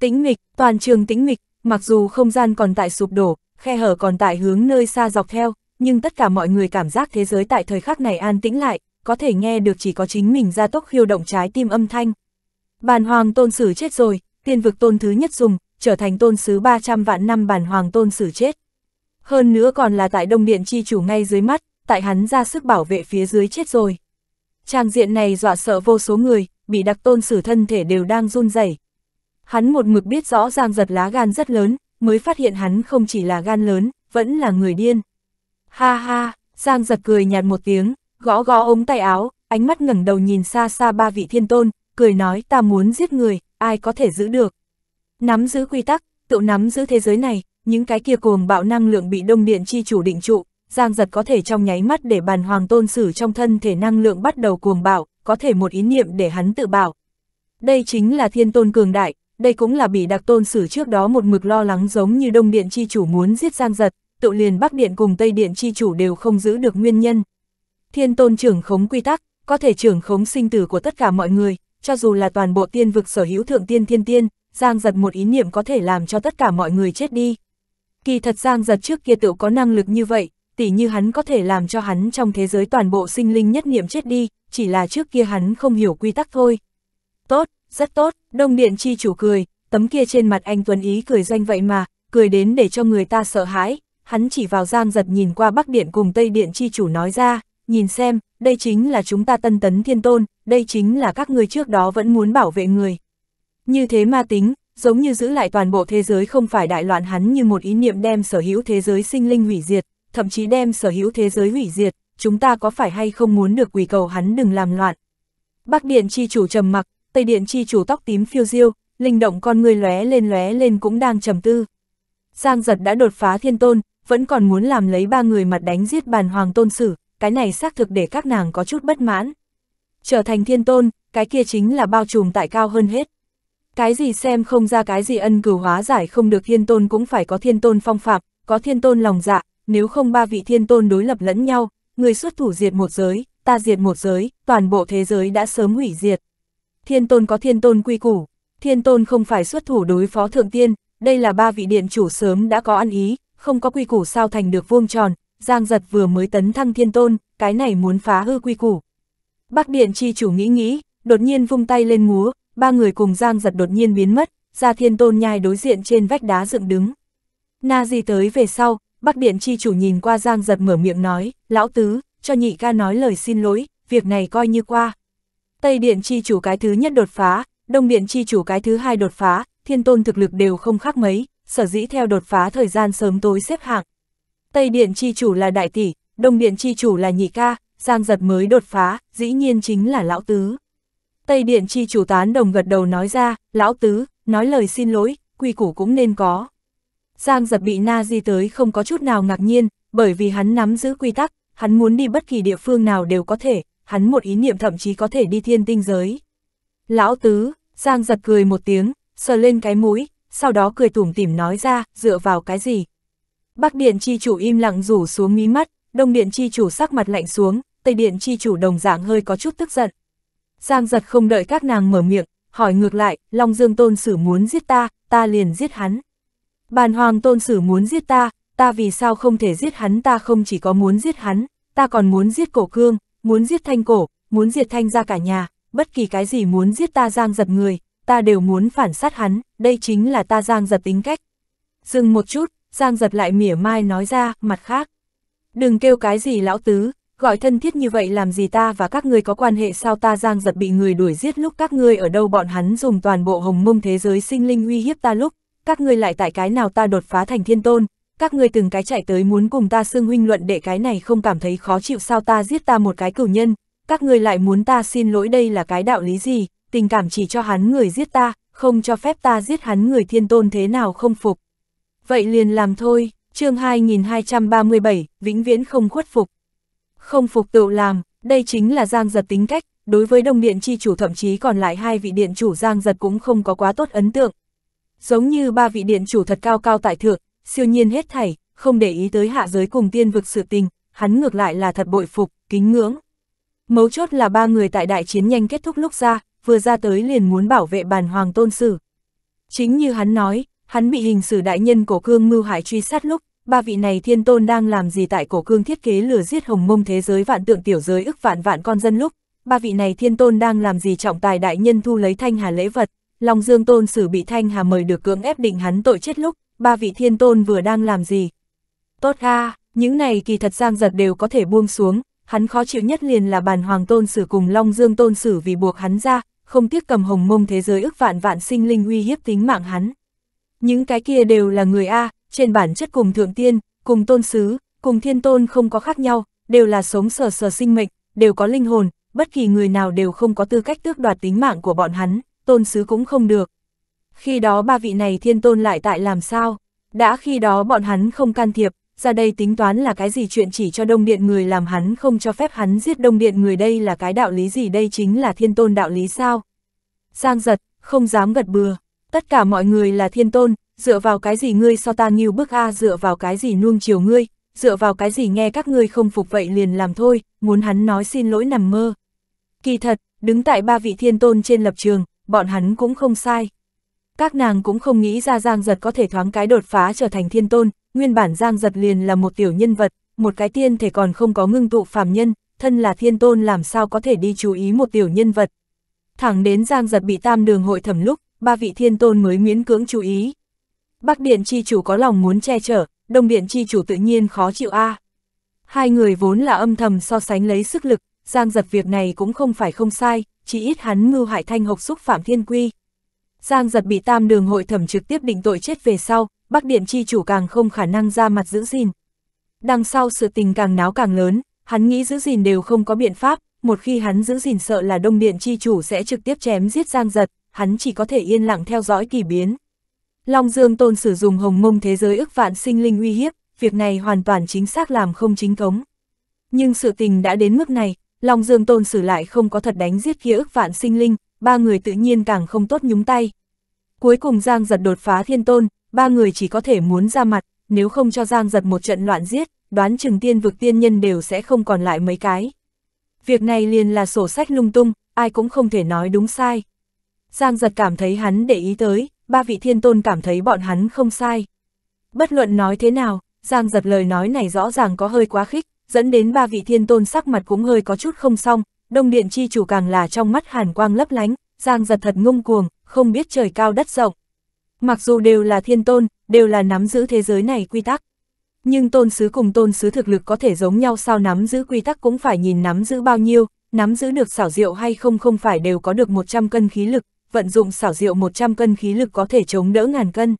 Tĩnh mịch, toàn trường tĩnh mịch, mặc dù không gian còn tại sụp đổ, khe hở còn tại hướng nơi xa dọc theo, nhưng tất cả mọi người cảm giác thế giới tại thời khắc này an tĩnh lại, có thể nghe được chỉ có chính mình ra tốc khiêu động trái tim âm thanh. Bàn hoàng tôn sử chết rồi, tiên vực tôn thứ nhất dùng, trở thành tôn sứ 300 vạn năm bàn hoàng tôn sử chết. Hơn nữa còn là tại Đông Điện chi chủ ngay dưới mắt, tại hắn ra sức bảo vệ phía dưới chết rồi. Trang diện này dọa sợ vô số người, bị đặc tôn sử thân thể đều đang run rẩy. Hắn một mực biết rõ ràng giật lá gan rất lớn, mới phát hiện hắn không chỉ là gan lớn, vẫn là người điên. Ha ha, Giang giật cười nhạt một tiếng, gõ gõ ống tay áo, ánh mắt ngẩng đầu nhìn xa xa ba vị thiên tôn, cười nói ta muốn giết người, ai có thể giữ được. Nắm giữ quy tắc, tự nắm giữ thế giới này, những cái kia cuồng bạo năng lượng bị đông điện chi chủ định trụ, giang giật có thể trong nháy mắt để bàn hoàng tôn xử trong thân thể năng lượng bắt đầu cuồng bạo, có thể một ý niệm để hắn tự bảo. Đây chính là thiên tôn cường đại, đây cũng là bị đặc tôn xử trước đó một mực lo lắng giống như đông điện chi chủ muốn giết giang giật, tự liền bắc điện cùng tây điện chi chủ đều không giữ được nguyên nhân, Thiên tôn trưởng khống quy tắc, có thể trưởng khống sinh tử của tất cả mọi người, cho dù là toàn bộ tiên vực sở hữu thượng tiên thiên tiên, Giang giật một ý niệm có thể làm cho tất cả mọi người chết đi. Kỳ thật Giang giật trước kia tự có năng lực như vậy, tỉ như hắn có thể làm cho hắn trong thế giới toàn bộ sinh linh nhất niệm chết đi, chỉ là trước kia hắn không hiểu quy tắc thôi. Tốt, rất tốt, Đông Điện Chi chủ cười, tấm kia trên mặt anh Tuấn Ý cười danh vậy mà, cười đến để cho người ta sợ hãi, hắn chỉ vào Giang giật nhìn qua Bắc Điện cùng Tây Điện Chi chủ nói ra, nhìn xem, đây chính là chúng ta tân tấn thiên tôn, đây chính là các người trước đó vẫn muốn bảo vệ người. Như thế ma tính, giống như giữ lại toàn bộ thế giới không phải đại loạn hắn như một ý niệm đem sở hữu thế giới sinh linh hủy diệt, thậm chí đem sở hữu thế giới hủy diệt, chúng ta có phải hay không muốn được quỳ cầu hắn đừng làm loạn. Bắc Điện chi chủ trầm mặc, Tây Điện chi chủ tóc tím phiêu diêu, linh động con người lóe lên lóe lên cũng đang trầm tư. Giang giật đã đột phá thiên tôn, vẫn còn muốn làm lấy ba người mặt đánh giết bàn hoàng tôn sử, cái này xác thực để các nàng có chút bất mãn. Trở thành thiên tôn, cái kia chính là bao trùm tại cao hơn hết. Cái gì xem không ra cái gì ân cửu hóa giải không được thiên tôn cũng phải có thiên tôn phong phạm có thiên tôn lòng dạ, nếu không ba vị thiên tôn đối lập lẫn nhau, người xuất thủ diệt một giới, ta diệt một giới, toàn bộ thế giới đã sớm hủy diệt. Thiên tôn có thiên tôn quy củ, thiên tôn không phải xuất thủ đối phó thượng tiên, đây là ba vị điện chủ sớm đã có ăn ý, không có quy củ sao thành được vuông tròn, Giang giật vừa mới tấn thăng thiên tôn, cái này muốn phá hư quy củ. Bắc Điện chi chủ nghĩ nghĩ, đột nhiên vung tay lên ngúa, ba người cùng Giang giật đột nhiên biến mất, ra thiên tôn nhai đối diện trên vách đá dựng đứng. Na gì tới về sau, Bắc Điện chi chủ nhìn qua Giang giật mở miệng nói, lão tứ, cho nhị ca nói lời xin lỗi, việc này coi như qua. Tây Điện chi chủ cái thứ nhất đột phá, Đông Điện chi chủ cái thứ hai đột phá, thiên tôn thực lực đều không khác mấy, sở dĩ theo đột phá thời gian sớm tối xếp hạng, Tây Điện Chi Chủ là Đại Tỷ, Đông Điện Chi Chủ là Nhị Ca, Giang Giật mới đột phá, dĩ nhiên chính là Lão Tứ. Tây Điện Chi Chủ tán đồng gật đầu nói ra, Lão Tứ, nói lời xin lỗi, quy củ cũng nên có. Giang Giật bị Na Di tới không có chút nào ngạc nhiên, bởi vì hắn nắm giữ quy tắc, hắn muốn đi bất kỳ địa phương nào đều có thể, hắn một ý niệm thậm chí có thể đi thiên tinh giới. Lão Tứ, Giang giật cười một tiếng, sờ lên cái mũi, sau đó cười tủm tỉm nói ra, dựa vào cái gì, Bắc Điện chi chủ im lặng rủ xuống mí mắt, Đông Điện chi chủ sắc mặt lạnh xuống, Tây Điện chi chủ đồng dạng hơi có chút tức giận. Giang giật không đợi các nàng mở miệng, hỏi ngược lại, Long Dương Tôn Sử muốn giết ta, ta liền giết hắn. Bàn Hoàng Tôn Sử muốn giết ta, ta vì sao không thể giết hắn ta không chỉ có muốn giết hắn, ta còn muốn giết cổ cương, muốn giết thanh cổ, muốn diệt thanh ra cả nhà, bất kỳ cái gì muốn giết ta giang giật người, ta đều muốn phản sát hắn, đây chính là ta giang giật tính cách. Dừng một chút, Giang giật lại mỉa mai nói ra, mặt khác. Đừng kêu cái gì lão tứ, gọi thân thiết như vậy làm gì ta và các ngươi có quan hệ sao ta giang giật bị người đuổi giết lúc các ngươi ở đâu bọn hắn dùng toàn bộ hồng mông thế giới sinh linh uy hiếp ta lúc, các ngươi lại tại cái nào ta đột phá thành thiên tôn, các ngươi từng cái chạy tới muốn cùng ta xương huynh luận để cái này không cảm thấy khó chịu sao ta giết ta một cái cửu nhân, các ngươi lại muốn ta xin lỗi đây là cái đạo lý gì, tình cảm chỉ cho hắn người giết ta, không cho phép ta giết hắn người thiên tôn thế nào không phục. Vậy liền làm thôi, chương 2237, vĩnh viễn không khuất phục. Không phục tự làm, đây chính là Giang Giật tính cách, đối với đồng điện chi chủ thậm chí còn lại hai vị điện chủ Giang Giật cũng không có quá tốt ấn tượng. Giống như ba vị điện chủ thật cao cao tại thượng, siêu nhiên hết thảy, không để ý tới hạ giới cùng tiên vực sự tình, hắn ngược lại là thật bội phục, kính ngưỡng. Mấu chốt là ba người tại đại chiến nhanh kết thúc lúc ra, vừa ra tới liền muốn bảo vệ bàn hoàng tôn sử. Chính như hắn nói, hắn bị hình sử đại nhân cổ cương mưu hải truy sát lúc, ba vị này thiên tôn đang làm gì tại cổ cương thiết kế lừa giết hồng mông thế giới vạn tượng tiểu giới ức vạn vạn con dân lúc, ba vị này thiên tôn đang làm gì trọng tài đại nhân thu lấy thanh hà lễ vật, Long Dương tôn sử bị thanh hà mời được cưỡng ép định hắn tội chết lúc, ba vị thiên tôn vừa đang làm gì. Tốt a những này kỳ thật giang giật đều có thể buông xuống, hắn khó chịu nhất liền là bàn hoàng tôn sử cùng Long Dương tôn sử vì buộc hắn ra, không tiếc cầm hồng mông thế giới ức vạn vạn sinh linh uy hiếp tính mạng hắn. Những cái kia đều là người A, trên bản chất cùng thượng tiên, cùng tôn sứ, cùng thiên tôn không có khác nhau, đều là sống sờ sờ sinh mệnh, đều có linh hồn, bất kỳ người nào đều không có tư cách tước đoạt tính mạng của bọn hắn, tôn sứ cũng không được. Khi đó ba vị này thiên tôn lại tại làm sao? Đã khi đó bọn hắn không can thiệp, ra đây tính toán là cái gì chuyện chỉ cho đông điện người làm hắn không cho phép hắn giết đông điện người đây là cái đạo lý gì đây chính là thiên tôn đạo lý sao? Giang giật, không dám gật bừa tất cả mọi người là thiên tôn, dựa vào cái gì ngươi so ta nghiêu bức a dựa vào cái gì nuông chiều ngươi, dựa vào cái gì nghe các ngươi không phục vậy liền làm thôi, muốn hắn nói xin lỗi nằm mơ. Kỳ thật, đứng tại ba vị thiên tôn trên lập trường, bọn hắn cũng không sai. Các nàng cũng không nghĩ ra Giang Giật có thể thoáng cái đột phá trở thành thiên tôn, nguyên bản Giang Giật liền là một tiểu nhân vật, một cái tiên thể còn không có ngưng tụ phàm nhân, thân là thiên tôn làm sao có thể đi chú ý một tiểu nhân vật. Thẳng đến Giang Giật bị tam đường hội thẩm lúc, ba vị thiên tôn mới miễn cưỡng chú ý. Bắc Điện chi chủ có lòng muốn che chở, Đông Điện chi chủ tự nhiên khó chịu a. À. Hai người vốn là âm thầm so sánh lấy sức lực, Giang giật việc này cũng không phải không sai, chỉ ít hắn mưu hại thanh hộc xúc phạm thiên quy. Giang giật bị tam đường hội thẩm trực tiếp định tội chết về sau, Bắc Điện chi chủ càng không khả năng ra mặt giữ gìn. Đằng sau sự tình càng náo càng lớn, hắn nghĩ giữ gìn đều không có biện pháp, một khi hắn giữ gìn sợ là Đông Điện chi chủ sẽ trực tiếp chém giết Giang giật, hắn chỉ có thể yên lặng theo dõi kỳ biến. Long Dương Tôn sử dụng hồng mông thế giới ức vạn sinh linh uy hiếp, việc này hoàn toàn chính xác làm không chính cống. Nhưng sự tình đã đến mức này, Long Dương Tôn sử lại không có thật đánh giết kia ức vạn sinh linh, ba người tự nhiên càng không tốt nhúng tay. Cuối cùng Giang giật đột phá thiên tôn, ba người chỉ có thể muốn ra mặt, nếu không cho Giang giật một trận loạn giết, đoán chừng tiên vực tiên nhân đều sẽ không còn lại mấy cái. Việc này liền là sổ sách lung tung, ai cũng không thể nói đúng sai. Giang giật cảm thấy hắn để ý tới, ba vị thiên tôn cảm thấy bọn hắn không sai. Bất luận nói thế nào, Giang giật lời nói này rõ ràng có hơi quá khích, dẫn đến ba vị thiên tôn sắc mặt cũng hơi có chút không xong, đông điện chi chủ càng là trong mắt hàn quang lấp lánh, Giang giật thật ngông cuồng, không biết trời cao đất rộng. Mặc dù đều là thiên tôn, đều là nắm giữ thế giới này quy tắc. Nhưng tôn sứ cùng tôn sứ thực lực có thể giống nhau sao nắm giữ quy tắc cũng phải nhìn nắm giữ bao nhiêu, nắm giữ được xảo diệu hay không không phải đều có được 100 cân khí lực, vận dụng xảo diệu 100 cân khí lực có thể chống đỡ ngàn cân.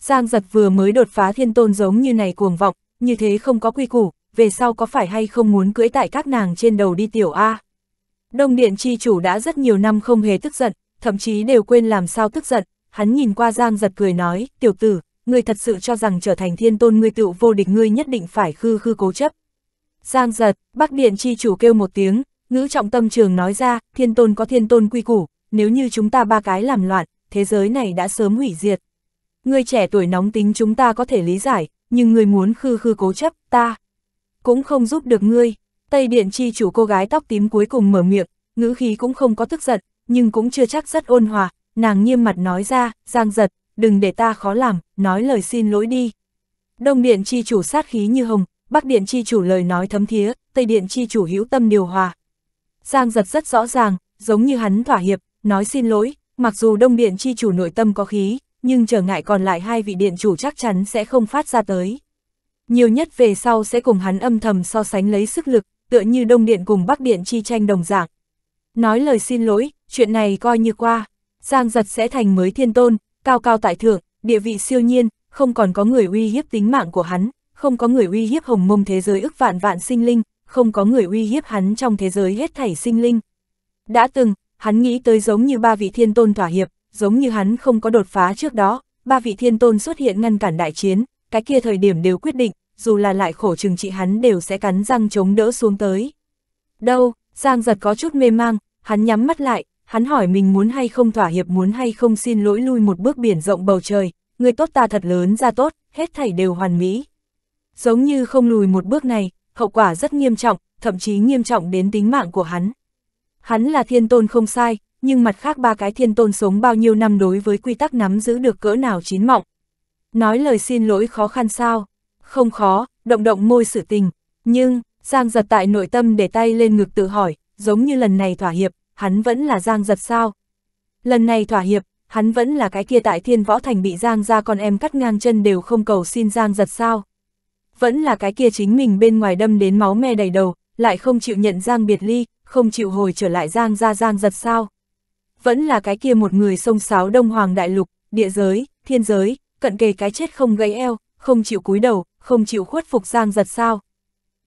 Giang giật vừa mới đột phá thiên tôn giống như này cuồng vọng, như thế không có quy củ, về sau có phải hay không muốn cưỡi tại các nàng trên đầu đi tiểu A. Đông điện chi chủ đã rất nhiều năm không hề tức giận, thậm chí đều quên làm sao tức giận, hắn nhìn qua Giang giật cười nói, tiểu tử, ngươi thật sự cho rằng trở thành thiên tôn ngươi tựu vô địch ngươi nhất định phải khư khư cố chấp. Giang giật, bắc điện chi chủ kêu một tiếng, ngữ trọng tâm trường nói ra, thiên tôn có thiên tôn quy củ, nếu như chúng ta ba cái làm loạn, thế giới này đã sớm hủy diệt. Người trẻ tuổi nóng tính chúng ta có thể lý giải, nhưng người muốn khư khư cố chấp, ta cũng không giúp được ngươi. Tây Điện chi chủ cô gái tóc tím cuối cùng mở miệng, ngữ khí cũng không có tức giận, nhưng cũng chưa chắc rất ôn hòa, nàng nghiêm mặt nói ra, giang giật, đừng để ta khó làm, nói lời xin lỗi đi. Đông Điện chi chủ sát khí như hồng, Bắc Điện chi chủ lời nói thấm thía, Tây Điện chi chủ hữu tâm điều hòa. Giang giật rất rõ ràng, giống như hắn thỏa hiệp, nói xin lỗi, mặc dù đông điện chi chủ nội tâm có khí, nhưng trở ngại còn lại hai vị điện chủ chắc chắn sẽ không phát ra tới. Nhiều nhất về sau sẽ cùng hắn âm thầm so sánh lấy sức lực, tựa như đông điện cùng bắc điện chi tranh đồng dạng. Nói lời xin lỗi, chuyện này coi như qua, Giang giật sẽ thành mới thiên tôn, cao cao tại thượng, địa vị siêu nhiên, không còn có người uy hiếp tính mạng của hắn, không có người uy hiếp hồng mông thế giới ức vạn vạn sinh linh, không có người uy hiếp hắn trong thế giới hết thảy sinh linh. Đã từng, Hắn nghĩ tới giống như ba vị thiên tôn thỏa hiệp, giống như hắn không có đột phá trước đó, ba vị thiên tôn xuất hiện ngăn cản đại chiến, cái kia thời điểm đều quyết định, dù là lại khổ trừng trị hắn đều sẽ cắn răng chống đỡ xuống tới. Đâu, Giang giật có chút mê mang, hắn nhắm mắt lại, hắn hỏi mình muốn hay không thỏa hiệp muốn hay không xin lỗi lui một bước biển rộng bầu trời, người tốt ta thật lớn ra tốt, hết thảy đều hoàn mỹ. Giống như không lùi một bước này, hậu quả rất nghiêm trọng, thậm chí nghiêm trọng đến tính mạng của hắn. Hắn là thiên tôn không sai, nhưng mặt khác ba cái thiên tôn sống bao nhiêu năm đối với quy tắc nắm giữ được cỡ nào chín mọng. Nói lời xin lỗi khó khăn sao? Không khó, động động môi sự tình. Nhưng, Giang giật tại nội tâm để tay lên ngực tự hỏi, giống như lần này thỏa hiệp, hắn vẫn là Giang giật sao? Lần này thỏa hiệp, hắn vẫn là cái kia tại thiên võ thành bị Giang ra con em cắt ngang chân đều không cầu xin Giang giật sao? Vẫn là cái kia chính mình bên ngoài đâm đến máu me đầy đầu, lại không chịu nhận Giang biệt ly, không chịu hồi trở lại Giang ra Giang giật sao. Vẫn là cái kia một người sông sáo Đông Hoàng Đại Lục, địa giới, thiên giới, cận kề cái chết không gây eo, không chịu cúi đầu, không chịu khuất phục Giang giật sao.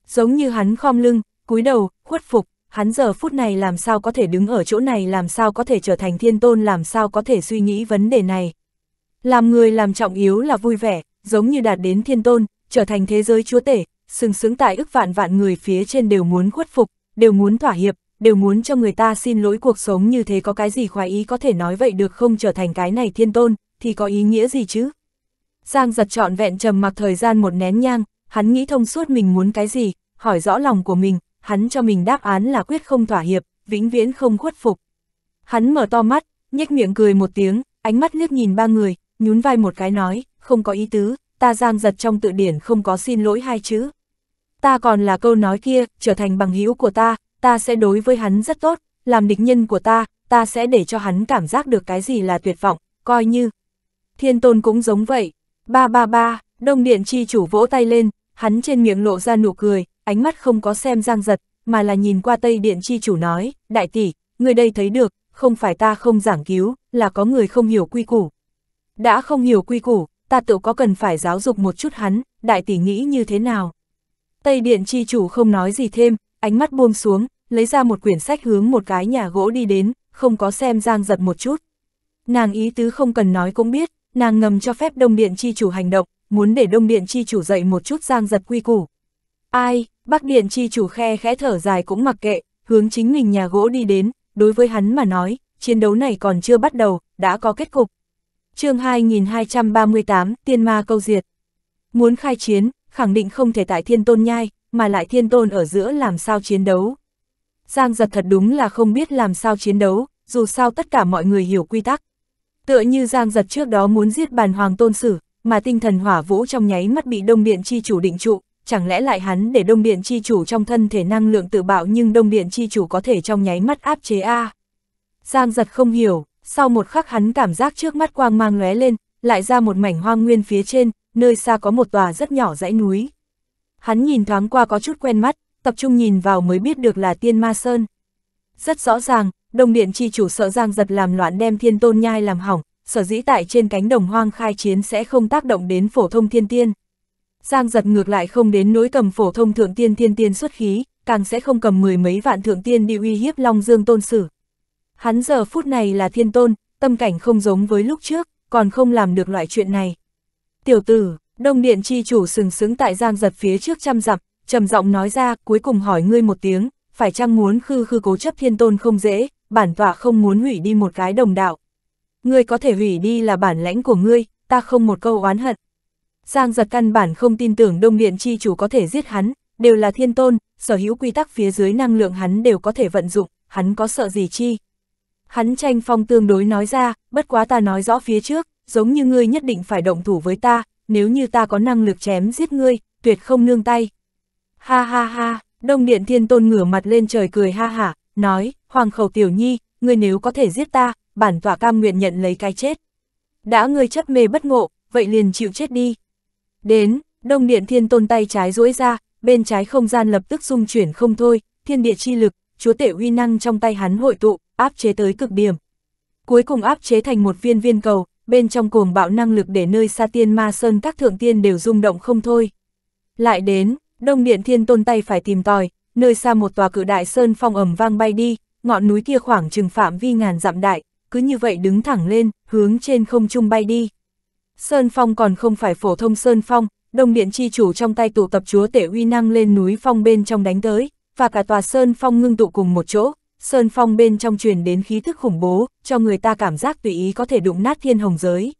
Giống như hắn khom lưng, cúi đầu, khuất phục, hắn giờ phút này làm sao có thể đứng ở chỗ này, làm sao có thể trở thành thiên tôn, làm sao có thể suy nghĩ vấn đề này. Làm người làm trọng yếu là vui vẻ, giống như đạt đến thiên tôn, trở thành thế giới chúa tể, sừng sướng tại ức vạn vạn người phía trên đều muốn khuất phục, đều muốn thỏa hiệp, đều muốn cho người ta xin lỗi cuộc sống như thế có cái gì khoái ý có thể nói vậy được không trở thành cái này thiên tôn, thì có ý nghĩa gì chứ? Giang giật trọn vẹn trầm mặc thời gian một nén nhang, hắn nghĩ thông suốt mình muốn cái gì, hỏi rõ lòng của mình, hắn cho mình đáp án là quyết không thỏa hiệp, vĩnh viễn không khuất phục. Hắn mở to mắt, nhếch miệng cười một tiếng, ánh mắt liếc nhìn ba người, nhún vai một cái nói, không có ý tứ, ta giang giật trong tự điển không có xin lỗi hai chữ ta còn là câu nói kia, trở thành bằng hữu của ta, ta sẽ đối với hắn rất tốt, làm địch nhân của ta, ta sẽ để cho hắn cảm giác được cái gì là tuyệt vọng, coi như. Thiên tôn cũng giống vậy. Ba ba ba, đông điện chi chủ vỗ tay lên, hắn trên miệng lộ ra nụ cười, ánh mắt không có xem giang giật, mà là nhìn qua tây điện chi chủ nói, đại tỷ, người đây thấy được, không phải ta không giảng cứu, là có người không hiểu quy củ. Đã không hiểu quy củ, ta tự có cần phải giáo dục một chút hắn, đại tỷ nghĩ như thế nào? Tây Điện chi chủ không nói gì thêm, ánh mắt buông xuống, lấy ra một quyển sách hướng một cái nhà gỗ đi đến, không có xem Giang giật một chút. Nàng ý tứ không cần nói cũng biết, nàng ngầm cho phép Đông Điện chi chủ hành động, muốn để Đông Điện chi chủ dậy một chút Giang giật quy củ. Ai, Bắc Điện chi chủ khe khẽ thở dài cũng mặc kệ, hướng chính mình nhà gỗ đi đến, đối với hắn mà nói, chiến đấu này còn chưa bắt đầu, đã có kết cục. chương 2238, Tiên Ma Câu Diệt Muốn khai chiến, khẳng định không thể tại thiên tôn nhai, mà lại thiên tôn ở giữa làm sao chiến đấu. Giang giật thật đúng là không biết làm sao chiến đấu, dù sao tất cả mọi người hiểu quy tắc. Tựa như Giang giật trước đó muốn giết bàn hoàng tôn sử, mà tinh thần hỏa vũ trong nháy mắt bị đông biện chi chủ định trụ, chẳng lẽ lại hắn để đông biện chi chủ trong thân thể năng lượng tự bạo nhưng đông biện chi chủ có thể trong nháy mắt áp chế A. Giang giật không hiểu, sau một khắc hắn cảm giác trước mắt quang mang lóe lên, lại ra một mảnh hoang nguyên phía trên, nơi xa có một tòa rất nhỏ dãy núi. Hắn nhìn thoáng qua có chút quen mắt, tập trung nhìn vào mới biết được là Tiên Ma Sơn. Rất rõ ràng, đồng điện chi chủ sợ Giang giật làm loạn đem thiên tôn nhai làm hỏng, sở dĩ tại trên cánh đồng hoang khai chiến sẽ không tác động đến phổ thông thiên tiên. Giang giật ngược lại không đến nỗi cầm phổ thông thượng tiên thiên tiên xuất khí, càng sẽ không cầm mười mấy vạn thượng tiên đi uy hiếp Long Dương tôn sử. Hắn giờ phút này là thiên tôn, tâm cảnh không giống với lúc trước, còn không làm được loại chuyện này tiểu tử, đông điện chi chủ sừng sững tại giang giật phía trước trăm dặm, trầm giọng nói ra, cuối cùng hỏi ngươi một tiếng, phải chăng muốn khư khư cố chấp thiên tôn không dễ, bản tọa không muốn hủy đi một cái đồng đạo. Ngươi có thể hủy đi là bản lãnh của ngươi, ta không một câu oán hận. Giang giật căn bản không tin tưởng đông điện chi chủ có thể giết hắn, đều là thiên tôn, sở hữu quy tắc phía dưới năng lượng hắn đều có thể vận dụng, hắn có sợ gì chi. Hắn tranh phong tương đối nói ra, bất quá ta nói rõ phía trước, giống như ngươi nhất định phải động thủ với ta, nếu như ta có năng lực chém giết ngươi, tuyệt không nương tay. Ha ha ha, Đông Điện Thiên Tôn ngửa mặt lên trời cười ha hả, nói, Hoàng Khẩu Tiểu Nhi, ngươi nếu có thể giết ta, bản tỏa cam nguyện nhận lấy cái chết. Đã ngươi chấp mê bất ngộ, vậy liền chịu chết đi. Đến, Đông Điện Thiên Tôn tay trái duỗi ra, bên trái không gian lập tức rung chuyển không thôi, thiên địa chi lực, chúa tể uy năng trong tay hắn hội tụ, áp chế tới cực điểm. Cuối cùng áp chế thành một viên viên cầu, bên trong cuồng bạo năng lực để nơi xa tiên ma sơn các thượng tiên đều rung động không thôi. Lại đến, đông điện thiên tôn tay phải tìm tòi, nơi xa một tòa cự đại sơn phong ẩm vang bay đi, ngọn núi kia khoảng chừng phạm vi ngàn dặm đại, cứ như vậy đứng thẳng lên, hướng trên không trung bay đi. Sơn phong còn không phải phổ thông sơn phong, đông điện chi chủ trong tay tụ tập chúa tể uy năng lên núi phong bên trong đánh tới, và cả tòa sơn phong ngưng tụ cùng một chỗ, sơn phong bên trong truyền đến khí thức khủng bố, cho người ta cảm giác tùy ý có thể đụng nát thiên hồng giới.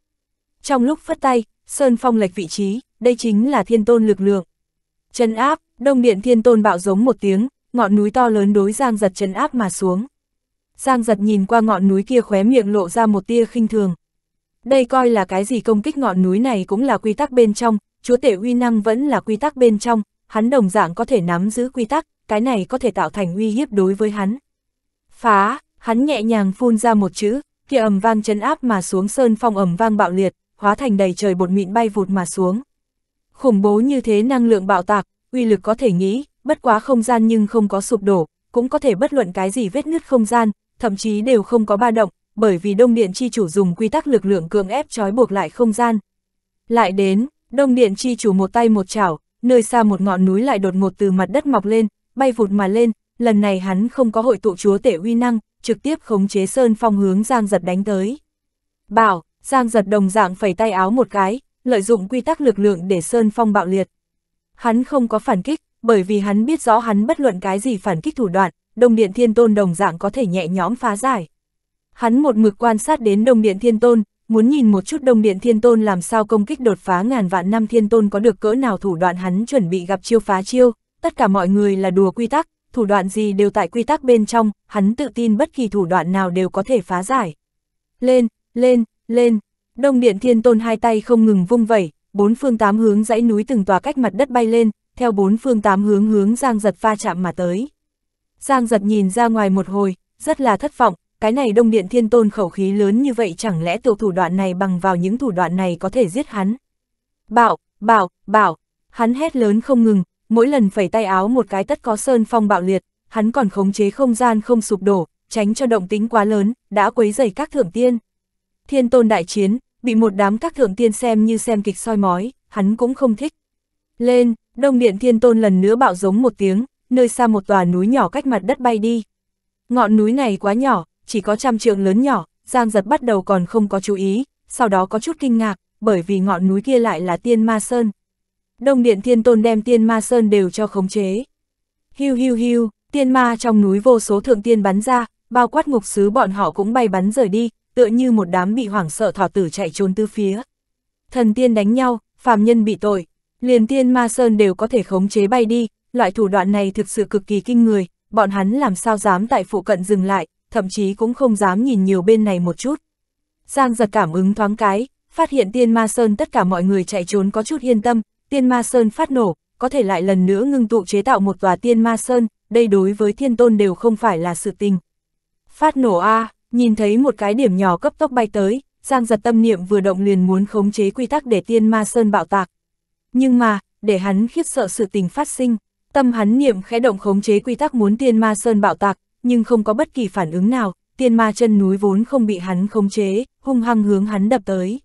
Trong lúc phất tay, sơn phong lệch vị trí, đây chính là thiên tôn lực lượng. Chân áp, đông điện thiên tôn bạo giống một tiếng, ngọn núi to lớn đối giang giật chân áp mà xuống. Giang giật nhìn qua ngọn núi kia khóe miệng lộ ra một tia khinh thường. Đây coi là cái gì công kích ngọn núi này cũng là quy tắc bên trong, chúa tể uy năng vẫn là quy tắc bên trong, hắn đồng dạng có thể nắm giữ quy tắc, cái này có thể tạo thành uy hiếp đối với hắn. Phá, hắn nhẹ nhàng phun ra một chữ, kia ầm vang chấn áp mà xuống sơn phong ầm vang bạo liệt, hóa thành đầy trời bột mịn bay vụt mà xuống. Khủng bố như thế năng lượng bạo tạc, uy lực có thể nghĩ, bất quá không gian nhưng không có sụp đổ, cũng có thể bất luận cái gì vết nứt không gian, thậm chí đều không có ba động, bởi vì Đông Điện Chi Chủ dùng quy tắc lực lượng cưỡng ép trói buộc lại không gian. Lại đến, Đông Điện Chi Chủ một tay một chảo, nơi xa một ngọn núi lại đột ngột từ mặt đất mọc lên, bay vụt mà lên, lần này hắn không có hội tụ chúa tể uy năng, trực tiếp khống chế Sơn Phong hướng Giang Giật đánh tới. Bảo, Giang Giật đồng dạng phẩy tay áo một cái, lợi dụng quy tắc lực lượng để Sơn Phong bạo liệt. Hắn không có phản kích, bởi vì hắn biết rõ hắn bất luận cái gì phản kích thủ đoạn, Đông Điện Thiên Tôn đồng dạng có thể nhẹ nhõm phá giải. Hắn một mực quan sát đến Đông Điện Thiên Tôn, muốn nhìn một chút Đông Điện Thiên Tôn làm sao công kích đột phá ngàn vạn năm Thiên Tôn có được cỡ nào thủ đoạn hắn chuẩn bị gặp chiêu phá chiêu, tất cả mọi người là đùa quy tắc, thủ đoạn gì đều tại quy tắc bên trong, hắn tự tin bất kỳ thủ đoạn nào đều có thể phá giải. Lên, lên, lên, Đông Điện Thiên Tôn hai tay không ngừng vung vẩy, bốn phương tám hướng dãy núi từng tòa cách mặt đất bay lên, theo bốn phương tám hướng hướng Giang Giật pha chạm mà tới. Giang Giật nhìn ra ngoài một hồi, rất là thất vọng, cái này Đông Điện Thiên Tôn khẩu khí lớn như vậy chẳng lẽ tiểu thủ đoạn này bằng vào những thủ đoạn này có thể giết hắn. Bạo, bạo, bạo, hắn hét lớn không ngừng, mỗi lần phẩy tay áo một cái tất có sơn phong bạo liệt, hắn còn khống chế không gian không sụp đổ, tránh cho động tính quá lớn, đã quấy dày các thượng tiên. Thiên tôn đại chiến, bị một đám các thượng tiên xem như xem kịch soi mói, hắn cũng không thích. Lên, đông điện thiên tôn lần nữa bạo giống một tiếng, nơi xa một tòa núi nhỏ cách mặt đất bay đi. Ngọn núi này quá nhỏ, chỉ có trăm trượng lớn nhỏ, Giang giật bắt đầu còn không có chú ý, sau đó có chút kinh ngạc, bởi vì ngọn núi kia lại là tiên ma sơn. Đông Điện Thiên Tôn đem Tiên Ma Sơn đều cho khống chế. Hiu hiu hiu, Tiên Ma trong núi vô số thượng tiên bắn ra, bao quát ngục sứ bọn họ cũng bay bắn rời đi, tựa như một đám bị hoảng sợ thỏ tử chạy trốn tứ phía. Thần tiên đánh nhau, phàm nhân bị tội, liền Tiên Ma Sơn đều có thể khống chế bay đi, loại thủ đoạn này thực sự cực kỳ kinh người, bọn hắn làm sao dám tại phụ cận dừng lại, thậm chí cũng không dám nhìn nhiều bên này một chút. Giang giật cảm ứng thoáng cái, phát hiện tiên ma sơn tất cả mọi người chạy trốn có chút yên tâm, tiên ma sơn phát nổ, có thể lại lần nữa ngưng tụ chế tạo một tòa tiên ma sơn, đây đối với thiên tôn đều không phải là sự tình. Phát nổ A, nhìn thấy một cái điểm nhỏ cấp tốc bay tới, Giang giật tâm niệm vừa động liền muốn khống chế quy tắc để tiên ma sơn bạo tạc. Nhưng mà, để hắn khiếp sợ sự tình phát sinh, tâm hắn niệm khẽ động khống chế quy tắc muốn tiên ma sơn bạo tạc, nhưng không có bất kỳ phản ứng nào, tiên ma chân núi vốn không bị hắn khống chế, hung hăng hướng hắn đập tới.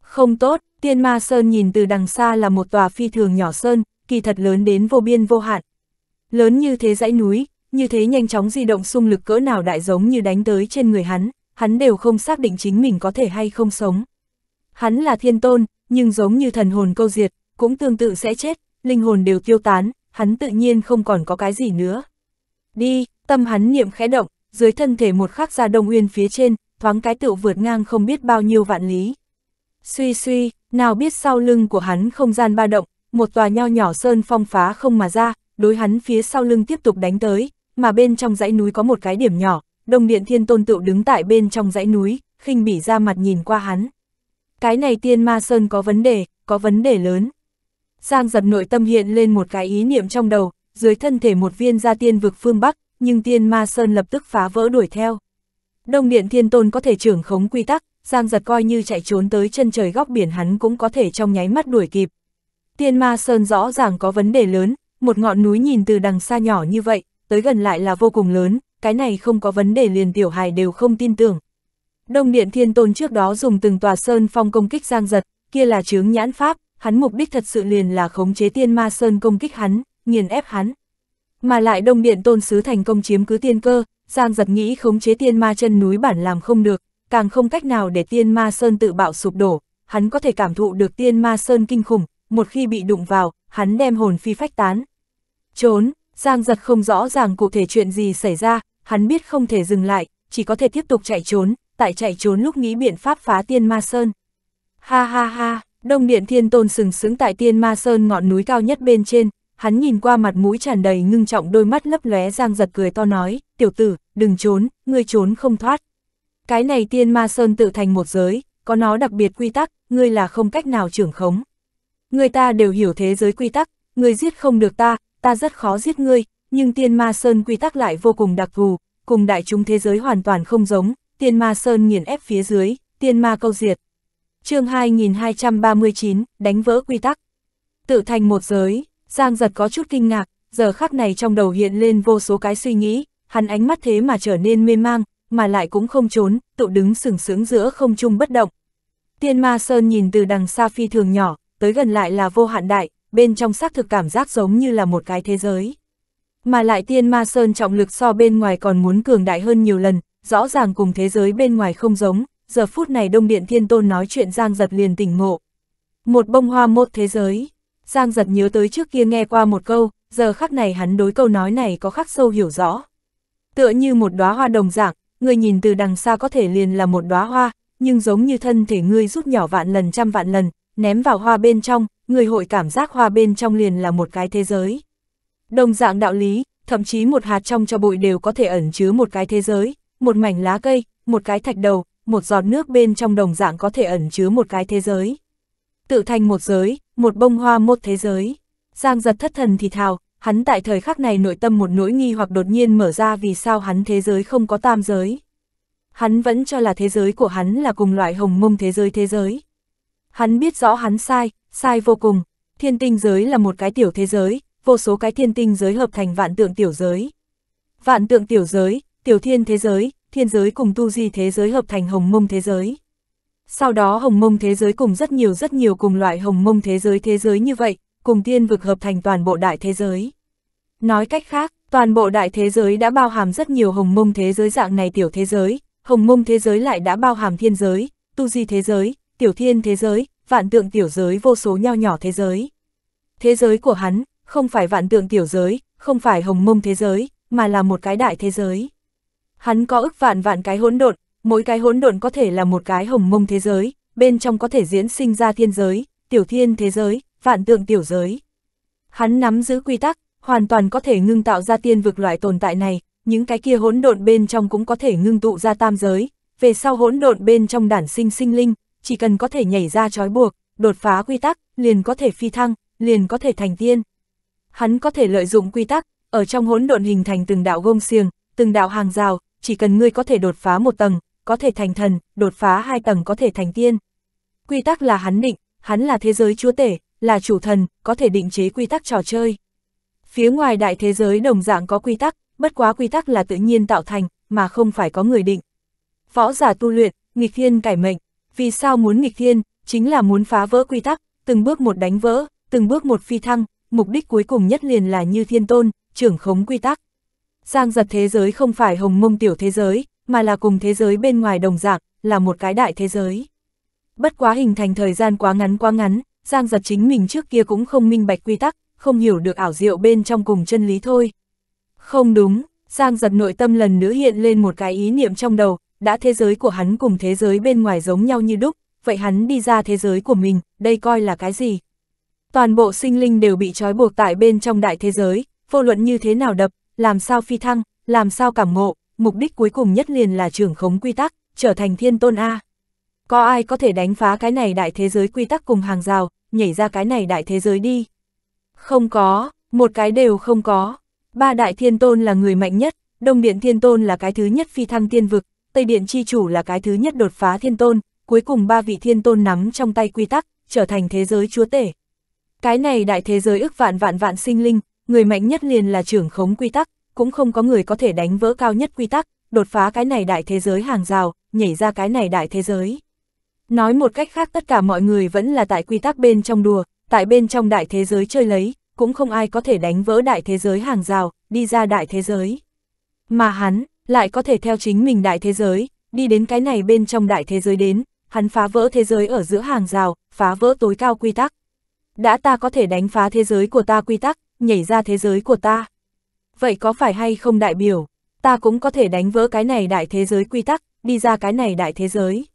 Không tốt, Tiên Ma Sơn nhìn từ đằng xa là một tòa phi thường nhỏ sơn, kỳ thật lớn đến vô biên vô hạn. Lớn như thế dãy núi, như thế nhanh chóng di động xung lực cỡ nào đại giống như đánh tới trên người hắn, hắn đều không xác định chính mình có thể hay không sống. Hắn là thiên tôn, nhưng giống như thần hồn câu diệt, cũng tương tự sẽ chết, linh hồn đều tiêu tán, hắn tự nhiên không còn có cái gì nữa. Đi, tâm hắn niệm khẽ động, dưới thân thể một khắc ra đông uyên phía trên, thoáng cái tựu vượt ngang không biết bao nhiêu vạn lý. Suy suy, nào biết sau lưng của hắn không gian ba động, một tòa nho nhỏ sơn phong phá không mà ra, đối hắn phía sau lưng tiếp tục đánh tới, mà bên trong dãy núi có một cái điểm nhỏ, Đông Điện Thiên Tôn Tựu đứng tại bên trong dãy núi, khinh bỉ ra mặt nhìn qua hắn. Cái này tiên ma sơn có vấn đề, có vấn đề lớn. Giang giật nội tâm hiện lên một cái ý niệm trong đầu, dưới thân thể một viên gia tiên vực phương Bắc, nhưng tiên ma sơn lập tức phá vỡ đuổi theo. Đông Điện Thiên Tôn có thể trưởng khống quy tắc, Giang giật coi như chạy trốn tới chân trời góc biển hắn cũng có thể trong nháy mắt đuổi kịp. Tiên ma sơn rõ ràng có vấn đề lớn, một ngọn núi nhìn từ đằng xa nhỏ như vậy, tới gần lại là vô cùng lớn, cái này không có vấn đề liền tiểu hài đều không tin tưởng. Đông Điện Thiên Tôn trước đó dùng từng tòa sơn phong công kích giang giật, kia là chướng nhãn pháp, hắn mục đích thật sự liền là khống chế tiên ma sơn công kích hắn, nghiền ép hắn. Mà lại Đông Điện Tôn Sứ thành công chiếm cứ tiên cơ, giang giật nghĩ khống chế tiên ma chân núi bản làm không được, càng không cách nào để tiên ma sơn tự bạo sụp đổ, hắn có thể cảm thụ được tiên ma sơn kinh khủng, một khi bị đụng vào, hắn đem hồn phi phách tán. Trốn, Giang giật không rõ ràng cụ thể chuyện gì xảy ra, hắn biết không thể dừng lại, chỉ có thể tiếp tục chạy trốn, tại chạy trốn lúc nghĩ biện pháp phá tiên ma sơn. Ha ha ha, đông điện thiên tôn sừng sững tại tiên ma sơn ngọn núi cao nhất bên trên, hắn nhìn qua mặt mũi tràn đầy ngưng trọng đôi mắt lấp lóe Giang giật cười to nói, tiểu tử, đừng trốn, ngươi trốn không thoát. Cái này tiên ma sơn tự thành một giới, có nó đặc biệt quy tắc, ngươi là không cách nào trưởng khống. Người ta đều hiểu thế giới quy tắc, ngươi giết không được ta, ta rất khó giết ngươi, nhưng tiên ma sơn quy tắc lại vô cùng đặc thù, cùng đại chúng thế giới hoàn toàn không giống, tiên ma sơn nghiền ép phía dưới, tiên ma câu diệt. chương 2239, đánh vỡ quy tắc. Tự thành một giới, Giang giật có chút kinh ngạc, giờ khắc này trong đầu hiện lên vô số cái suy nghĩ, hắn ánh mắt thế mà trở nên mê mang, mà lại cũng không trốn, tự đứng sừng sững giữa không trung bất động. Tiên ma sơn nhìn từ đằng xa phi thường nhỏ, tới gần lại là vô hạn đại, bên trong xác thực cảm giác giống như là một cái thế giới. Mà lại tiên ma sơn trọng lực so bên ngoài còn muốn cường đại hơn nhiều lần, rõ ràng cùng thế giới bên ngoài không giống, giờ phút này Đông Điện Thiên Tôn nói chuyện Giang Giật liền tỉnh ngộ. Một bông hoa một thế giới, Giang Giật nhớ tới trước kia nghe qua một câu, giờ khắc này hắn đối câu nói này có khắc sâu hiểu rõ. Tựa như một đóa hoa đồng dạng, ngươi nhìn từ đằng xa có thể liền là một đóa hoa, nhưng giống như thân thể ngươi rút nhỏ vạn lần trăm vạn lần, ném vào hoa bên trong, ngươi hội cảm giác hoa bên trong liền là một cái thế giới. Đồng dạng đạo lý, thậm chí một hạt trong cho bụi đều có thể ẩn chứa một cái thế giới, một mảnh lá cây, một cái thạch đầu, một giọt nước bên trong đồng dạng có thể ẩn chứa một cái thế giới. Tự thành một giới, một bông hoa một thế giới. Giang giật thất thần thì thào, hắn tại thời khắc này nội tâm một nỗi nghi hoặc đột nhiên mở ra vì sao hắn thế giới không có tam giới. Hắn vẫn cho là thế giới của hắn là cùng loại hồng mông thế giới thế giới. Hắn biết rõ hắn sai, sai vô cùng, thiên tinh giới là một cái tiểu thế giới, vô số cái thiên tinh giới hợp thành vạn tượng tiểu giới. Vạn tượng tiểu giới, tiểu thiên thế giới, thiên giới cùng tu di thế giới hợp thành hồng mông thế giới. Sau đó hồng mông thế giới cùng rất nhiều rất nhiều cùng loại hồng mông thế giới thế giới như vậy, cùng tiên vực hợp thành toàn bộ đại thế giới. Nói cách khác, toàn bộ đại thế giới đã bao hàm rất nhiều hồng mông thế giới dạng này tiểu thế giới, hồng mông thế giới lại đã bao hàm thiên giới, tu di thế giới, tiểu thiên thế giới, vạn tượng tiểu giới vô số nho nhỏ thế giới. Thế giới của hắn, không phải vạn tượng tiểu giới, không phải hồng mông thế giới, mà là một cái đại thế giới. Hắn có ức vạn vạn cái hỗn độn, mỗi cái hỗn độn có thể là một cái hồng mông thế giới, bên trong có thể diễn sinh ra thiên giới, tiểu thiên thế giới, vạn tượng tiểu giới. Hắn nắm giữ quy tắc, hoàn toàn có thể ngưng tạo ra tiên vực loại tồn tại này, những cái kia hỗn độn bên trong cũng có thể ngưng tụ ra tam giới, về sau hỗn độn bên trong đản sinh sinh linh, chỉ cần có thể nhảy ra trói buộc, đột phá quy tắc, liền có thể phi thăng, liền có thể thành tiên. Hắn có thể lợi dụng quy tắc, ở trong hỗn độn hình thành từng đạo gông xiềng, từng đạo hàng rào, chỉ cần ngươi có thể đột phá một tầng, có thể thành thần, đột phá hai tầng có thể thành tiên. Quy tắc là hắn định, hắn là thế giới chúa tể, là chủ thần, có thể định chế quy tắc trò chơi. Phía ngoài đại thế giới đồng dạng có quy tắc, bất quá quy tắc là tự nhiên tạo thành, mà không phải có người định. Võ giả tu luyện, nghịch thiên cải mệnh, vì sao muốn nghịch thiên, chính là muốn phá vỡ quy tắc, từng bước một đánh vỡ, từng bước một phi thăng, mục đích cuối cùng nhất liền là như thiên tôn, trưởng khống quy tắc. Giang giật thế giới không phải hồng mông tiểu thế giới, mà là cùng thế giới bên ngoài đồng dạng, là một cái đại thế giới. Bất quá hình thành thời gian quá ngắn quá ngắn, Giang giật chính mình trước kia cũng không minh bạch quy tắc, không hiểu được ảo diệu bên trong cùng chân lý thôi. Không đúng, Giang giật nội tâm lần nữa hiện lên một cái ý niệm trong đầu, đã thế giới của hắn cùng thế giới bên ngoài giống nhau như đúc, vậy hắn đi ra thế giới của mình, đây coi là cái gì? Toàn bộ sinh linh đều bị trói buộc tại bên trong đại thế giới, vô luận như thế nào đập, làm sao phi thăng, làm sao cảm ngộ, mục đích cuối cùng nhất liền là trưởng khống quy tắc, trở thành thiên tôn A. Có ai có thể đánh phá cái này đại thế giới quy tắc cùng hàng rào, nhảy ra cái này đại thế giới đi. Không có, một cái đều không có. Ba đại thiên tôn là người mạnh nhất, Đông Điện Thiên Tôn là cái thứ nhất phi thăng tiên vực, Tây Điện Chi Chủ là cái thứ nhất đột phá thiên tôn, cuối cùng ba vị thiên tôn nắm trong tay quy tắc, trở thành thế giới chúa tể. Cái này đại thế giới ức vạn vạn vạn sinh linh, người mạnh nhất liền là trưởng khống quy tắc, cũng không có người có thể đánh vỡ cao nhất quy tắc, đột phá cái này đại thế giới hàng rào, nhảy ra cái này đại thế giới. Nói một cách khác tất cả mọi người vẫn là tại quy tắc bên trong đùa, tại bên trong đại thế giới chơi lấy, cũng không ai có thể đánh vỡ đại thế giới hàng rào, đi ra đại thế giới. Mà hắn, lại có thể theo chính mình đại thế giới, đi đến cái này bên trong đại thế giới đến, hắn phá vỡ thế giới ở giữa hàng rào, phá vỡ tối cao quy tắc. Đã ta có thể đánh phá thế giới của ta quy tắc, nhảy ra thế giới của ta. Vậy có phải hay không đại biểu, ta cũng có thể đánh vỡ cái này đại thế giới quy tắc, đi ra cái này đại thế giới.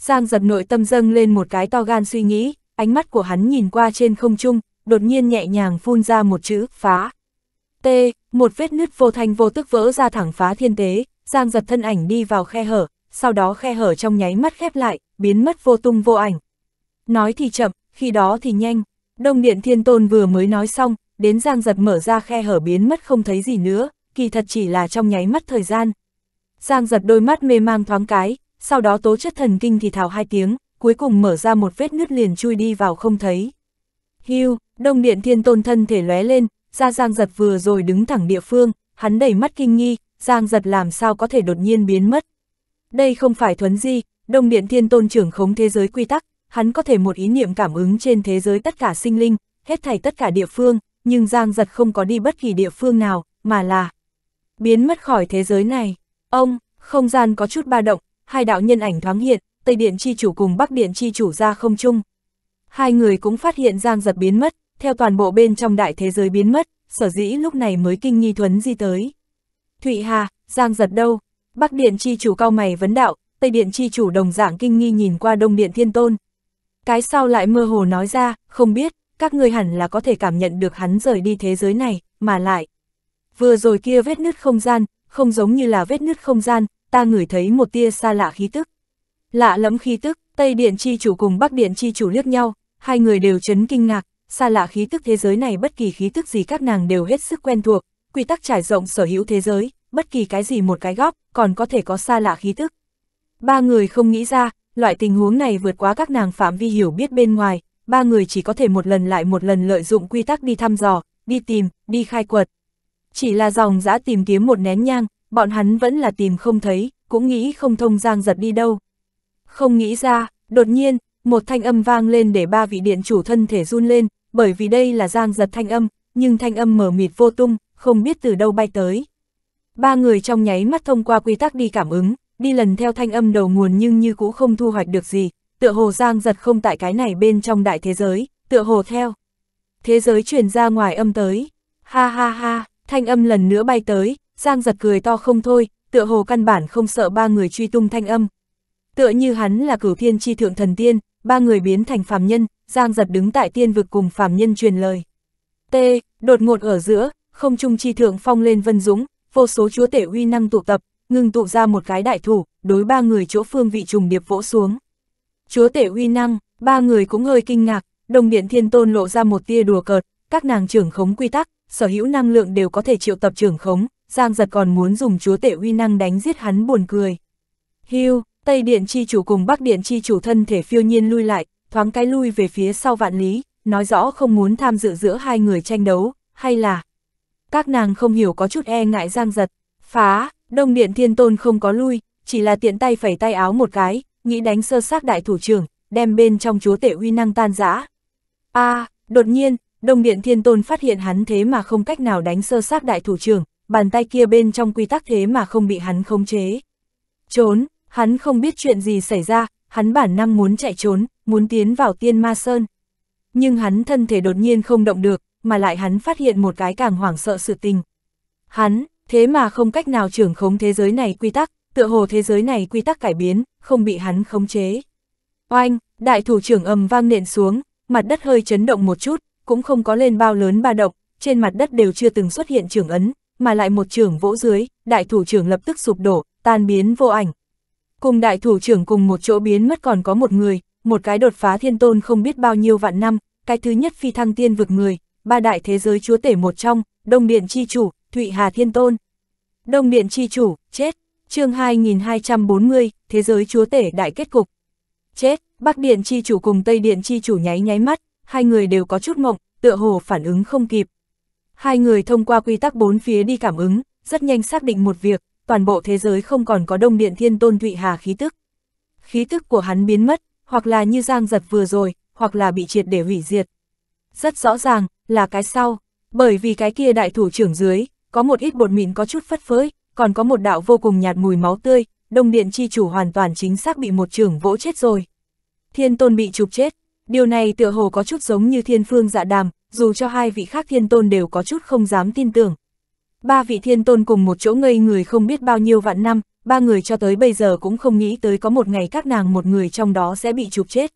Giang giật nội tâm dâng lên một cái to gan suy nghĩ, ánh mắt của hắn nhìn qua trên không trung, đột nhiên nhẹ nhàng phun ra một chữ, phá. T, một vết nứt vô thanh vô tức vỡ ra thẳng phá thiên tế, Giang giật thân ảnh đi vào khe hở, sau đó khe hở trong nháy mắt khép lại, biến mất vô tung vô ảnh. Nói thì chậm, khi đó thì nhanh, Đông Điện Thiên Tôn vừa mới nói xong, đến Giang giật mở ra khe hở biến mất không thấy gì nữa, kỳ thật chỉ là trong nháy mắt thời gian. Giang giật đôi mắt mê mang thoáng cái, sau đó tố chất thần kinh thì thào hai tiếng, cuối cùng mở ra một vết nứt liền chui đi vào không thấy. Hưu, Đông Điện Thiên Tôn thân thể lóe lên, ra Giang Giật vừa rồi đứng thẳng địa phương, hắn đầy mắt kinh nghi, Giang Giật làm sao có thể đột nhiên biến mất. Đây không phải thuấn di, Đông Điện Thiên Tôn trưởng khống thế giới quy tắc, hắn có thể một ý niệm cảm ứng trên thế giới tất cả sinh linh, hết thảy tất cả địa phương, nhưng Giang Giật không có đi bất kỳ địa phương nào, mà là biến mất khỏi thế giới này. Ông, không gian có chút ba động, hai đạo nhân ảnh thoáng hiện, Tây Điện Chi Chủ cùng Bắc Điện Chi Chủ ra không chung. Hai người cũng phát hiện Giang Giật biến mất, theo toàn bộ bên trong đại thế giới biến mất, sở dĩ lúc này mới kinh nghi thuấn di tới. Thụy Hà, Giang Giật đâu? Bắc Điện Chi Chủ cao mày vấn đạo, Tây Điện Chi Chủ đồng dạng kinh nghi nhìn qua Đông Điện Thiên Tôn. Cái sau lại mơ hồ nói ra, không biết, các người hẳn là có thể cảm nhận được hắn rời đi thế giới này, mà lại. Vừa rồi kia vết nứt không gian, không giống như là vết nứt không gian, ta ngửi thấy một tia xa lạ khí tức. Lạ lẫm khí tức, Tây Điện Chi Chủ cùng Bắc Điện Chi Chủ liếc nhau, hai người đều chấn kinh ngạc, xa lạ khí tức thế giới này bất kỳ khí tức gì các nàng đều hết sức quen thuộc, quy tắc trải rộng sở hữu thế giới, bất kỳ cái gì một cái góc, còn có thể có xa lạ khí tức. Ba người không nghĩ ra, loại tình huống này vượt quá các nàng phạm vi hiểu biết bên ngoài, ba người chỉ có thể một lần lại một lần lợi dụng quy tắc đi thăm dò, đi tìm, đi khai quật. Chỉ là dòng dã tìm kiếm một nén nhang, bọn hắn vẫn là tìm không thấy, cũng nghĩ không thông giang giật đi đâu. Không nghĩ ra, đột nhiên, một thanh âm vang lên để ba vị điện chủ thân thể run lên, bởi vì đây là giang giật thanh âm, nhưng thanh âm mở mịt vô tung, không biết từ đâu bay tới. Ba người trong nháy mắt thông qua quy tắc đi cảm ứng, đi lần theo thanh âm đầu nguồn nhưng như cũ không thu hoạch được gì, tựa hồ giang giật không tại cái này bên trong đại thế giới, tựa hồ theo. Thế giới truyền ra ngoài âm tới, ha ha ha, thanh âm lần nữa bay tới, Giang giật cười to không thôi, tựa hồ căn bản không sợ ba người truy tung thanh âm. Tựa như hắn là cửu thiên chi thượng thần tiên, ba người biến thành phàm nhân, Giang giật đứng tại tiên vực cùng phàm nhân truyền lời. T, đột ngột ở giữa, không trung chi thượng phong lên vân dũng, vô số chúa tể uy năng tụ tập, ngừng tụ ra một cái đại thủ, đối ba người chỗ phương vị trùng điệp vỗ xuống. Chúa tể uy năng, ba người cũng hơi kinh ngạc, đồng điện thiên tôn lộ ra một tia đùa cợt, các nàng trưởng khống quy tắc, sở hữu năng lượng đều có thể triệu tập trưởng khống, Giang giật còn muốn dùng chúa tể uy năng đánh giết hắn buồn cười. Hưu, Tây Điện Chi Chủ cùng Bắc Điện Chi Chủ thân thể phiêu nhiên lui lại, thoáng cái lui về phía sau vạn lý, nói rõ không muốn tham dự giữa hai người tranh đấu, hay là... Các nàng không hiểu có chút e ngại Giang giật, phá, Đông Điện Thiên Tôn không có lui, chỉ là tiện tay phẩy tay áo một cái, nghĩ đánh sơ xác đại thủ trưởng, đem bên trong chúa tể uy năng tan rã. a à, đột nhiên, Đông Điện Thiên Tôn phát hiện hắn thế mà không cách nào đánh sơ xác đại thủ trưởng, bàn tay kia bên trong quy tắc thế mà không bị hắn khống chế. Trốn, hắn không biết chuyện gì xảy ra, hắn bản năng muốn chạy trốn, muốn tiến vào tiên ma sơn. Nhưng hắn thân thể đột nhiên không động được, mà lại hắn phát hiện một cái càng hoảng sợ sự tình. Hắn, thế mà không cách nào trưởng khống thế giới này quy tắc, tựa hồ thế giới này quy tắc cải biến, không bị hắn khống chế. Oanh, đại thủ trưởng ầm vang nện xuống, mặt đất hơi chấn động một chút, cũng không có lên bao lớn ba động, trên mặt đất đều chưa từng xuất hiện trưởng ấn, mà lại một trưởng vỗ dưới, đại thủ trưởng lập tức sụp đổ, tan biến vô ảnh. Cùng đại thủ trưởng cùng một chỗ biến mất còn có một người, một cái đột phá thiên tôn không biết bao nhiêu vạn năm, cái thứ nhất phi thăng tiên vực người, ba đại thế giới chúa tể một trong, Đông Điện Chi Chủ, Thụy Hà Thiên Tôn. Đông Điện Chi Chủ, chết, chương 2240, Thế giới chúa tể đại kết cục. Chết, Bắc Điện Chi Chủ cùng Tây Điện Chi Chủ nháy nháy mắt, hai người đều có chút mộng, tựa hồ phản ứng không kịp. Hai người thông qua quy tắc bốn phía đi cảm ứng, rất nhanh xác định một việc, toàn bộ thế giới không còn có đông điện thiên tôn Thụy Hà khí tức. Khí tức của hắn biến mất, hoặc là như giang giật vừa rồi, hoặc là bị triệt để hủy diệt. Rất rõ ràng, là cái sau, bởi vì cái kia đại thủ trưởng dưới, có một ít bột mịn có chút phất phới, còn có một đạo vô cùng nhạt mùi máu tươi, đông điện chi chủ hoàn toàn chính xác bị một trưởng vỗ chết rồi. Thiên tôn bị chụp chết, Điều này tựa hồ có chút giống như thiên phương dạ đàm, dù cho hai vị khác thiên tôn đều có chút không dám tin tưởng. Ba vị thiên tôn cùng một chỗ ngây người không biết bao nhiêu vạn năm, ba người cho tới bây giờ cũng không nghĩ tới có một ngày các nàng một người trong đó sẽ bị chụp chết.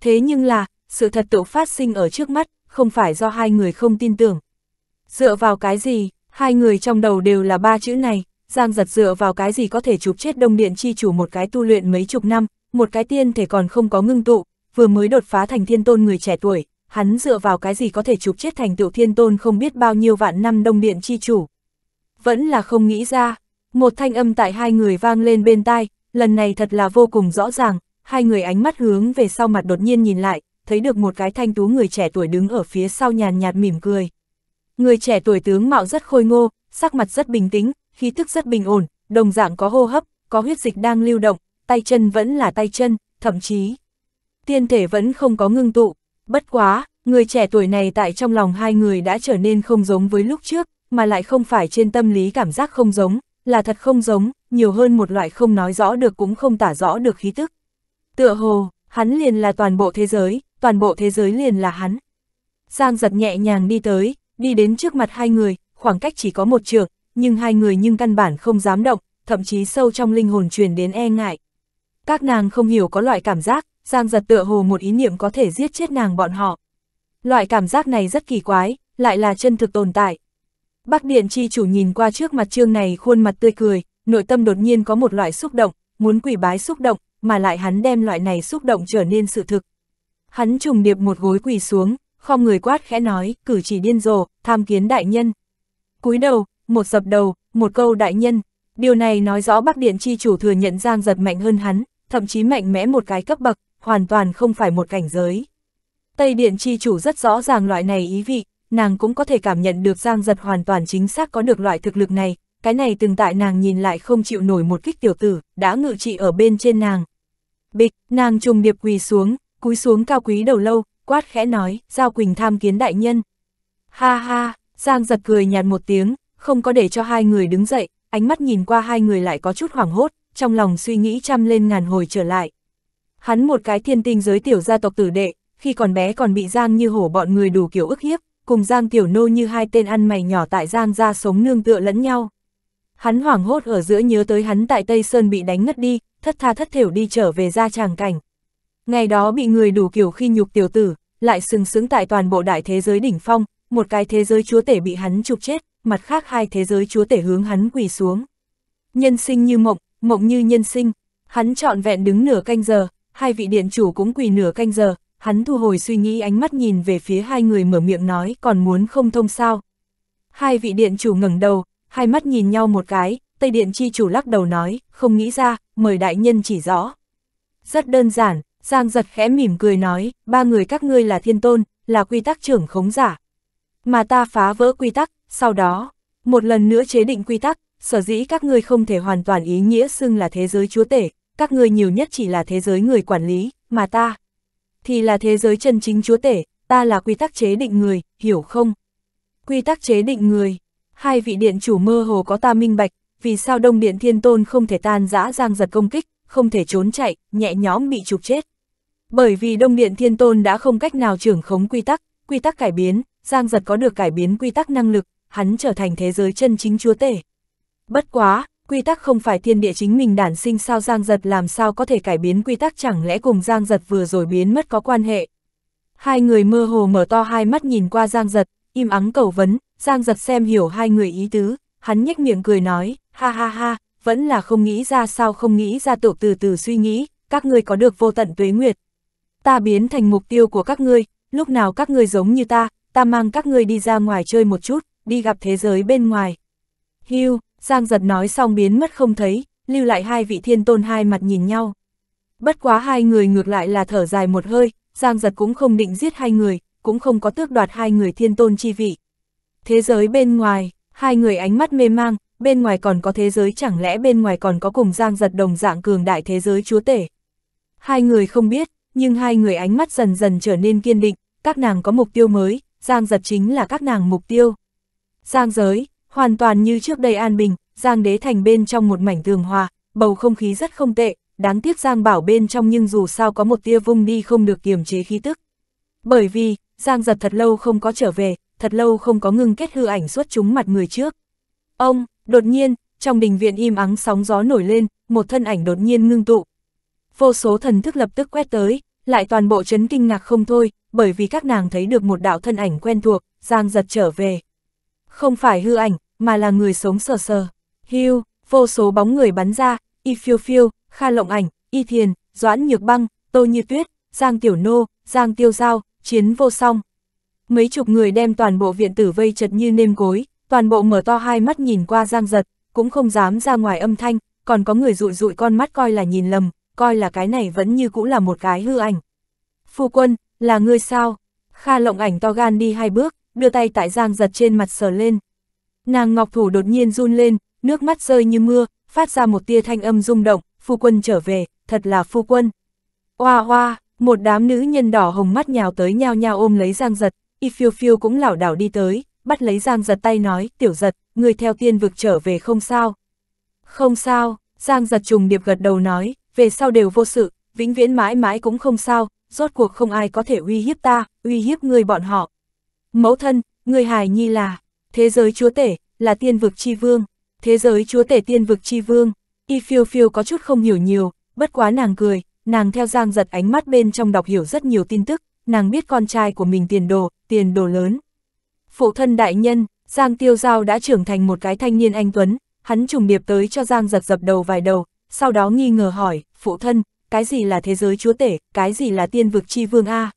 Thế nhưng là, sự thật tự phát sinh ở trước mắt, không phải do hai người không tin tưởng. Dựa vào cái gì, hai người trong đầu đều là ba chữ này, Giang giật dựa vào cái gì có thể chụp chết đông điện chi chủ một cái tu luyện mấy chục năm, một cái tiên thể còn không có ngưng tụ, vừa mới đột phá thành thiên tôn người trẻ tuổi, hắn dựa vào cái gì có thể trục chết thành tựu thiên tôn không biết bao nhiêu vạn năm đông điện chi chủ. Vẫn là không nghĩ ra, một thanh âm tại hai người vang lên bên tai, lần này thật là vô cùng rõ ràng, hai người ánh mắt hướng về sau mặt đột nhiên nhìn lại, thấy được một cái thanh tú người trẻ tuổi đứng ở phía sau nhàn nhạt mỉm cười. Người trẻ tuổi tướng mạo rất khôi ngô, sắc mặt rất bình tĩnh, khí tức rất bình ổn, đồng dạng có hô hấp, có huyết dịch đang lưu động, tay chân vẫn là tay chân, thậm chí tiên thể vẫn không có ngưng tụ. Bất quá, người trẻ tuổi này tại trong lòng hai người đã trở nên không giống với lúc trước, mà lại không phải trên tâm lý cảm giác không giống, là thật không giống, nhiều hơn một loại không nói rõ được cũng không tả rõ được khí tức. Tựa hồ, hắn liền là toàn bộ thế giới, toàn bộ thế giới liền là hắn. Giang giật nhẹ nhàng đi tới, đi đến trước mặt hai người, khoảng cách chỉ có một trường, nhưng hai người nhưng căn bản không dám động, thậm chí sâu trong linh hồn truyền đến e ngại. Các nàng không hiểu có loại cảm giác, Giang giật tựa hồ một ý niệm có thể giết chết nàng bọn họ. Loại cảm giác này rất kỳ quái, lại là chân thực tồn tại. Bắc Điện chi chủ nhìn qua trước mặt trương này khuôn mặt tươi cười, nội tâm đột nhiên có một loại xúc động, muốn quỷ bái xúc động, mà lại hắn đem loại này xúc động trở nên sự thực. Hắn trùng điệp một gối quỳ xuống, không người quát khẽ nói, cử chỉ điên rồ, tham kiến đại nhân. cúi đầu, một dập đầu, một câu đại nhân. Điều này nói rõ Bắc Điện chi chủ thừa nhận Giang giật mạnh hơn hắn, thậm chí mạnh mẽ một cái cấp bậc, hoàn toàn không phải một cảnh giới. Tây Điện chi chủ rất rõ ràng loại này ý vị, nàng cũng có thể cảm nhận được Giang Giật hoàn toàn chính xác có được loại thực lực này, cái này từng tại nàng nhìn lại không chịu nổi một kích tiểu tử, đã ngự trị ở bên trên nàng. Bịch, nàng trùng điệp quỳ xuống, cúi xuống cao quý đầu lâu, quát khẽ nói, Giao Quỳnh tham kiến đại nhân. Ha ha, Giang Giật cười nhạt một tiếng, không có để cho hai người đứng dậy, ánh mắt nhìn qua hai người lại có chút hoảng hốt, trong lòng suy nghĩ trăm lên ngàn hồi trở lại. Hắn một cái thiên tinh giới tiểu gia tộc tử đệ, khi còn bé còn bị Giang như hổ bọn người đủ kiểu ức hiếp, cùng Giang tiểu nô như hai tên ăn mày nhỏ tại Giang ra sống nương tựa lẫn nhau. Hắn hoảng hốt ở giữa nhớ tới hắn tại Tây Sơn bị đánh ngất đi, thất tha thất thểu đi trở về ra tràng cảnh. Ngày đó bị người đủ kiểu khi nhục tiểu tử, lại sừng sững tại toàn bộ đại thế giới đỉnh phong, một cái thế giới chúa tể bị hắn chụp chết, mặt khác hai thế giới chúa tể hướng hắn quỳ xuống. Nhân sinh như mộng, mộng như nhân sinh, hắn trọn vẹn đứng nửa canh giờ, hai vị điện chủ cũng quỳ nửa canh giờ, hắn thu hồi suy nghĩ ánh mắt nhìn về phía hai người mở miệng nói còn muốn không thông sao. Hai vị điện chủ ngẩng đầu, hai mắt nhìn nhau một cái, Tây Điện chi chủ lắc đầu nói, không nghĩ ra, mời đại nhân chỉ rõ. Rất đơn giản, Giang giật khẽ mỉm cười nói, ba người các ngươi là thiên tôn, là quy tắc trưởng khống giả. Mà ta phá vỡ quy tắc, sau đó, một lần nữa chế định quy tắc, sở dĩ các ngươi không thể hoàn toàn ý nghĩa xưng là thế giới chúa tể, các ngươi nhiều nhất chỉ là thế giới người quản lý, mà ta thì là thế giới chân chính chúa tể, ta là quy tắc chế định người, hiểu không? Quy tắc chế định người, hai vị điện chủ mơ hồ có ta minh bạch, vì sao đông điện thiên tôn không thể tan dã giang giật công kích, không thể trốn chạy, nhẹ nhóm bị trục chết. Bởi vì đông điện thiên tôn đã không cách nào trưởng khống quy tắc, quy tắc cải biến, giang giật có được cải biến quy tắc năng lực, hắn trở thành thế giới chân chính chúa tể. Bất quá, quy tắc không phải thiên địa chính mình đản sinh sao Giang Giật làm sao có thể cải biến quy tắc chẳng lẽ cùng Giang Giật vừa rồi biến mất có quan hệ. Hai người mơ hồ mở to hai mắt nhìn qua Giang Giật, im ắng cầu vấn, Giang Giật xem hiểu hai người ý tứ, hắn nhếch miệng cười nói, ha ha ha, vẫn là không nghĩ ra sao không nghĩ ra tổ từ từ suy nghĩ, các ngươi có được vô tận tuế nguyệt. Ta biến thành mục tiêu của các ngươi, lúc nào các ngươi giống như ta, ta mang các ngươi đi ra ngoài chơi một chút, đi gặp thế giới bên ngoài. Hưu, Giang giật nói xong biến mất không thấy, lưu lại hai vị thiên tôn hai mặt nhìn nhau. Bất quá hai người ngược lại là thở dài một hơi, Giang giật cũng không định giết hai người, cũng không có tước đoạt hai người thiên tôn chi vị. Thế giới bên ngoài, hai người ánh mắt mê mang, bên ngoài còn có thế giới chẳng lẽ bên ngoài còn có cùng Giang giật đồng dạng cường đại thế giới chúa tể. Hai người không biết, nhưng hai người ánh mắt dần dần trở nên kiên định, các nàng có mục tiêu mới, Giang giật chính là các nàng mục tiêu. Giang giới, Hoàn toàn như trước đây an bình, Giang Đế Thành bên trong một mảnh tường hòa, bầu không khí rất không tệ, đáng tiếc Giang Bảo bên trong nhưng dù sao có một tia vung đi không được kiềm chế khí tức. Bởi vì, Giang giật thật lâu không có trở về, thật lâu không có ngưng kết hư ảnh xuất chúng mặt người trước. Ông, đột nhiên, trong đình viện im ắng sóng gió nổi lên, một thân ảnh đột nhiên ngưng tụ. Vô số thần thức lập tức quét tới, lại toàn bộ chấn kinh ngạc không thôi, bởi vì các nàng thấy được một đạo thân ảnh quen thuộc, Giang giật trở về. Không phải hư ảnh, mà là người sống sờ sờ. Hưu, vô số bóng người bắn ra, y phiêu phiêu, kha lộng ảnh, y thiền, doãn nhược băng, tô như tuyết, giang tiểu nô, giang tiêu giao, chiến vô song. Mấy chục người đem toàn bộ viện tử vây chật như nêm gối, toàn bộ mở to hai mắt nhìn qua giang giật, cũng không dám ra ngoài âm thanh, còn có người rụi rụi con mắt coi là nhìn lầm, coi là cái này vẫn như cũng là một cái hư ảnh. Phu quân, là ngươi sao? Kha lộng ảnh to gan đi hai bước, đưa tay tại Giang giật trên mặt sờ lên. Nàng ngọc thủ đột nhiên run lên, nước mắt rơi như mưa, phát ra một tia thanh âm rung động, phu quân trở về, thật là phu quân. Hoa hoa, một đám nữ nhân đỏ hồng mắt nhào tới nhao nhao ôm lấy Giang giật, y phiêu phiêu cũng lảo đảo đi tới, bắt lấy Giang giật tay nói, tiểu giật, người theo tiên vực trở về không sao. Không sao, Giang giật trùng điệp gật đầu nói, về sau đều vô sự, vĩnh viễn mãi mãi cũng không sao, rốt cuộc không ai có thể uy hiếp ta, uy hiếp người bọn họ, Mẫu thân, người hài nhi là, thế giới chúa tể, là tiên vực chi vương, thế giới chúa tể tiên vực chi vương, y phiêu phiêu có chút không hiểu nhiều, bất quá nàng cười, nàng theo giang giật ánh mắt bên trong đọc hiểu rất nhiều tin tức, nàng biết con trai của mình tiền đồ, tiền đồ lớn. Phụ thân đại nhân, Giang Tiêu Giao đã trưởng thành một cái thanh niên anh Tuấn, hắn trùng điệp tới cho Giang giật dập đầu vài đầu, sau đó nghi ngờ hỏi, phụ thân, cái gì là thế giới chúa tể, cái gì là tiên vực chi vương A?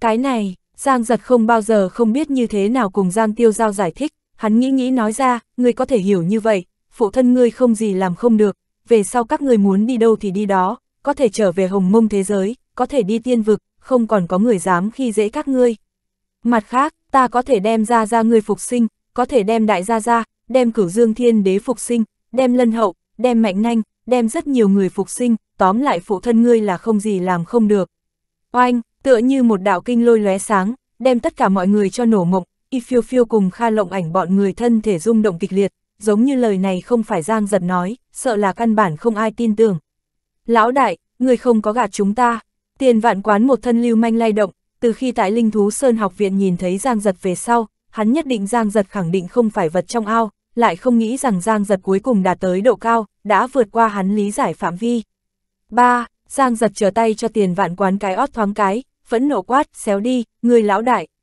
Cái này, Giang giật không bao giờ không biết như thế nào cùng Giang Tiêu Giao giải thích, hắn nghĩ nghĩ nói ra, ngươi có thể hiểu như vậy, phụ thân ngươi không gì làm không được, về sau các ngươi muốn đi đâu thì đi đó, có thể trở về hồng mông thế giới, có thể đi tiên vực, không còn có người dám khi dễ các ngươi. Mặt khác, ta có thể đem ra ra ngươi phục sinh, có thể đem đại gia ra, đem cửu dương thiên đế phục sinh, đem lân hậu, đem mạnh nanh, đem rất nhiều người phục sinh, tóm lại phụ thân ngươi là không gì làm không được. Oanh, tựa như một đạo kinh lôi lóe sáng, đem tất cả mọi người cho nổ mộng, y phiêu phiêu cùng Kha Lộng ảnh bọn người thân thể rung động kịch liệt, giống như lời này không phải Giang giật nói, sợ là căn bản không ai tin tưởng. Lão đại, người không có gạt chúng ta, tiền vạn quán một thân lưu manh lay động, từ khi tại Linh Thú Sơn học viện nhìn thấy Giang giật về sau, hắn nhất định Giang giật khẳng định không phải vật trong ao, lại không nghĩ rằng Giang giật cuối cùng đạt tới độ cao, đã vượt qua hắn lý giải phạm vi. 3. Giang giật trở tay cho tiền vạn quán cái ót thoáng cái, vẫn nổ quát, xéo đi, người lão đại,